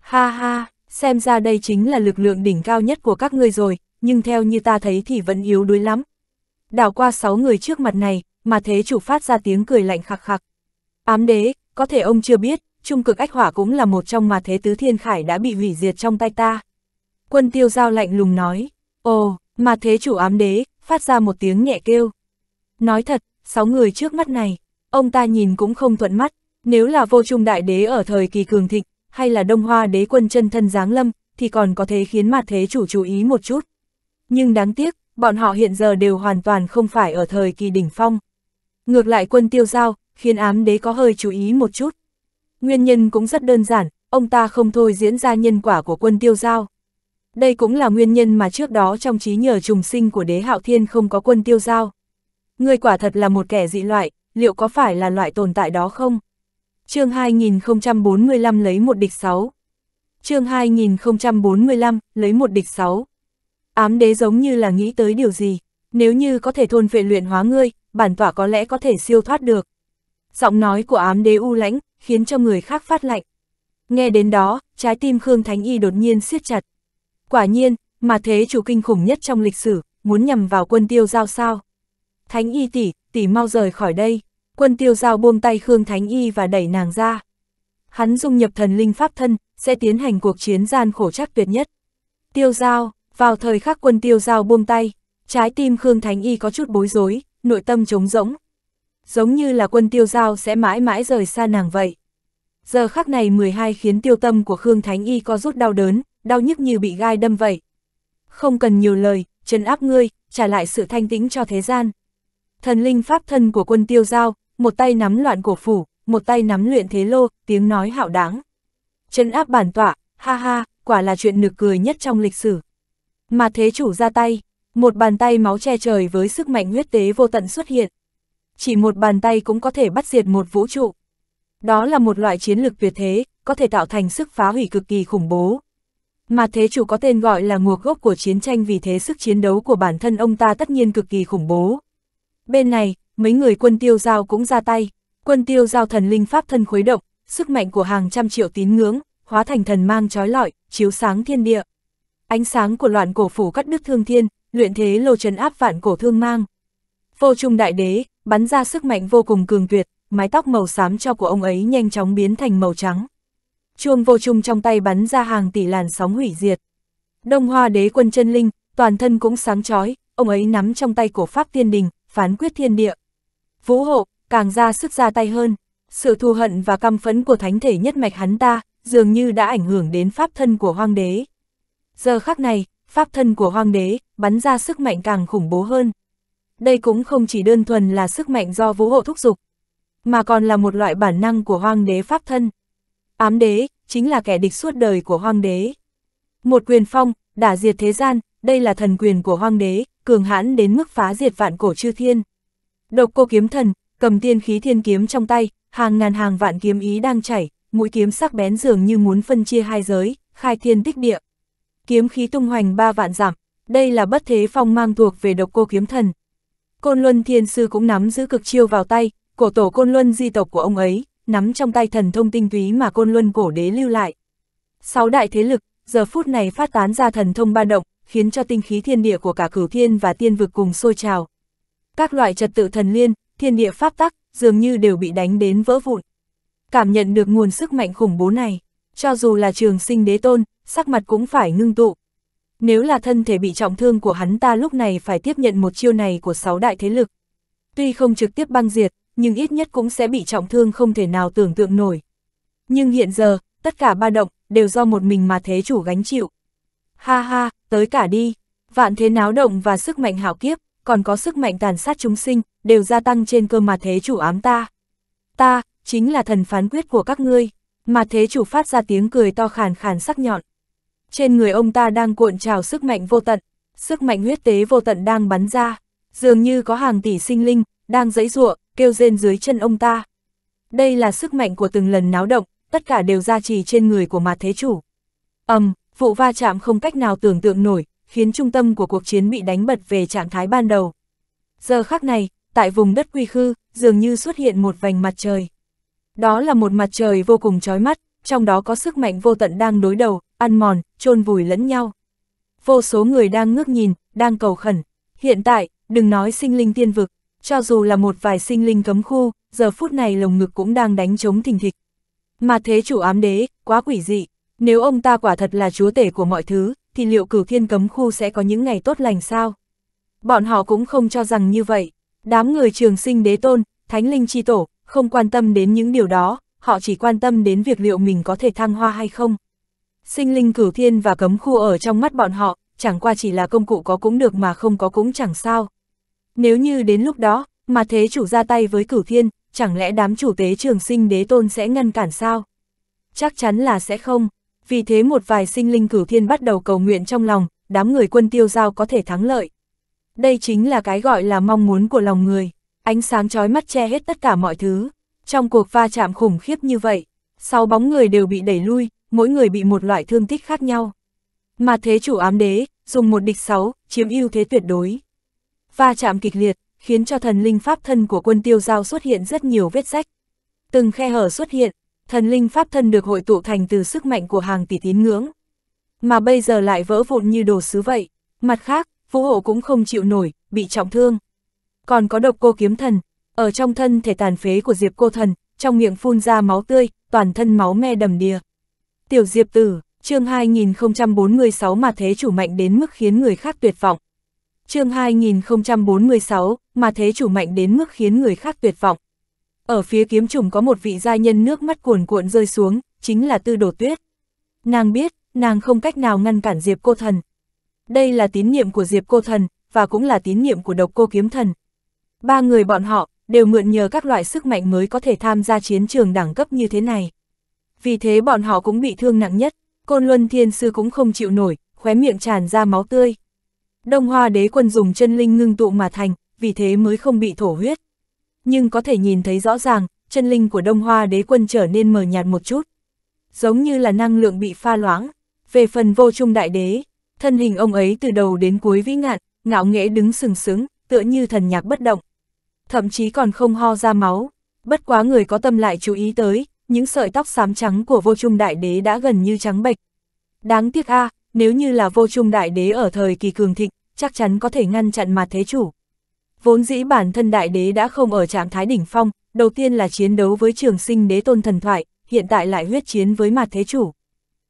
Ha ha, xem ra đây chính là lực lượng đỉnh cao nhất của các ngươi rồi, nhưng theo như ta thấy thì vẫn yếu đuối lắm. Đảo qua sáu người trước mặt này, mà thế chủ phát ra tiếng cười lạnh khặc khặc. Ám đế, có thể ông chưa biết, trung cực ách hỏa cũng là một trong mà thế tứ thiên khải đã bị hủy diệt trong tay ta. Quân tiêu giao lạnh lùng nói, ồ, mà thế chủ ám đế, phát ra một tiếng nhẹ kêu. Nói thật, sáu người trước mắt này, Ông ta nhìn cũng không thuận mắt, nếu là vô trung đại đế ở thời kỳ cường thịnh, hay là đông hoa đế quân chân thân giáng lâm, thì còn có thể khiến mặt thế chủ chú ý một chút. Nhưng đáng tiếc, bọn họ hiện giờ đều hoàn toàn không phải ở thời kỳ đỉnh phong. Ngược lại quân tiêu giao, khiến ám đế có hơi chú ý một chút. Nguyên nhân cũng rất đơn giản, ông ta không thôi diễn ra nhân quả của quân tiêu giao. Đây cũng là nguyên nhân mà trước đó trong trí nhờ trùng sinh của đế hạo thiên không có quân tiêu giao. Người quả thật là một kẻ dị loại, liệu có phải là loại tồn tại đó không? chương 2045 lấy một địch 6 chương 2045, lấy một địch 6 Ám đế giống như là nghĩ tới điều gì, nếu như có thể thôn phệ luyện hóa ngươi, bản tỏa có lẽ có thể siêu thoát được. Giọng nói của ám đế u lãnh, khiến cho người khác phát lạnh. Nghe đến đó, trái tim Khương Thánh Y đột nhiên siết chặt. Quả nhiên, mà thế chủ kinh khủng nhất trong lịch sử, muốn nhằm vào quân tiêu giao sao. Thánh Y tỷ, tỷ mau rời khỏi đây quân tiêu giao buông tay Khương Thánh Y và đẩy nàng ra. Hắn dung nhập thần linh pháp thân, sẽ tiến hành cuộc chiến gian khổ chắc tuyệt nhất. Tiêu giao, vào thời khắc quân tiêu giao buông tay, trái tim Khương Thánh Y có chút bối rối, nội tâm trống rỗng. Giống như là quân tiêu giao sẽ mãi mãi rời xa nàng vậy. Giờ khắc này 12 khiến tiêu tâm của Khương Thánh Y có rút đau đớn, đau nhức như bị gai đâm vậy. Không cần nhiều lời, chân áp ngươi, trả lại sự thanh tĩnh cho thế gian. Thần linh pháp thân của quân tiêu giao, một tay nắm loạn cổ phủ, một tay nắm luyện thế lô, tiếng nói hạo đáng. Chân áp bản tọa, ha ha, quả là chuyện nực cười nhất trong lịch sử. Mà thế chủ ra tay, một bàn tay máu che trời với sức mạnh huyết tế vô tận xuất hiện. Chỉ một bàn tay cũng có thể bắt diệt một vũ trụ. Đó là một loại chiến lược tuyệt thế, có thể tạo thành sức phá hủy cực kỳ khủng bố. Mà thế chủ có tên gọi là nguộc gốc của chiến tranh vì thế sức chiến đấu của bản thân ông ta tất nhiên cực kỳ khủng bố. Bên này, mấy người quân tiêu giao cũng ra tay, quân tiêu giao thần linh pháp thân khuấy động, sức mạnh của hàng trăm triệu tín ngưỡng, hóa thành thần mang trói lọi, chiếu sáng thiên địa. Ánh sáng của loạn cổ phủ cắt đứt thương thiên, luyện thế lô trấn áp vạn cổ thương mang. Vô trung đại đế, bắn ra sức mạnh vô cùng cường tuyệt, mái tóc màu xám cho của ông ấy nhanh chóng biến thành màu trắng. Chuông vô trung trong tay bắn ra hàng tỷ làn sóng hủy diệt. Đông hoa đế quân chân linh, toàn thân cũng sáng chói, ông ấy nắm trong tay cổ Pháp Tiên Đình, phán quyết thiên địa. Vũ Hộ, càng ra sức ra tay hơn. Sự thù hận và căm phẫn của thánh thể nhất mạch hắn ta, dường như đã ảnh hưởng đến pháp thân của hoang đế. Giờ khắc này, pháp thân của hoang đế, bắn ra sức mạnh càng khủng bố hơn. Đây cũng không chỉ đơn thuần là sức mạnh do vũ hộ thúc giục, mà còn là một loại bản năng của hoang đế pháp thân. Ám đế, chính là kẻ địch suốt đời của hoang đế. Một quyền phong, đả diệt thế gian, đây là thần quyền của hoang đế, cường hãn đến mức phá diệt vạn cổ chư thiên. Độc cô kiếm thần, cầm tiên khí thiên kiếm trong tay, hàng ngàn hàng vạn kiếm ý đang chảy, mũi kiếm sắc bén dường như muốn phân chia hai giới, khai thiên tích địa. Kiếm khí tung hoành ba vạn giảm, đây là bất thế phong mang thuộc về độc cô kiếm thần. Côn Luân Thiên Sư cũng nắm giữ cực chiêu vào tay, cổ tổ Côn Luân di tộc của ông ấy, nắm trong tay thần thông tinh túy mà Côn Luân cổ đế lưu lại. Sáu đại thế lực, giờ phút này phát tán ra thần thông ba động, khiến cho tinh khí thiên địa của cả cửu thiên và tiên vực cùng sôi trào các loại trật tự thần liên, thiên địa pháp tắc, dường như đều bị đánh đến vỡ vụn. Cảm nhận được nguồn sức mạnh khủng bố này, cho dù là trường sinh đế tôn, sắc mặt cũng phải ngưng tụ. Nếu là thân thể bị trọng thương của hắn ta lúc này phải tiếp nhận một chiêu này của sáu đại thế lực. Tuy không trực tiếp băng diệt, nhưng ít nhất cũng sẽ bị trọng thương không thể nào tưởng tượng nổi. Nhưng hiện giờ, tất cả ba động, đều do một mình mà thế chủ gánh chịu. Ha ha, tới cả đi, vạn thế náo động và sức mạnh hảo kiếp, còn có sức mạnh tàn sát chúng sinh, đều gia tăng trên cơ mà thế chủ ám ta. Ta, chính là thần phán quyết của các ngươi, mà thế chủ phát ra tiếng cười to khàn khàn sắc nhọn. Trên người ông ta đang cuộn trào sức mạnh vô tận, sức mạnh huyết tế vô tận đang bắn ra, dường như có hàng tỷ sinh linh, đang dẫy ruộng, kêu rên dưới chân ông ta. Đây là sức mạnh của từng lần náo động, tất cả đều gia trì trên người của mà thế chủ. ầm, um, vụ va chạm không cách nào tưởng tượng nổi, khiến trung tâm của cuộc chiến bị đánh bật về trạng thái ban đầu. Giờ khắc này, tại vùng đất quy khư, dường như xuất hiện một vành mặt trời. Đó là một mặt trời vô cùng chói mắt, trong đó có sức mạnh vô tận đang đối đầu, ăn mòn, chôn vùi lẫn nhau. Vô số người đang ngước nhìn, đang cầu khẩn. Hiện tại, đừng nói sinh linh tiên vực, cho dù là một vài sinh linh cấm khu, giờ phút này lồng ngực cũng đang đánh chống thình thịch. Mà thế chủ ám đế, quá quỷ dị, nếu ông ta quả thật là chúa tể của mọi thứ, thì liệu cửu thiên cấm khu sẽ có những ngày tốt lành sao? Bọn họ cũng không cho rằng như vậy. Đám người trường sinh đế tôn, thánh linh chi tổ, không quan tâm đến những điều đó, họ chỉ quan tâm đến việc liệu mình có thể thăng hoa hay không. Sinh linh cửu thiên và cấm khu ở trong mắt bọn họ, chẳng qua chỉ là công cụ có cũng được mà không có cũng chẳng sao. Nếu như đến lúc đó, mà thế chủ ra tay với cửu thiên, chẳng lẽ đám chủ tế trường sinh đế tôn sẽ ngăn cản sao? Chắc chắn là sẽ không, vì thế một vài sinh linh cửu thiên bắt đầu cầu nguyện trong lòng, đám người quân tiêu giao có thể thắng lợi. Đây chính là cái gọi là mong muốn của lòng người, ánh sáng chói mắt che hết tất cả mọi thứ. Trong cuộc va chạm khủng khiếp như vậy, sáu bóng người đều bị đẩy lui, mỗi người bị một loại thương tích khác nhau. Mà thế chủ ám đế, dùng một địch sáu, chiếm ưu thế tuyệt đối. Va chạm kịch liệt, khiến cho thần linh pháp thân của quân tiêu giao xuất hiện rất nhiều vết rách. Từng khe hở xuất hiện, thần linh pháp thân được hội tụ thành từ sức mạnh của hàng tỷ tín ngưỡng. Mà bây giờ lại vỡ vụn như đồ sứ vậy, mặt khác, vũ hộ cũng không chịu nổi, bị trọng thương. Còn có độc cô kiếm thần, ở trong thân thể tàn phế của Diệp cô thần, trong miệng phun ra máu tươi, toàn thân máu me đầm đìa. Tiểu Diệp tử, chương 2046 mà thế chủ mạnh đến mức khiến người khác tuyệt vọng. Chương 2046, mà thế chủ mạnh đến mức khiến người khác tuyệt vọng. Ở phía kiếm trùng có một vị giai nhân nước mắt cuồn cuộn rơi xuống, chính là tư đổ tuyết. Nàng biết, nàng không cách nào ngăn cản Diệp cô thần. Đây là tín niệm của Diệp cô thần, và cũng là tín niệm của độc cô kiếm thần. Ba người bọn họ, đều mượn nhờ các loại sức mạnh mới có thể tham gia chiến trường đẳng cấp như thế này. Vì thế bọn họ cũng bị thương nặng nhất, Côn Luân Thiên Sư cũng không chịu nổi, khóe miệng tràn ra máu tươi. Đông Hoa Đế Quân dùng chân linh ngưng tụ mà thành, vì thế mới không bị thổ huyết nhưng có thể nhìn thấy rõ ràng, chân linh của Đông Hoa đế quân trở nên mờ nhạt một chút. Giống như là năng lượng bị pha loãng. Về phần vô trung đại đế, thân hình ông ấy từ đầu đến cuối vĩ ngạn, ngạo nghễ đứng sừng sững, tựa như thần nhạc bất động. Thậm chí còn không ho ra máu. Bất quá người có tâm lại chú ý tới, những sợi tóc xám trắng của vô trung đại đế đã gần như trắng bệch. Đáng tiếc a à, nếu như là vô trung đại đế ở thời kỳ cường thịnh, chắc chắn có thể ngăn chặn mà thế chủ. Vốn dĩ bản thân đại đế đã không ở trạng thái đỉnh phong, đầu tiên là chiến đấu với trường sinh đế tôn thần thoại, hiện tại lại huyết chiến với mặt thế chủ.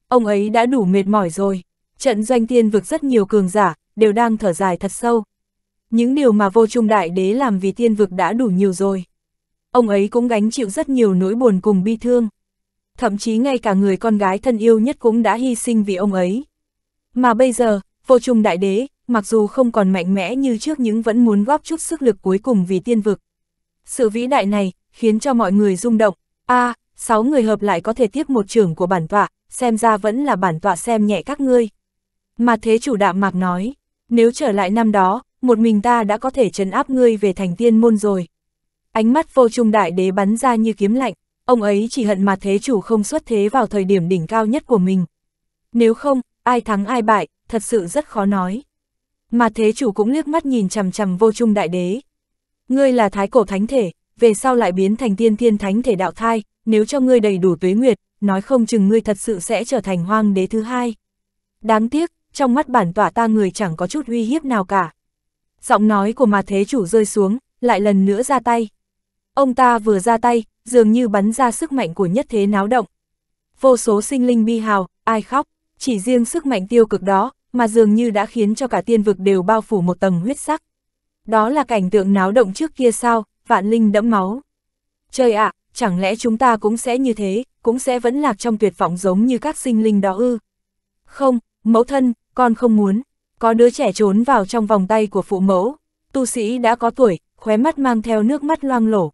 Ông ấy đã đủ mệt mỏi rồi, trận doanh tiên vực rất nhiều cường giả, đều đang thở dài thật sâu. Những điều mà vô trung đại đế làm vì tiên vực đã đủ nhiều rồi. Ông ấy cũng gánh chịu rất nhiều nỗi buồn cùng bi thương. Thậm chí ngay cả người con gái thân yêu nhất cũng đã hy sinh vì ông ấy. Mà bây giờ, vô trung đại đế, mặc dù không còn mạnh mẽ như trước nhưng vẫn muốn góp chút sức lực cuối cùng vì tiên vực. Sự vĩ đại này, khiến cho mọi người rung động. a à, sáu người hợp lại có thể tiếp một trưởng của bản tọa, xem ra vẫn là bản tọa xem nhẹ các ngươi. Mà thế chủ đạm mạc nói, nếu trở lại năm đó, một mình ta đã có thể trấn áp ngươi về thành tiên môn rồi. Ánh mắt vô trung đại đế bắn ra như kiếm lạnh, ông ấy chỉ hận mà thế chủ không xuất thế vào thời điểm đỉnh cao nhất của mình. Nếu không, ai thắng ai bại, thật sự rất khó nói mà thế chủ cũng liếc mắt nhìn chằm chằm vô trung đại đế. Ngươi là thái cổ thánh thể, về sau lại biến thành tiên thiên thánh thể đạo thai, nếu cho ngươi đầy đủ tuế nguyệt, nói không chừng ngươi thật sự sẽ trở thành hoang đế thứ hai. Đáng tiếc, trong mắt bản tỏa ta người chẳng có chút uy hiếp nào cả. Giọng nói của mà thế chủ rơi xuống, lại lần nữa ra tay. Ông ta vừa ra tay, dường như bắn ra sức mạnh của nhất thế náo động. Vô số sinh linh bi hào, ai khóc, chỉ riêng sức mạnh tiêu cực đó, mà dường như đã khiến cho cả tiên vực đều bao phủ một tầng huyết sắc. Đó là cảnh tượng náo động trước kia sao, vạn linh đẫm máu. Trời ạ, chẳng lẽ chúng ta cũng sẽ như thế, cũng sẽ vẫn lạc trong tuyệt vọng giống như các sinh linh đó ư? Không, mẫu thân, con không muốn. Có đứa trẻ trốn vào trong vòng tay của phụ mẫu, tu sĩ đã có tuổi, khóe mắt mang theo nước mắt loang lổ.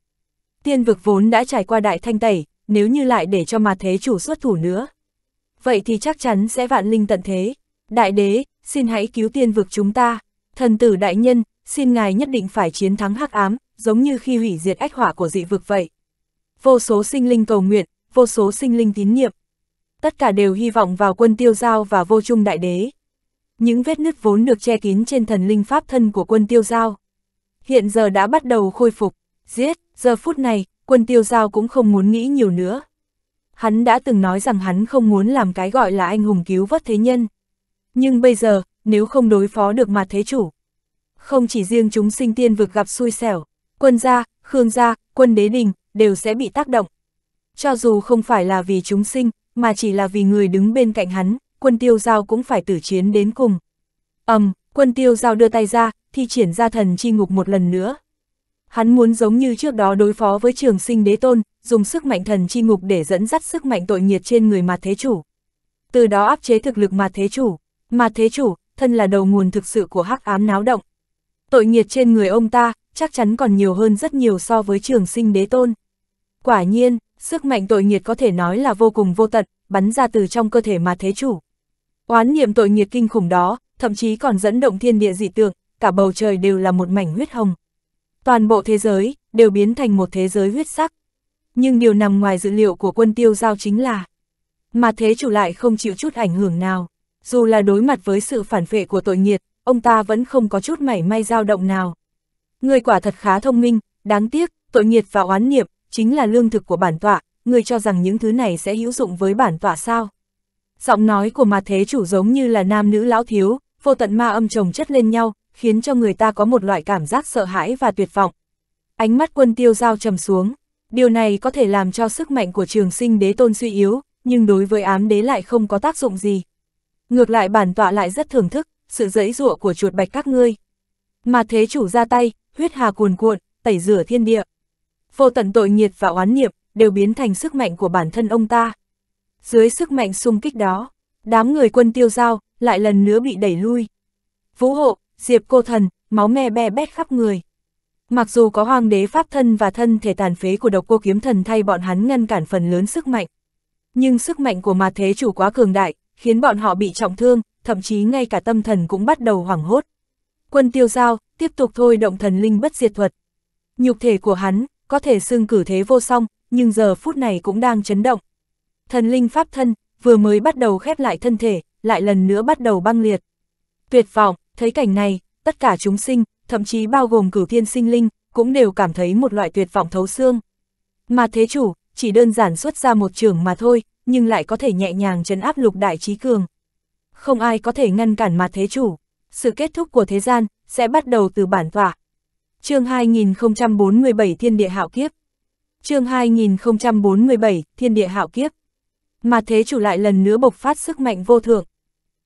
Tiên vực vốn đã trải qua đại thanh tẩy, nếu như lại để cho mà thế chủ xuất thủ nữa. Vậy thì chắc chắn sẽ vạn linh tận thế, Đại đế, xin hãy cứu tiên vực chúng ta. Thần tử đại nhân, xin ngài nhất định phải chiến thắng hắc ám, giống như khi hủy diệt ách hỏa của dị vực vậy. Vô số sinh linh cầu nguyện, vô số sinh linh tín nhiệm. Tất cả đều hy vọng vào quân tiêu giao và vô trung đại đế. Những vết nứt vốn được che kín trên thần linh pháp thân của quân tiêu giao. Hiện giờ đã bắt đầu khôi phục, giết, giờ phút này, quân tiêu giao cũng không muốn nghĩ nhiều nữa. Hắn đã từng nói rằng hắn không muốn làm cái gọi là anh hùng cứu vớt thế nhân. Nhưng bây giờ, nếu không đối phó được mặt thế chủ, không chỉ riêng chúng sinh tiên vực gặp xui xẻo, quân gia, khương gia, quân đế đình, đều sẽ bị tác động. Cho dù không phải là vì chúng sinh, mà chỉ là vì người đứng bên cạnh hắn, quân tiêu giao cũng phải tử chiến đến cùng. ầm um, quân tiêu giao đưa tay ra, thi triển ra thần chi ngục một lần nữa. Hắn muốn giống như trước đó đối phó với trường sinh đế tôn, dùng sức mạnh thần chi ngục để dẫn dắt sức mạnh tội nhiệt trên người mà thế chủ. Từ đó áp chế thực lực mà thế chủ mà thế chủ, thân là đầu nguồn thực sự của hắc ám náo động. Tội nghiệt trên người ông ta, chắc chắn còn nhiều hơn rất nhiều so với trường sinh đế tôn. Quả nhiên, sức mạnh tội nghiệt có thể nói là vô cùng vô tận, bắn ra từ trong cơ thể mà thế chủ. Oán niệm tội nghiệt kinh khủng đó, thậm chí còn dẫn động thiên địa dị tượng, cả bầu trời đều là một mảnh huyết hồng. Toàn bộ thế giới, đều biến thành một thế giới huyết sắc. Nhưng điều nằm ngoài dữ liệu của quân tiêu giao chính là, mà thế chủ lại không chịu chút ảnh hưởng nào dù là đối mặt với sự phản vệ của tội nghiệt, ông ta vẫn không có chút mảy may dao động nào. Người quả thật khá thông minh, đáng tiếc, tội nghiệt và oán niệm, chính là lương thực của bản tọa, người cho rằng những thứ này sẽ hữu dụng với bản tọa sao. Giọng nói của mà thế chủ giống như là nam nữ lão thiếu, vô tận ma âm chồng chất lên nhau, khiến cho người ta có một loại cảm giác sợ hãi và tuyệt vọng. Ánh mắt quân tiêu dao trầm xuống, điều này có thể làm cho sức mạnh của trường sinh đế tôn suy yếu, nhưng đối với ám đế lại không có tác dụng gì. Ngược lại bản tọa lại rất thưởng thức, sự dẫy dụa của chuột bạch các ngươi. Mà thế chủ ra tay, huyết hà cuồn cuộn, tẩy rửa thiên địa. Vô tận tội nghiệt và oán niệm, đều biến thành sức mạnh của bản thân ông ta. Dưới sức mạnh xung kích đó, đám người quân tiêu giao, lại lần nữa bị đẩy lui. Vũ hộ, diệp cô thần, máu me be bét khắp người. Mặc dù có hoàng đế pháp thân và thân thể tàn phế của độc cô kiếm thần thay bọn hắn ngăn cản phần lớn sức mạnh. Nhưng sức mạnh của mà thế chủ quá cường đại, khiến bọn họ bị trọng thương, thậm chí ngay cả tâm thần cũng bắt đầu hoảng hốt. Quân tiêu giao, tiếp tục thôi động thần linh bất diệt thuật. Nhục thể của hắn, có thể xưng cử thế vô song, nhưng giờ phút này cũng đang chấn động. Thần linh pháp thân, vừa mới bắt đầu khép lại thân thể, lại lần nữa bắt đầu băng liệt. Tuyệt vọng, thấy cảnh này, tất cả chúng sinh, thậm chí bao gồm cửu thiên sinh linh, cũng đều cảm thấy một loại tuyệt vọng thấu xương. Mà thế chủ, chỉ đơn giản xuất ra một trường mà thôi, nhưng lại có thể nhẹ nhàng chấn áp lục đại trí cường. Không ai có thể ngăn cản mà thế chủ, sự kết thúc của thế gian sẽ bắt đầu từ bản tọa. Chương 2047 Thiên địa hạo kiếp. Chương 2047 Thiên địa hạo kiếp. Mà thế chủ lại lần nữa bộc phát sức mạnh vô thượng.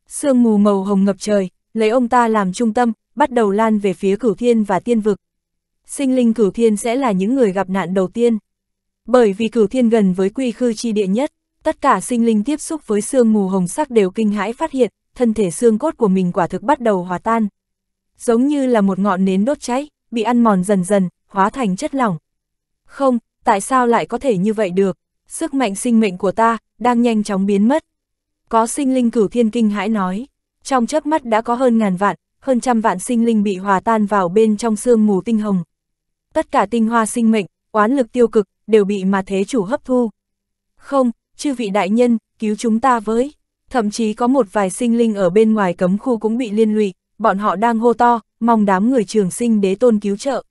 Sương mù màu hồng ngập trời, lấy ông ta làm trung tâm, bắt đầu lan về phía cửu thiên và tiên vực. Sinh linh cửu thiên sẽ là những người gặp nạn đầu tiên. Bởi vì cửu thiên gần với quy khư chi địa nhất, Tất cả sinh linh tiếp xúc với xương mù hồng sắc đều kinh hãi phát hiện, thân thể xương cốt của mình quả thực bắt đầu hòa tan. Giống như là một ngọn nến đốt cháy, bị ăn mòn dần dần, hóa thành chất lỏng. Không, tại sao lại có thể như vậy được? Sức mạnh sinh mệnh của ta đang nhanh chóng biến mất. Có sinh linh cửu thiên kinh hãi nói, trong chớp mắt đã có hơn ngàn vạn, hơn trăm vạn sinh linh bị hòa tan vào bên trong xương mù tinh hồng. Tất cả tinh hoa sinh mệnh, oán lực tiêu cực, đều bị mà thế chủ hấp thu. Không, chư vị đại nhân, cứu chúng ta với. Thậm chí có một vài sinh linh ở bên ngoài cấm khu cũng bị liên lụy, bọn họ đang hô to, mong đám người trường sinh đế tôn cứu trợ.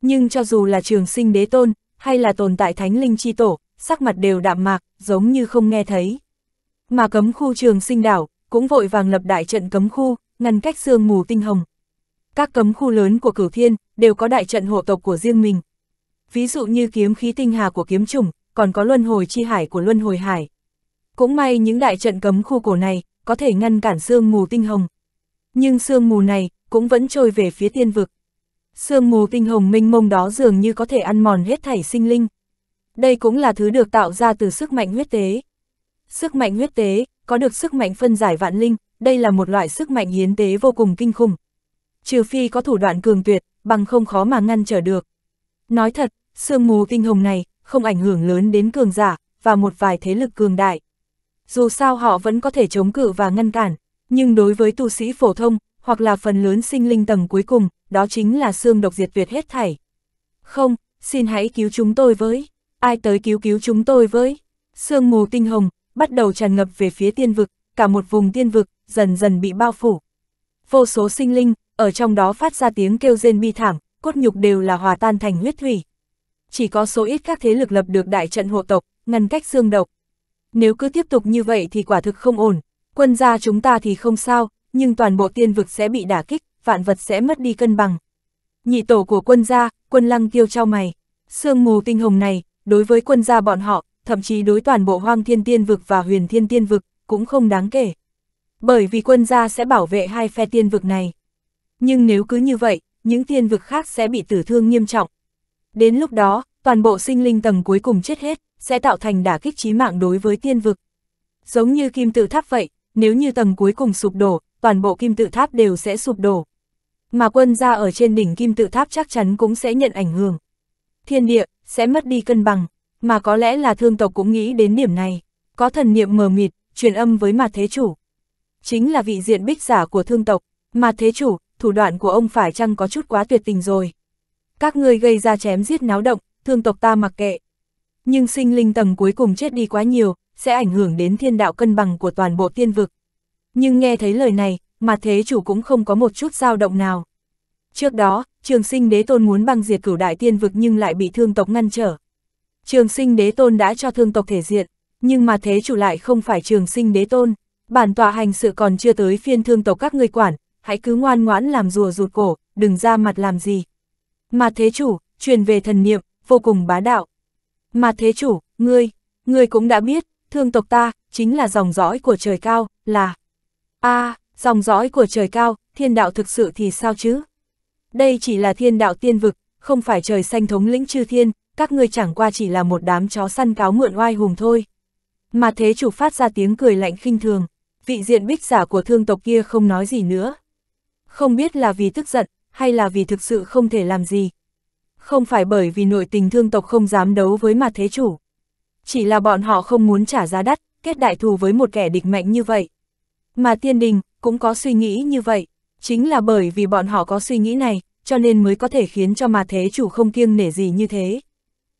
Nhưng cho dù là trường sinh đế tôn, hay là tồn tại thánh linh chi tổ, sắc mặt đều đạm mạc, giống như không nghe thấy. Mà cấm khu trường sinh đảo, cũng vội vàng lập đại trận cấm khu, ngăn cách xương mù tinh hồng. Các cấm khu lớn của cửu thiên, đều có đại trận hộ tộc của riêng mình. Ví dụ như kiếm khí tinh hà của kiếm trùng, còn có luân hồi chi hải của luân hồi hải. Cũng may những đại trận cấm khu cổ này có thể ngăn cản sương mù tinh hồng. Nhưng sương mù này cũng vẫn trôi về phía tiên vực. Sương mù tinh hồng minh mông đó dường như có thể ăn mòn hết thảy sinh linh. Đây cũng là thứ được tạo ra từ sức mạnh huyết tế. Sức mạnh huyết tế, có được sức mạnh phân giải vạn linh, đây là một loại sức mạnh hiến tế vô cùng kinh khủng. Trừ phi có thủ đoạn cường tuyệt, bằng không khó mà ngăn trở được. Nói thật, sương mù tinh hồng này, không ảnh hưởng lớn đến cường giả, và một vài thế lực cường đại. Dù sao họ vẫn có thể chống cự và ngăn cản, nhưng đối với tu sĩ phổ thông, hoặc là phần lớn sinh linh tầng cuối cùng, đó chính là xương độc diệt tuyệt hết thảy. Không, xin hãy cứu chúng tôi với, ai tới cứu cứu chúng tôi với. Sương mù tinh hồng, bắt đầu tràn ngập về phía tiên vực, cả một vùng tiên vực, dần dần bị bao phủ. Vô số sinh linh, ở trong đó phát ra tiếng kêu rên bi thảm, cốt nhục đều là hòa tan thành huyết thủy, chỉ có số ít các thế lực lập được đại trận hộ tộc, ngăn cách xương độc. Nếu cứ tiếp tục như vậy thì quả thực không ổn, quân gia chúng ta thì không sao, nhưng toàn bộ tiên vực sẽ bị đả kích, vạn vật sẽ mất đi cân bằng. Nhị tổ của quân gia, quân lăng tiêu trao mày, sương mù tinh hồng này, đối với quân gia bọn họ, thậm chí đối toàn bộ hoang thiên tiên vực và huyền thiên tiên vực, cũng không đáng kể. Bởi vì quân gia sẽ bảo vệ hai phe tiên vực này. Nhưng nếu cứ như vậy, những tiên vực khác sẽ bị tử thương nghiêm trọng. Đến lúc đó, toàn bộ sinh linh tầng cuối cùng chết hết, sẽ tạo thành đả kích chí mạng đối với tiên vực. Giống như kim tự tháp vậy, nếu như tầng cuối cùng sụp đổ, toàn bộ kim tự tháp đều sẽ sụp đổ. Mà quân gia ở trên đỉnh kim tự tháp chắc chắn cũng sẽ nhận ảnh hưởng. Thiên địa, sẽ mất đi cân bằng, mà có lẽ là thương tộc cũng nghĩ đến điểm này. Có thần niệm mờ mịt, truyền âm với mặt thế chủ. Chính là vị diện bích giả của thương tộc, mà thế chủ, thủ đoạn của ông phải chăng có chút quá tuyệt tình rồi các ngươi gây ra chém giết náo động, thương tộc ta mặc kệ. Nhưng sinh linh tầng cuối cùng chết đi quá nhiều, sẽ ảnh hưởng đến thiên đạo cân bằng của toàn bộ tiên vực. Nhưng nghe thấy lời này, mà thế chủ cũng không có một chút dao động nào. Trước đó, trường sinh đế tôn muốn băng diệt cửu đại tiên vực nhưng lại bị thương tộc ngăn trở. Trường sinh đế tôn đã cho thương tộc thể diện, nhưng mà thế chủ lại không phải trường sinh đế tôn. Bản tọa hành sự còn chưa tới phiên thương tộc các ngươi quản, hãy cứ ngoan ngoãn làm rùa rụt cổ, đừng ra mặt làm gì, mà thế chủ, truyền về thần niệm, vô cùng bá đạo. Mà thế chủ, ngươi, ngươi cũng đã biết, thương tộc ta, chính là dòng dõi của trời cao, là... a dòng dõi của trời cao, thiên đạo thực sự thì sao chứ? Đây chỉ là thiên đạo tiên vực, không phải trời xanh thống lĩnh chư thiên, các ngươi chẳng qua chỉ là một đám chó săn cáo mượn oai hùng thôi. Mà thế chủ phát ra tiếng cười lạnh khinh thường, vị diện bích giả của thương tộc kia không nói gì nữa. Không biết là vì tức giận, hay là vì thực sự không thể làm gì. Không phải bởi vì nội tình thương tộc không dám đấu với mặt thế chủ. Chỉ là bọn họ không muốn trả giá đắt, kết đại thù với một kẻ địch mạnh như vậy. Mà tiên đình, cũng có suy nghĩ như vậy. Chính là bởi vì bọn họ có suy nghĩ này, cho nên mới có thể khiến cho mà thế chủ không kiêng nể gì như thế.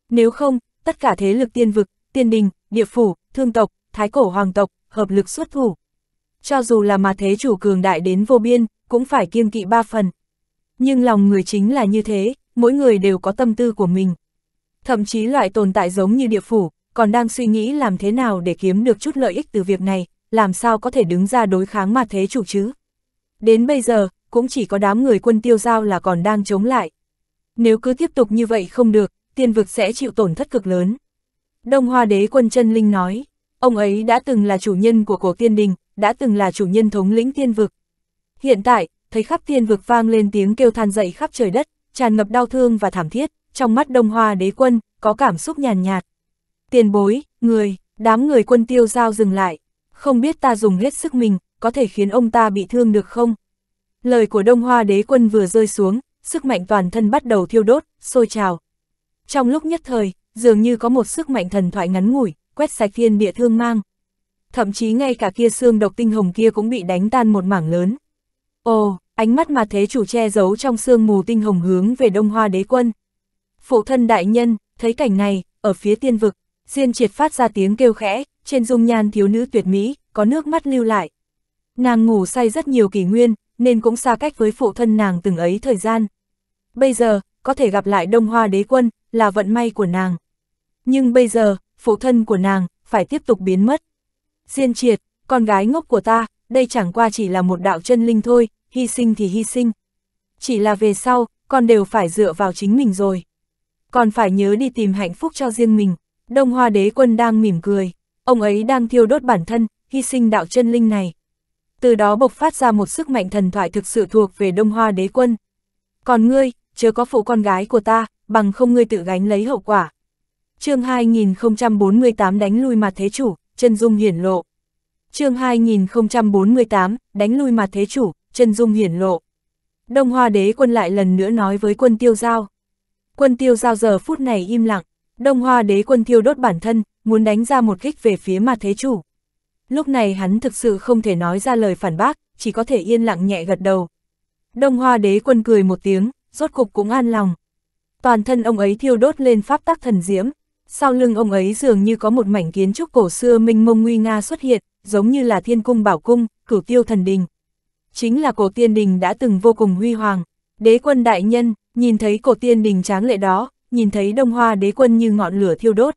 Nếu không, tất cả thế lực tiên vực, tiên đình, địa phủ, thương tộc, thái cổ hoàng tộc, hợp lực xuất thủ. Cho dù là mà thế chủ cường đại đến vô biên, cũng phải kiêng kỵ ba phần. Nhưng lòng người chính là như thế, mỗi người đều có tâm tư của mình. Thậm chí loại tồn tại giống như địa phủ, còn đang suy nghĩ làm thế nào để kiếm được chút lợi ích từ việc này, làm sao có thể đứng ra đối kháng mà thế chủ chứ. Đến bây giờ, cũng chỉ có đám người quân tiêu giao là còn đang chống lại. Nếu cứ tiếp tục như vậy không được, tiên vực sẽ chịu tổn thất cực lớn. Đông Hoa Đế quân chân Linh nói, ông ấy đã từng là chủ nhân của cổ tiên đình, đã từng là chủ nhân thống lĩnh tiên vực. Hiện tại, thấy khắp thiên vực vang lên tiếng kêu than dậy khắp trời đất, tràn ngập đau thương và thảm thiết, trong mắt đông hoa đế quân, có cảm xúc nhàn nhạt, Tiền bối, người, đám người quân tiêu giao dừng lại, không biết ta dùng hết sức mình, có thể khiến ông ta bị thương được không? Lời của đông hoa đế quân vừa rơi xuống, sức mạnh toàn thân bắt đầu thiêu đốt, sôi trào. Trong lúc nhất thời, dường như có một sức mạnh thần thoại ngắn ngủi, quét sạch thiên địa thương mang. Thậm chí ngay cả kia xương độc tinh hồng kia cũng bị đánh tan một mảng lớn. Ồ, ánh mắt mà thế chủ che giấu trong sương mù tinh hồng hướng về đông hoa đế quân. Phụ thân đại nhân, thấy cảnh này, ở phía tiên vực, Diên triệt phát ra tiếng kêu khẽ, trên dung nhan thiếu nữ tuyệt mỹ, có nước mắt lưu lại. Nàng ngủ say rất nhiều kỷ nguyên, nên cũng xa cách với phụ thân nàng từng ấy thời gian. Bây giờ, có thể gặp lại đông hoa đế quân, là vận may của nàng. Nhưng bây giờ, phụ thân của nàng, phải tiếp tục biến mất. Diên triệt, con gái ngốc của ta, đây chẳng qua chỉ là một đạo chân linh thôi, hy sinh thì hy sinh. Chỉ là về sau, con đều phải dựa vào chính mình rồi. Còn phải nhớ đi tìm hạnh phúc cho riêng mình. Đông Hoa Đế Quân đang mỉm cười, ông ấy đang thiêu đốt bản thân, hy sinh đạo chân linh này. Từ đó bộc phát ra một sức mạnh thần thoại thực sự thuộc về Đông Hoa Đế Quân. Còn ngươi, chớ có phụ con gái của ta, bằng không ngươi tự gánh lấy hậu quả. chương 2048 đánh lui mặt thế chủ, chân dung hiển lộ chương 2048, đánh lui mặt thế chủ, chân dung hiển lộ. Đông Hoa đế quân lại lần nữa nói với quân tiêu giao. Quân tiêu giao giờ phút này im lặng, Đông Hoa đế quân thiêu đốt bản thân, muốn đánh ra một kích về phía mặt thế chủ. Lúc này hắn thực sự không thể nói ra lời phản bác, chỉ có thể yên lặng nhẹ gật đầu. Đông Hoa đế quân cười một tiếng, rốt cục cũng an lòng. Toàn thân ông ấy thiêu đốt lên pháp tắc thần diễm, sau lưng ông ấy dường như có một mảnh kiến trúc cổ xưa minh mông nguy nga xuất hiện, giống như là thiên cung bảo cung, cửu tiêu thần đình. Chính là cổ tiên đình đã từng vô cùng huy hoàng, đế quân đại nhân, nhìn thấy cổ tiên đình tráng lệ đó, nhìn thấy đông hoa đế quân như ngọn lửa thiêu đốt.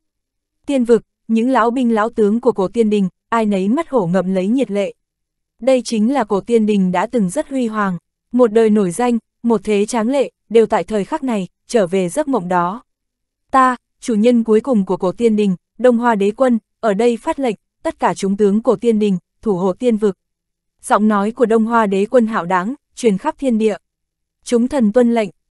Tiên vực, những lão binh lão tướng của cổ tiên đình, ai nấy mắt hổ ngậm lấy nhiệt lệ. Đây chính là cổ tiên đình đã từng rất huy hoàng, một đời nổi danh, một thế tráng lệ, đều tại thời khắc này, trở về giấc mộng đó. Ta, chủ nhân cuối cùng của cổ tiên đình, Đông Hoa Đế Quân, ở đây phát lệnh, tất cả chúng tướng của tiên đình, thủ hộ tiên vực. Giọng nói của Đông Hoa đế quân hạo đáng, truyền khắp thiên địa. Chúng thần tuân lệnh,